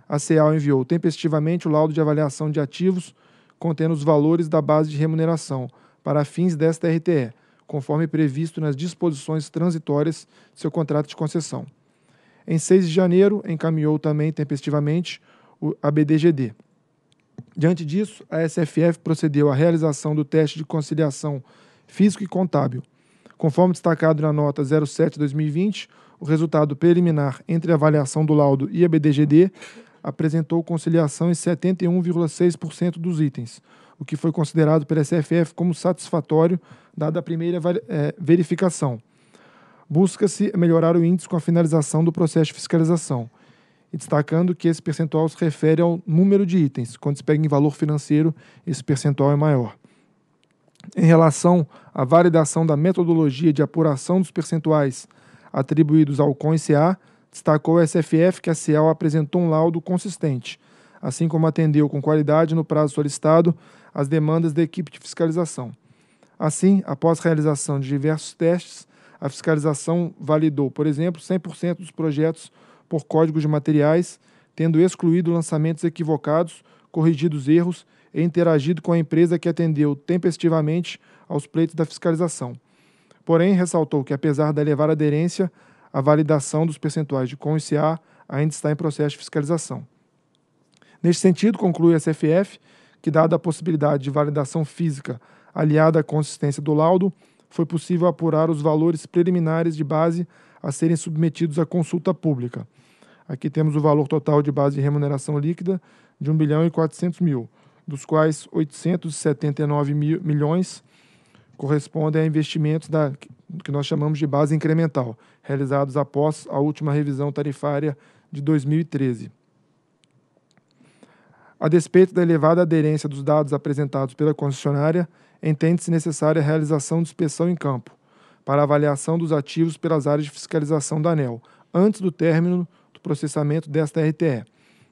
a CEAL enviou tempestivamente o laudo de avaliação de ativos contendo os valores da base de remuneração, para fins desta RTE, conforme previsto nas disposições transitórias de seu contrato de concessão. Em 6 de janeiro, encaminhou também tempestivamente a BDGD. Diante disso, a SFF procedeu à realização do teste de conciliação físico e contábil. Conforme destacado na nota 07-2020, o resultado preliminar entre a avaliação do laudo e a BDGD apresentou conciliação em 71,6% dos itens, o que foi considerado pela SFF como satisfatório, dada a primeira é, verificação. Busca-se melhorar o índice com a finalização do processo de fiscalização, destacando que esse percentual se refere ao número de itens. Quando se pega em valor financeiro, esse percentual é maior. Em relação à validação da metodologia de apuração dos percentuais atribuídos ao CONCA, destacou a SFF que a CEAL apresentou um laudo consistente, assim como atendeu com qualidade no prazo solicitado as demandas da equipe de fiscalização. Assim, após realização de diversos testes, a fiscalização validou, por exemplo, 100% dos projetos por códigos de materiais, tendo excluído lançamentos equivocados, corrigido os erros e interagido com a empresa que atendeu tempestivamente aos pleitos da fiscalização. Porém, ressaltou que, apesar da elevada aderência, a validação dos percentuais de com e CA ainda está em processo de fiscalização. Neste sentido, conclui a CFF, que, dada a possibilidade de validação física aliada à consistência do laudo, foi possível apurar os valores preliminares de base a serem submetidos à consulta pública. Aqui temos o valor total de base de remuneração líquida de 1 bilhão e 400 mil, dos quais 879 mil, milhões correspondem a investimentos da, que nós chamamos de base incremental, realizados após a última revisão tarifária de 2013. A despeito da elevada aderência dos dados apresentados pela concessionária, entende-se necessária a realização de inspeção em campo, para avaliação dos ativos pelas áreas de fiscalização da ANEL, antes do término do processamento desta RTE.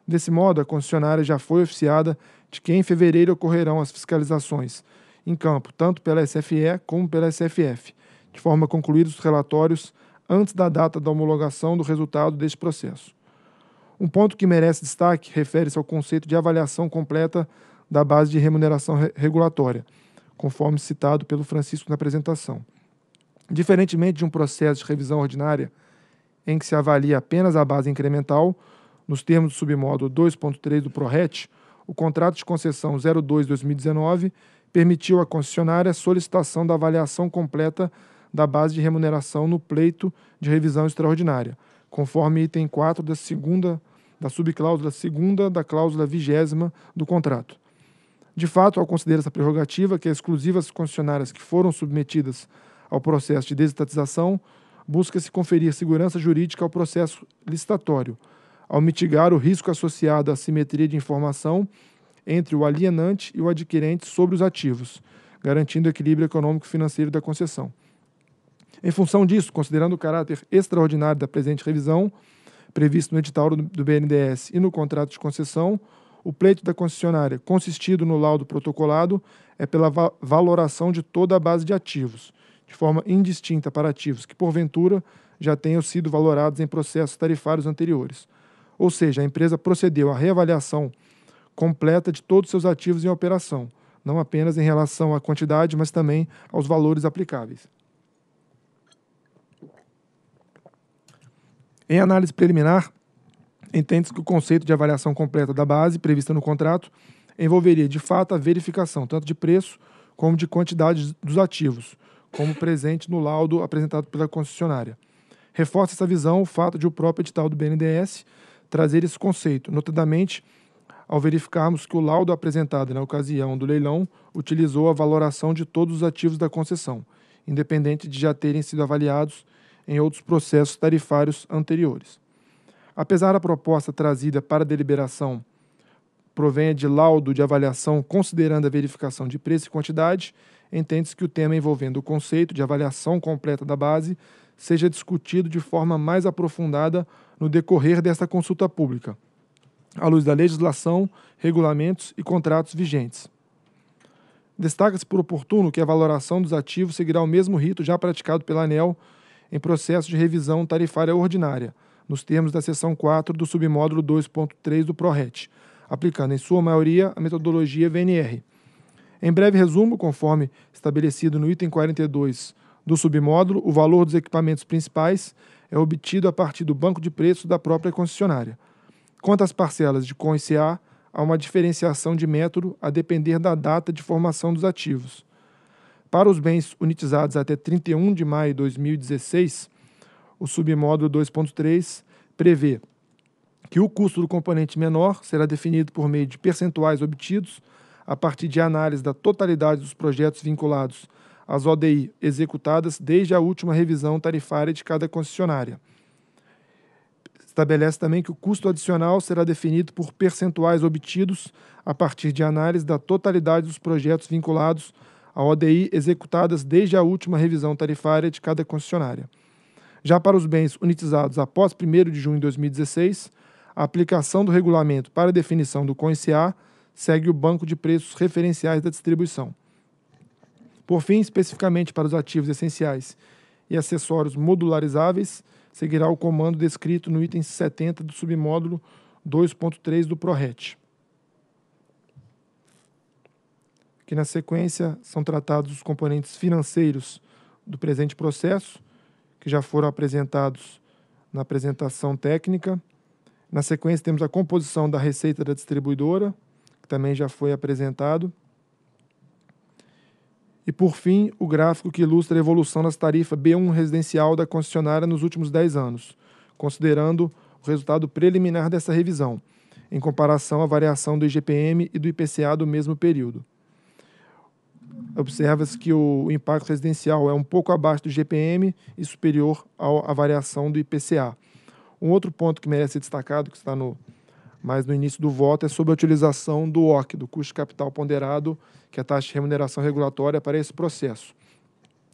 Desse modo, a concessionária já foi oficiada de que em fevereiro ocorrerão as fiscalizações em campo, tanto pela SFE como pela SFF, de forma a concluídos os relatórios antes da data da homologação do resultado deste processo. Um ponto que merece destaque refere-se ao conceito de avaliação completa da base de remuneração re regulatória, conforme citado pelo Francisco na apresentação. Diferentemente de um processo de revisão ordinária, em que se avalia apenas a base incremental, nos termos do submódulo 2.3 do ProRet, o contrato de concessão 02-2019 permitiu à concessionária a solicitação da avaliação completa da base de remuneração no pleito de revisão extraordinária conforme item 4 da segunda da subcláusula segunda da cláusula vigésima do contrato. De fato, ao considerar essa prerrogativa que é exclusiva às concessionárias que foram submetidas ao processo de desestatização, busca-se conferir segurança jurídica ao processo licitatório, ao mitigar o risco associado à simetria de informação entre o alienante e o adquirente sobre os ativos, garantindo o equilíbrio econômico-financeiro da concessão. Em função disso, considerando o caráter extraordinário da presente revisão, previsto no edital do BNDES e no contrato de concessão, o pleito da concessionária, consistido no laudo protocolado, é pela va valoração de toda a base de ativos, de forma indistinta para ativos que, porventura, já tenham sido valorados em processos tarifários anteriores. Ou seja, a empresa procedeu à reavaliação completa de todos seus ativos em operação, não apenas em relação à quantidade, mas também aos valores aplicáveis. Em análise preliminar, entende-se que o conceito de avaliação completa da base prevista no contrato envolveria de fato a verificação tanto de preço como de quantidade dos ativos, como presente no laudo apresentado pela concessionária. Reforça essa visão o fato de o próprio edital do BNDES trazer esse conceito, notadamente ao verificarmos que o laudo apresentado na ocasião do leilão utilizou a valoração de todos os ativos da concessão, independente de já terem sido avaliados em outros processos tarifários anteriores. Apesar da proposta trazida para deliberação provenha de laudo de avaliação considerando a verificação de preço e quantidade, entende-se que o tema envolvendo o conceito de avaliação completa da base seja discutido de forma mais aprofundada no decorrer desta consulta pública, à luz da legislação, regulamentos e contratos vigentes. Destaca-se por oportuno que a valoração dos ativos seguirá o mesmo rito já praticado pela ANEL em processo de revisão tarifária ordinária, nos termos da seção 4 do submódulo 2.3 do PRORET, aplicando em sua maioria a metodologia VNR. Em breve resumo, conforme estabelecido no item 42 do submódulo, o valor dos equipamentos principais é obtido a partir do banco de preços da própria concessionária. Quanto às parcelas de CON e CA, há uma diferenciação de método a depender da data de formação dos ativos. Para os bens unitizados até 31 de maio de 2016, o submódulo 2.3 prevê que o custo do componente menor será definido por meio de percentuais obtidos a partir de análise da totalidade dos projetos vinculados às ODI executadas desde a última revisão tarifária de cada concessionária. Estabelece também que o custo adicional será definido por percentuais obtidos a partir de análise da totalidade dos projetos vinculados a ODI executadas desde a última revisão tarifária de cada concessionária. Já para os bens unitizados após 1 de junho de 2016, a aplicação do regulamento para definição do CONCA segue o banco de preços referenciais da distribuição. Por fim, especificamente para os ativos essenciais e acessórios modularizáveis, seguirá o comando descrito no item 70 do submódulo 2.3 do ProRet. que na sequência são tratados os componentes financeiros do presente processo, que já foram apresentados na apresentação técnica. Na sequência temos a composição da receita da distribuidora, que também já foi apresentado. E por fim, o gráfico que ilustra a evolução das tarifas B1 residencial da concessionária nos últimos 10 anos, considerando o resultado preliminar dessa revisão, em comparação à variação do IGPM e do IPCA do mesmo período observa-se que o impacto residencial é um pouco abaixo do GPM e superior à variação do IPCA. Um outro ponto que merece ser destacado, que está no, mais no início do voto, é sobre a utilização do OC, do custo de capital ponderado, que é a taxa de remuneração regulatória para esse processo.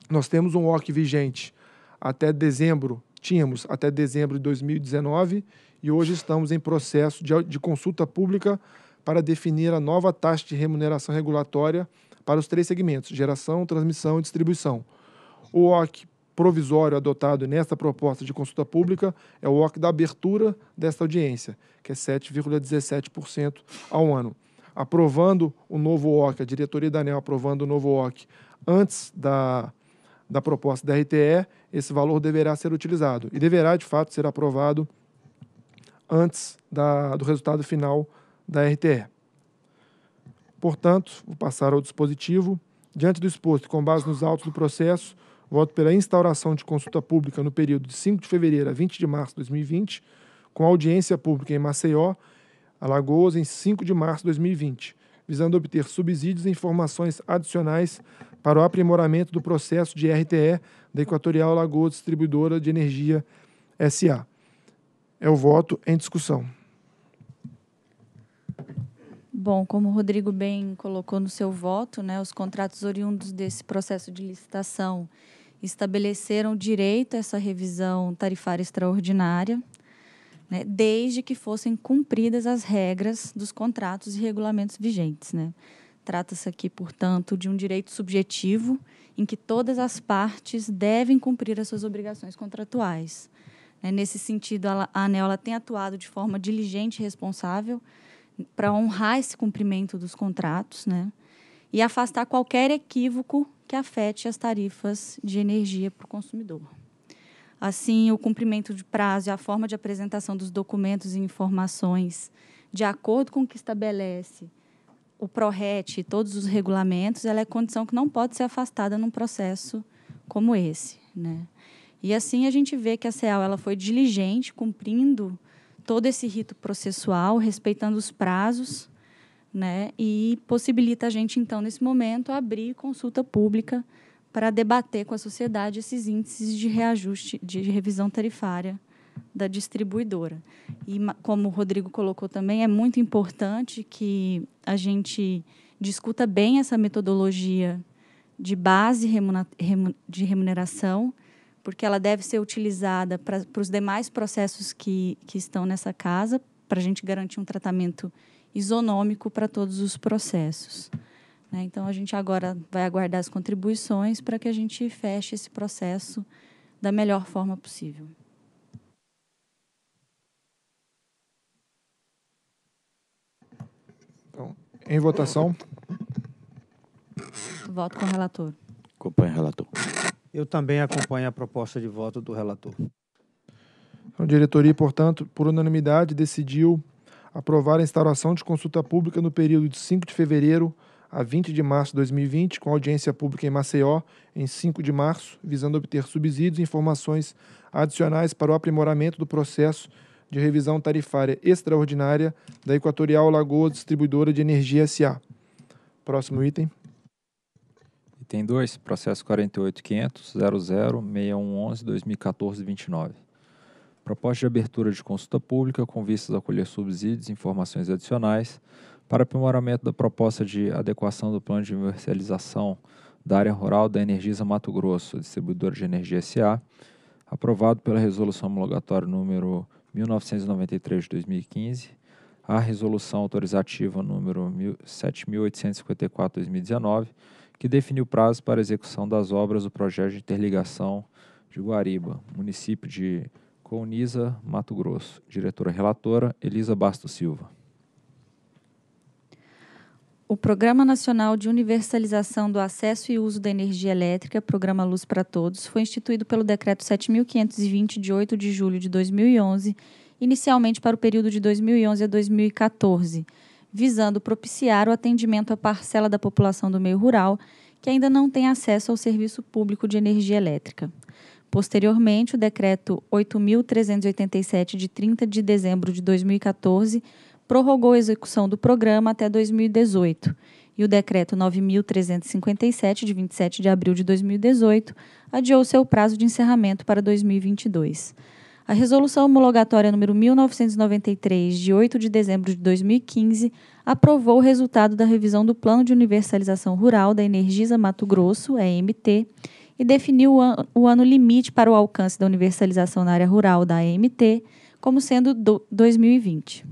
Nós temos um OC vigente até dezembro, tínhamos até dezembro de 2019, e hoje estamos em processo de, de consulta pública para definir a nova taxa de remuneração regulatória para os três segmentos: geração, transmissão e distribuição. O OC provisório adotado nesta proposta de consulta pública é o OC da abertura desta audiência, que é 7,17% ao ano. Aprovando o novo OC, a diretoria da ANEL aprovando o novo OC antes da, da proposta da RTE, esse valor deverá ser utilizado e deverá, de fato, ser aprovado antes da, do resultado final da RTE. Portanto, vou passar ao dispositivo. Diante do exposto, com base nos autos do processo, voto pela instauração de consulta pública no período de 5 de fevereiro a 20 de março de 2020, com audiência pública em Maceió, Alagoas, em 5 de março de 2020, visando obter subsídios e informações adicionais para o aprimoramento do processo de RTE da Equatorial Alagoas Distribuidora de Energia SA. É o voto em discussão. Bom, como o Rodrigo bem colocou no seu voto, né, os contratos oriundos desse processo de licitação estabeleceram direito a essa revisão tarifária extraordinária, né, desde que fossem cumpridas as regras dos contratos e regulamentos vigentes. Né. Trata-se aqui, portanto, de um direito subjetivo em que todas as partes devem cumprir as suas obrigações contratuais. Né. nesse sentido, a ANEL tem atuado de forma diligente e responsável para honrar esse cumprimento dos contratos, né? E afastar qualquer equívoco que afete as tarifas de energia para o consumidor. Assim, o cumprimento de prazo e a forma de apresentação dos documentos e informações, de acordo com o que estabelece o PRORET e todos os regulamentos, ela é condição que não pode ser afastada num processo como esse. Né? E assim a gente vê que a CEAL ela foi diligente, cumprindo todo esse rito processual, respeitando os prazos, né? E possibilita a gente, então, nesse momento, abrir consulta pública para debater com a sociedade esses índices de reajuste, de revisão tarifária da distribuidora. E, como o Rodrigo colocou também, é muito importante que a gente discuta bem essa metodologia de base de remuneração porque ela deve ser utilizada para os demais processos que, que estão nessa casa, para a gente garantir um tratamento isonômico para todos os processos. Né? Então, a gente agora vai aguardar as contribuições para que a gente feche esse processo da melhor forma possível. Então, em votação. Voto com o relator. Acompanhe o relator. Eu também acompanho a proposta de voto do relator. A diretoria, portanto, por unanimidade, decidiu aprovar a instauração de consulta pública no período de 5 de fevereiro a 20 de março de 2020, com audiência pública em Maceió, em 5 de março, visando obter subsídios e informações adicionais para o aprimoramento do processo de revisão tarifária extraordinária da Equatorial Lagoa Distribuidora de Energia SA. Próximo item. Item 2, processo 48.500.00.6111.2014.29. Proposta de abertura de consulta pública com vistas a colher subsídios e informações adicionais para aprimoramento da proposta de adequação do plano de universalização da área rural da Energisa Mato Grosso, distribuidora de energia SA, aprovado pela Resolução Homologatória número 1993 de 2015, a Resolução Autorizativa número 7854 2019, que definiu prazo para execução das obras do projeto de interligação de Guariba, município de Coniza, Mato Grosso. Diretora relatora Elisa Basto Silva. O Programa Nacional de Universalização do Acesso e Uso da Energia Elétrica, Programa Luz para Todos, foi instituído pelo Decreto 7.520, de 8 de julho de 2011, inicialmente para o período de 2011 a 2014 visando propiciar o atendimento à parcela da população do meio rural que ainda não tem acesso ao serviço público de energia elétrica. Posteriormente, o decreto 8387 de 30 de dezembro de 2014 prorrogou a execução do programa até 2018, e o decreto 9357 de 27 de abril de 2018 adiou seu prazo de encerramento para 2022. A Resolução Homologatória número 1993, de 8 de dezembro de 2015, aprovou o resultado da revisão do Plano de Universalização Rural da Energisa Mato Grosso, EMT, e definiu o ano, o ano limite para o alcance da universalização na área rural da EMT como sendo 2020.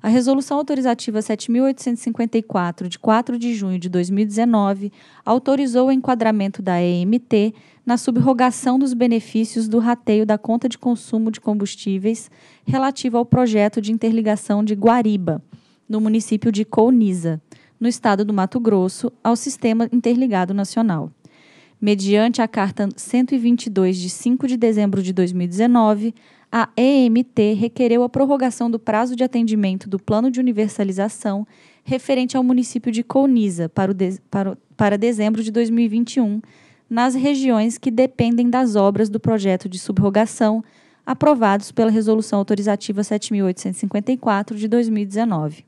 A Resolução Autorizativa 7.854, de 4 de junho de 2019, autorizou o enquadramento da EMT na subrogação dos benefícios do rateio da conta de consumo de combustíveis relativo ao projeto de interligação de Guariba, no município de Colniza, no estado do Mato Grosso, ao Sistema Interligado Nacional. Mediante a Carta 122 de 5 de dezembro de 2019, a EMT requereu a prorrogação do prazo de atendimento do Plano de Universalização referente ao município de Colniza para, de para, para dezembro de 2021 nas regiões que dependem das obras do projeto de subrogação aprovados pela Resolução Autorizativa 7854 de 2019.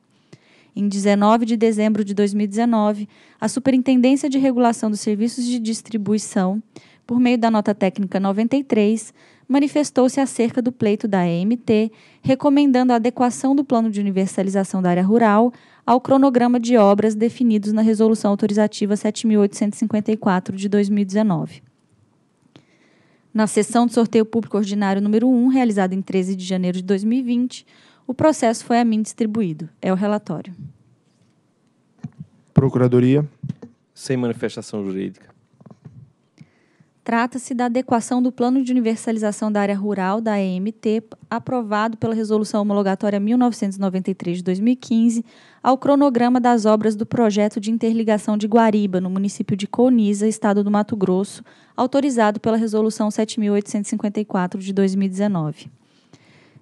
Em 19 de dezembro de 2019, a Superintendência de Regulação dos Serviços de Distribuição, por meio da nota técnica 93, manifestou-se acerca do pleito da AMT, recomendando a adequação do plano de universalização da área rural ao cronograma de obras definidos na Resolução Autorizativa 7.854 de 2019. Na sessão de sorteio público ordinário número 1, realizada em 13 de janeiro de 2020, o processo foi a mim distribuído. É o relatório. Procuradoria. Sem manifestação jurídica. Trata-se da adequação do Plano de Universalização da Área Rural, da EMT, aprovado pela Resolução Homologatória 1993 de 2015, ao cronograma das obras do projeto de interligação de Guariba, no município de Coniza, estado do Mato Grosso, autorizado pela Resolução 7854 de 2019.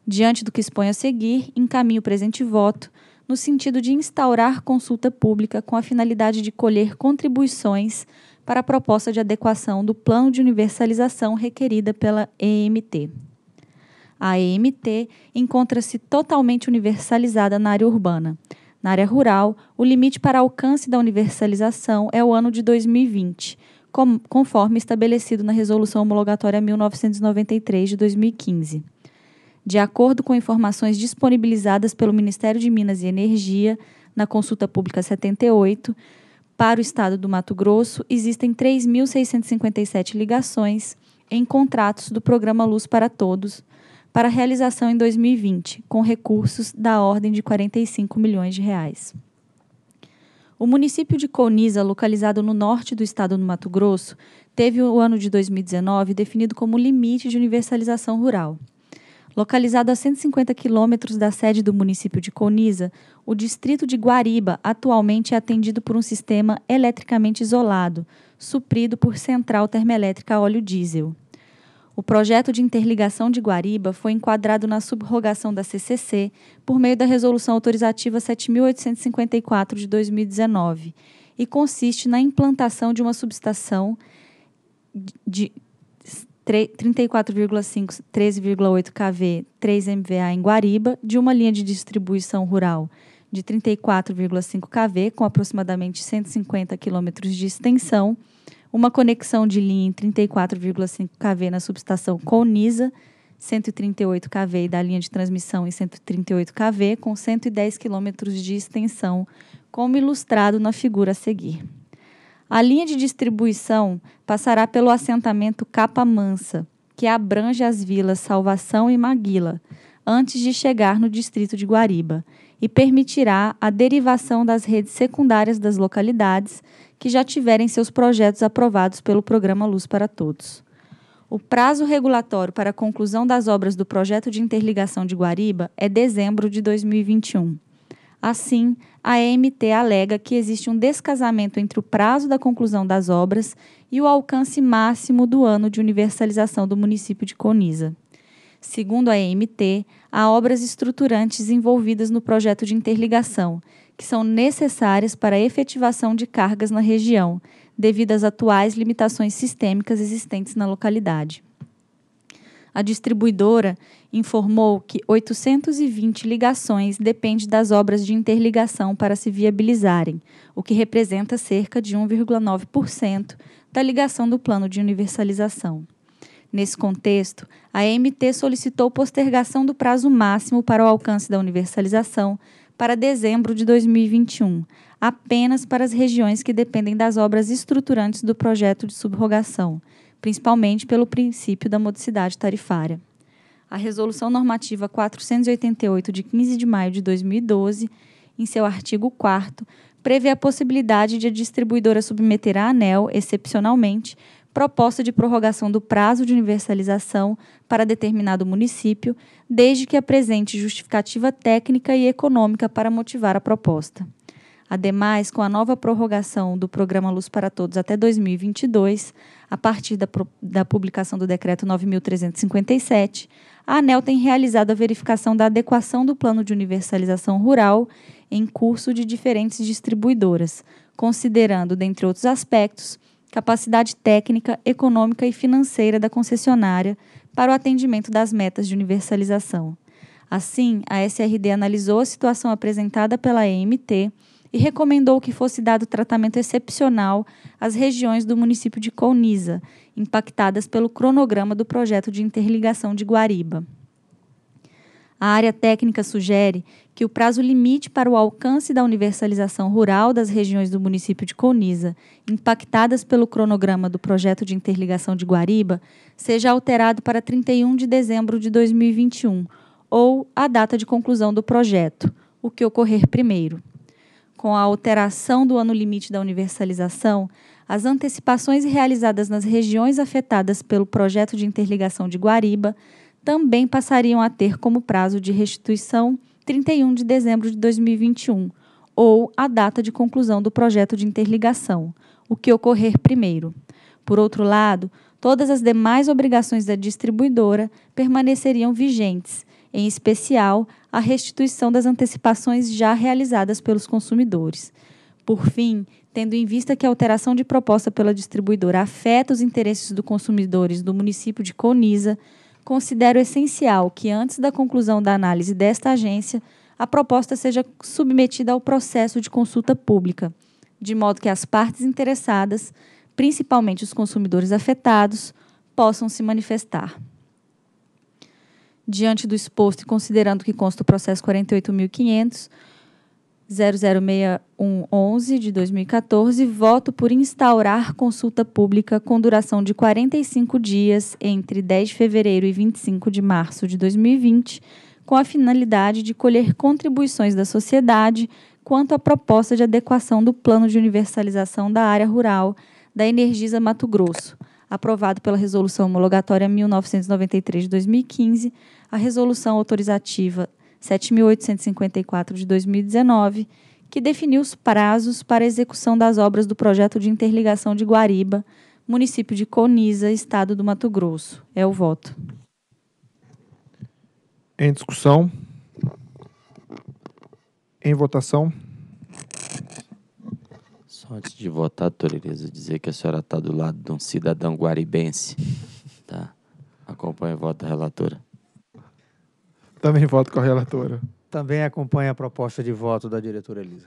Diante do que expõe a seguir, encaminho o presente voto no sentido de instaurar consulta pública com a finalidade de colher contribuições para a proposta de adequação do plano de universalização requerida pela EMT. A EMT encontra-se totalmente universalizada na área urbana. Na área rural, o limite para alcance da universalização é o ano de 2020, com, conforme estabelecido na Resolução Homologatória 1993 de 2015. De acordo com informações disponibilizadas pelo Ministério de Minas e Energia, na consulta pública 78, para o estado do Mato Grosso, existem 3.657 ligações em contratos do programa Luz para Todos para realização em 2020, com recursos da ordem de 45 milhões de reais. O município de Coniza, localizado no norte do estado do Mato Grosso, teve o ano de 2019 definido como limite de universalização rural. Localizado a 150 quilômetros da sede do município de Coniza, o distrito de Guariba atualmente é atendido por um sistema eletricamente isolado, suprido por central termoelétrica a óleo diesel. O projeto de interligação de Guariba foi enquadrado na subrogação da CCC por meio da Resolução Autorizativa 7.854 de 2019 e consiste na implantação de uma subestação de 34,5, 13,8 kV, 3 MVA em Guariba, de uma linha de distribuição rural de 34,5 kV, com aproximadamente 150 quilômetros de extensão, uma conexão de linha em 34,5 kV na subestação Conisa 138 kV e da linha de transmissão em 138 kV, com 110 quilômetros de extensão, como ilustrado na figura a seguir. A linha de distribuição passará pelo assentamento Capa Mansa, que abrange as vilas Salvação e Maguila, antes de chegar no distrito de Guariba, e permitirá a derivação das redes secundárias das localidades que já tiverem seus projetos aprovados pelo programa Luz para Todos. O prazo regulatório para a conclusão das obras do projeto de interligação de Guariba é dezembro de 2021. Assim, a EMT alega que existe um descasamento entre o prazo da conclusão das obras e o alcance máximo do ano de universalização do município de Coniza. Segundo a EMT, há obras estruturantes envolvidas no projeto de interligação, que são necessárias para a efetivação de cargas na região, devido às atuais limitações sistêmicas existentes na localidade. A distribuidora informou que 820 ligações dependem das obras de interligação para se viabilizarem, o que representa cerca de 1,9% da ligação do plano de universalização. Nesse contexto, a MT solicitou postergação do prazo máximo para o alcance da universalização para dezembro de 2021, apenas para as regiões que dependem das obras estruturantes do projeto de subrogação, principalmente pelo princípio da modicidade tarifária. A Resolução Normativa 488, de 15 de maio de 2012, em seu artigo 4, prevê a possibilidade de a distribuidora submeter à ANEL, excepcionalmente, proposta de prorrogação do prazo de universalização para determinado município, desde que apresente justificativa técnica e econômica para motivar a proposta. Ademais, com a nova prorrogação do programa Luz para Todos até 2022, a partir da, da publicação do Decreto 9.357, a ANEL tem realizado a verificação da adequação do plano de universalização rural em curso de diferentes distribuidoras, considerando, dentre outros aspectos, capacidade técnica, econômica e financeira da concessionária para o atendimento das metas de universalização. Assim, a SRD analisou a situação apresentada pela EMT e recomendou que fosse dado tratamento excepcional às regiões do município de Colniza, impactadas pelo cronograma do projeto de interligação de Guariba. A área técnica sugere que o prazo limite para o alcance da universalização rural das regiões do município de Colniza, impactadas pelo cronograma do projeto de interligação de Guariba, seja alterado para 31 de dezembro de 2021, ou a data de conclusão do projeto, o que ocorrer primeiro com a alteração do ano limite da universalização, as antecipações realizadas nas regiões afetadas pelo projeto de interligação de Guariba também passariam a ter como prazo de restituição 31 de dezembro de 2021, ou a data de conclusão do projeto de interligação, o que ocorrer primeiro. Por outro lado, todas as demais obrigações da distribuidora permaneceriam vigentes, em especial a restituição das antecipações já realizadas pelos consumidores. Por fim, tendo em vista que a alteração de proposta pela distribuidora afeta os interesses dos consumidores do município de Coniza, considero essencial que, antes da conclusão da análise desta agência, a proposta seja submetida ao processo de consulta pública, de modo que as partes interessadas, principalmente os consumidores afetados, possam se manifestar. Diante do exposto e considerando que consta o processo 48.500, 006111 de 2014, voto por instaurar consulta pública com duração de 45 dias entre 10 de fevereiro e 25 de março de 2020, com a finalidade de colher contribuições da sociedade quanto à proposta de adequação do plano de universalização da área rural da Energisa Mato Grosso, aprovado pela Resolução Homologatória 1993 de 2015 a Resolução Autorizativa 7.854 de 2019, que definiu os prazos para a execução das obras do projeto de interligação de Guariba, município de Coniza, estado do Mato Grosso. É o voto. Em discussão? Em votação? Só antes de votar, Toreleza, dizer que a senhora está do lado de um cidadão guaribense. Tá? Acompanhe o voto da relatora. Também voto com a relatora. Também acompanha a proposta de voto da diretora Elisa.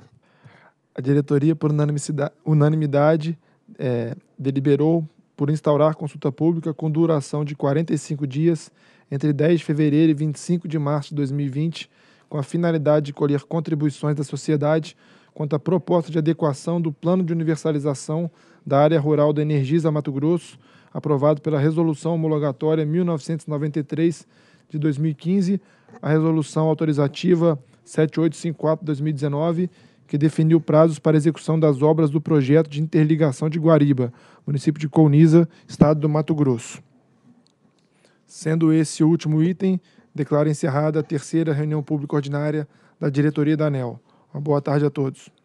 A diretoria, por unanimidade, é, deliberou por instaurar consulta pública com duração de 45 dias entre 10 de fevereiro e 25 de março de 2020, com a finalidade de colher contribuições da sociedade quanto à proposta de adequação do plano de universalização da área rural da Energisa Mato Grosso, aprovado pela Resolução Homologatória 1993 de 2015, a resolução autorizativa 7854-2019, que definiu prazos para execução das obras do projeto de interligação de Guariba, município de Colniza, estado do Mato Grosso. Sendo esse o último item, declaro encerrada a terceira reunião pública ordinária da diretoria da ANEL. Uma boa tarde a todos.